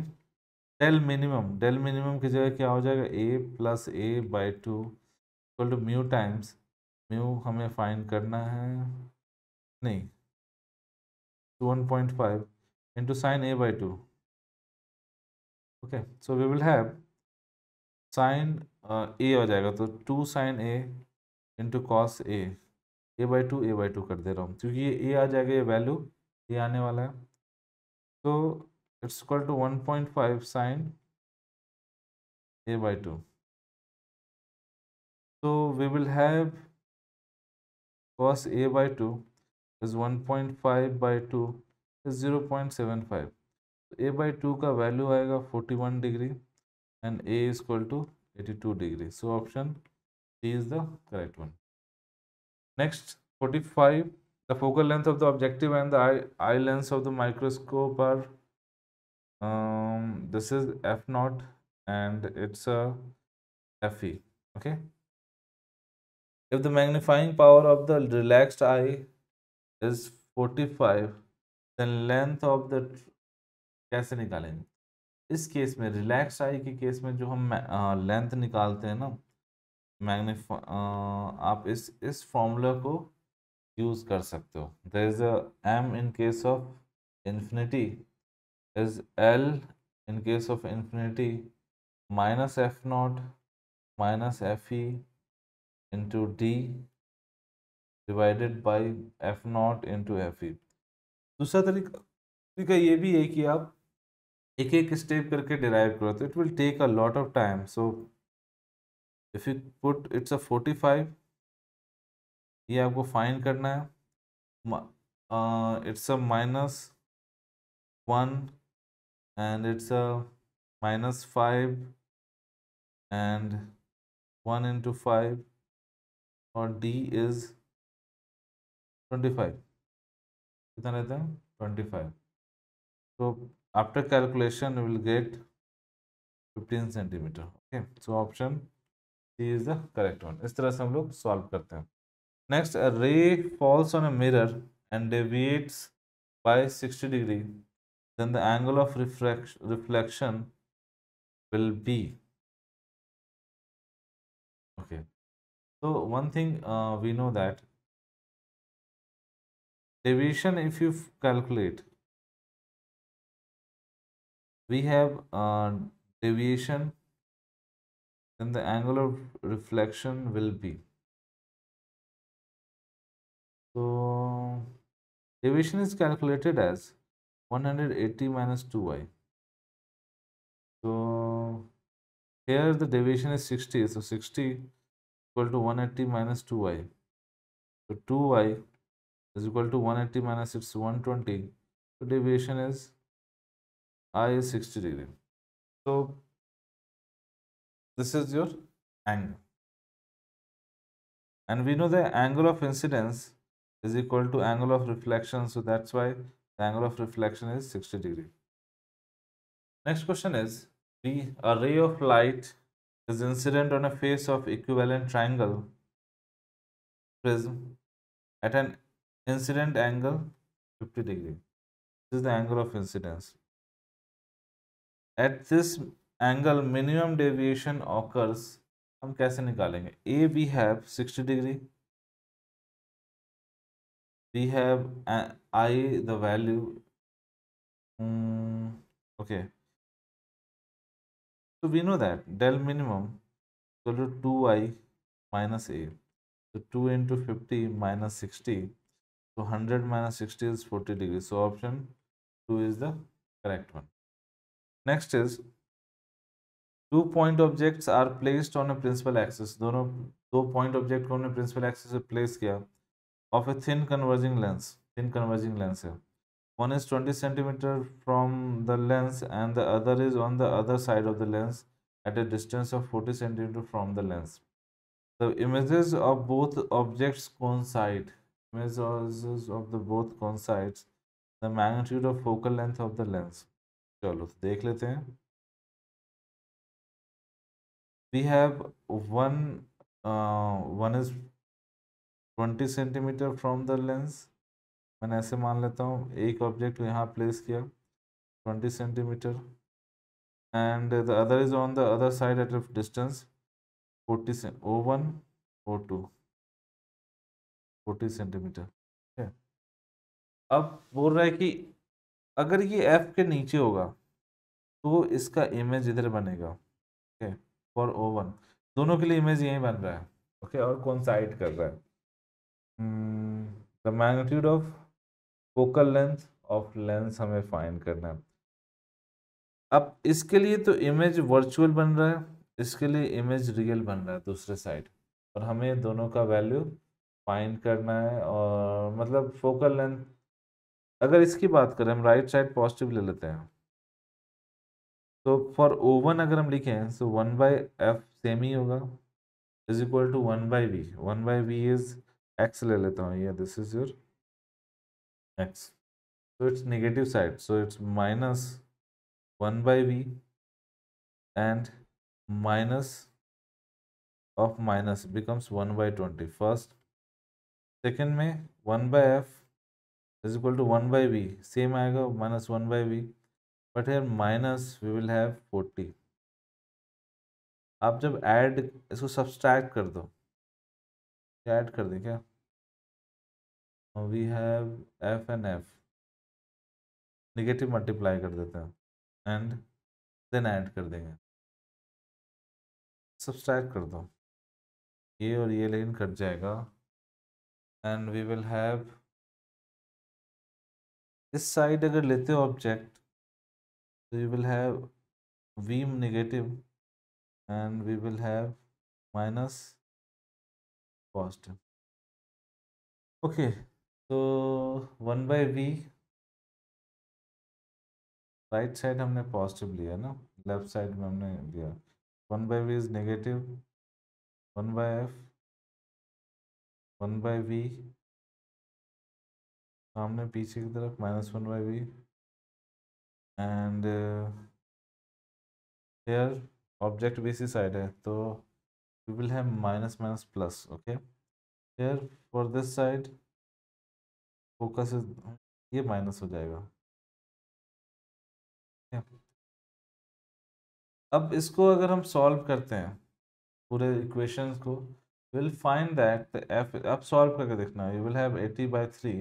del minimum del minimum की जगह क्या हो जाएगा a plus a by two equal to mu times mu हमें फाइंड करना है नहीं two one point five into sine A by two okay so we will have sine A हो जाएगा तो two sine A into cos A A by two A by two कर दे रहा हूँ क्योंकि ये ए आ जाएगा ये वैल्यू ये आने वाला है तो it's equal to one point five sine A by two तो we will have cos A by two is one point five by two is zero point seven five A by two का value आएगा forty one degree and A is equal to eighty two degree so option D is the correct one next the focal length of the objective and the eye, lens of the microscope are um, this is f naught and it's a fe okay if the magnifying power of the relaxed eye is 45 then length of the कैसे निकालेंगे इस case में relax I के case में जो हम length निकालते हैं ना मैग्निफ आप इस इस फॉर्मूला को यूज़ कर सकते हो the is M in case of infinity is L in case of infinity minus F naught minus F E into D divided by F naught into F E दूसरा तरीका तरीका ये भी है कि आप एक एक स्टेप करके डिराइव करो तो it will take a lot of time so if you put it's a forty five ये आपको फाइन करना है it's a minus one and it's a minus five and one into five और D is twenty five कितना रहता है twenty five तो after calculation we will get 15 centimeter okay so option c is the correct one इस तरह से solve करते हैं next a ray falls on a mirror and deviates by 60 degree then the angle of reflection will be okay so one thing uh, we know that deviation if you calculate we have uh, deviation then the angle of reflection will be so deviation is calculated as 180 minus 2y so here the deviation is 60 so 60 equal to 180 minus 2y so 2y is equal to 180 minus 6 120 so deviation is I is 60 degree. So this is your angle. And we know the angle of incidence is equal to angle of reflection. So that's why the angle of reflection is 60 degree. Next question is the array of light is incident on a face of equivalent triangle prism at an incident angle 50 degree. This is the angle of incidence. At this angle minimum deviation occurs हम कैसे निकालेंगे A we have sixty degree we have I the value okay तो we know that del minimum two I minus A तो two into fifty minus sixty तो hundred minus sixty is forty degree so option two is the correct one next is two point objects are placed on a principal axis दोनों दो point object on a principal axis पे place किया of a thin converging lens thin converging lens है one is 20 centimeter from the lens and the other is on the other side of the lens at a distance of 40 centimeter from the lens the images of both objects coincide images of the both coincides the magnitude of focal length of the lens चलो तो देख लेते हैं we have one one is twenty centimetre from the lens मैंने ऐसे मान लेता हूँ एक ऑब्जेक्ट यहाँ प्लेस किया twenty centimetre and the other is on the other side at distance forty से O one O two forty centimetre ठीक है अब बोल रहा है कि अगर ये एफ के नीचे होगा तो इसका इमेज इधर बनेगा ओके फॉर ओ वन दोनों के लिए इमेज यहीं बन रहा है ओके okay, और कौन सा एड कर रहा है the magnitude of focal length of lens हमें फाइंड करना है अब इसके लिए तो इमेज वर्चुअल बन रहा है इसके लिए इमेज रियल बन रहा है दूसरे साइड और हमें दोनों का वैल्यू फाइंड करना है और मतलब फोकल लेंथ अगर इसकी बात करें हम राइट साइड पॉजिटिव ले लेते हैं तो फॉर ओ वन अगर हम लिखें so one by f same ही होगा is equal to one by v one by v is x ले लेता हूँ ये this is your x so it's negative side so it's minus one by v and minus of minus becomes one by twenty first second में one by f is equal to one by v same आएगा minus one by v but here minus we will have forty आप जब add इसको subtract कर दो add कर दें क्या we have f and f negative multiply कर देते हैं एंड देन ऐड कर देंगे सब्सट्रैक्ट कर दो ये और ये लेकिन कट जाएगा एंड वी विल हैव इस साइड अगर लेते हो ऑब्जेक्ट तो यू विल हैव वीम negative and we will have minus positive okay तो one by v right side हमने पॉजिटिव लिया ना लेफ्ट साइड में हमने लिया one by v is negative one by F one by v सामने पीछे की तरफ minus one by v and here object B C side है तो we will have minus minus plus okay here for this side focus ये minus हो जाएगा अब इसको अगर हम सॉल्व करते हैं पूरे इक्वेशंस को will find that the f अब सॉल्व करके देखना you will have eighty by three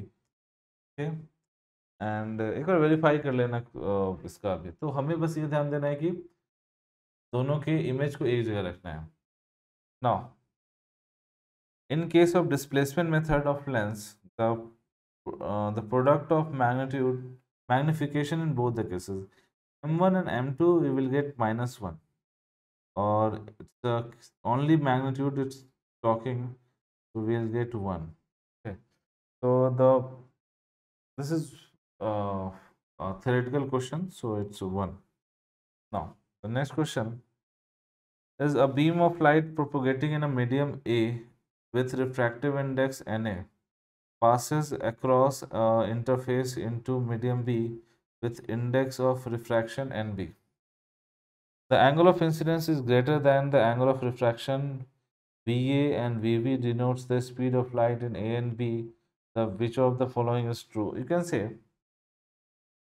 okay and एक बार वेरीफाई कर लेना इसका भी तो हमें बस ये ध्यान देना है कि दोनों के इमेज को एक जगह रखना है now in case of displacement method of lens the the product of magnitude magnification in both the cases m one and m two we will get minus one और it's only magnitude it's talking तो we will get one तो the this is uh, a theoretical question so it's one now the next question is a beam of light propagating in a medium a with refractive index na passes across uh, interface into medium b with index of refraction nb the angle of incidence is greater than the angle of refraction va and vb denotes the speed of light in a and b the which of the following is true you can say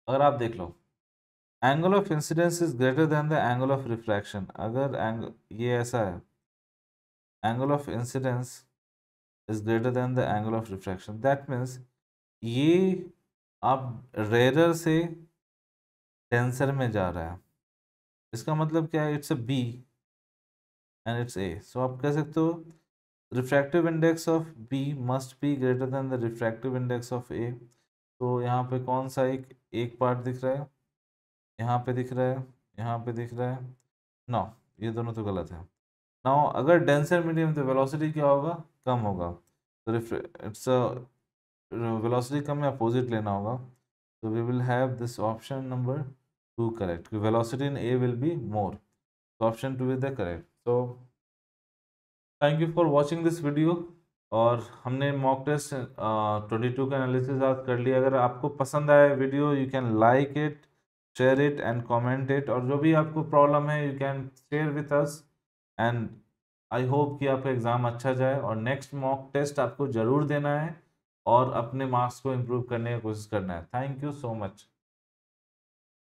अगर आप देख लो angle of incidence is greater than the angle of refraction अगर angle ये ऐसा है angle of incidence is greater than the angle of refraction that means ये आप रेडर से टेंसर में जा रहा है इसका मतलब क्या है it's a b and it's a so आप कह सकते हो refractive index of b must be greater than the refractive index of a तो यहाँ पे कौन सा एक एक पार्ट दिख रहा है यहाँ पे दिख रहा है यहाँ पे दिख रहा है ना ये दोनों तो गलत है ना अगर डेंसर मीडियम तो वेलोसिटी क्या होगा कम होगा तो इट्स वेलोसिटी कम या अपोजिट लेना होगा तो we will have this option number two correct velocity in a will be more तो option two is the correct तो thank you for watching this video और हमने मॉक टेस्ट ट्वेंटी टू का analysis आज कर लिया अगर आपको पसंद आए video you can like it share it and comment it और जो भी आपको प्रॉब्लम है you can share with us and I hope कि आपका एग्ज़ाम अच्छा जाए और नेक्स्ट मॉक टेस्ट आपको ज़रूर देना है और अपने मार्क्स को इम्प्रूव करने की कोशिश करना है थैंक यू सो मच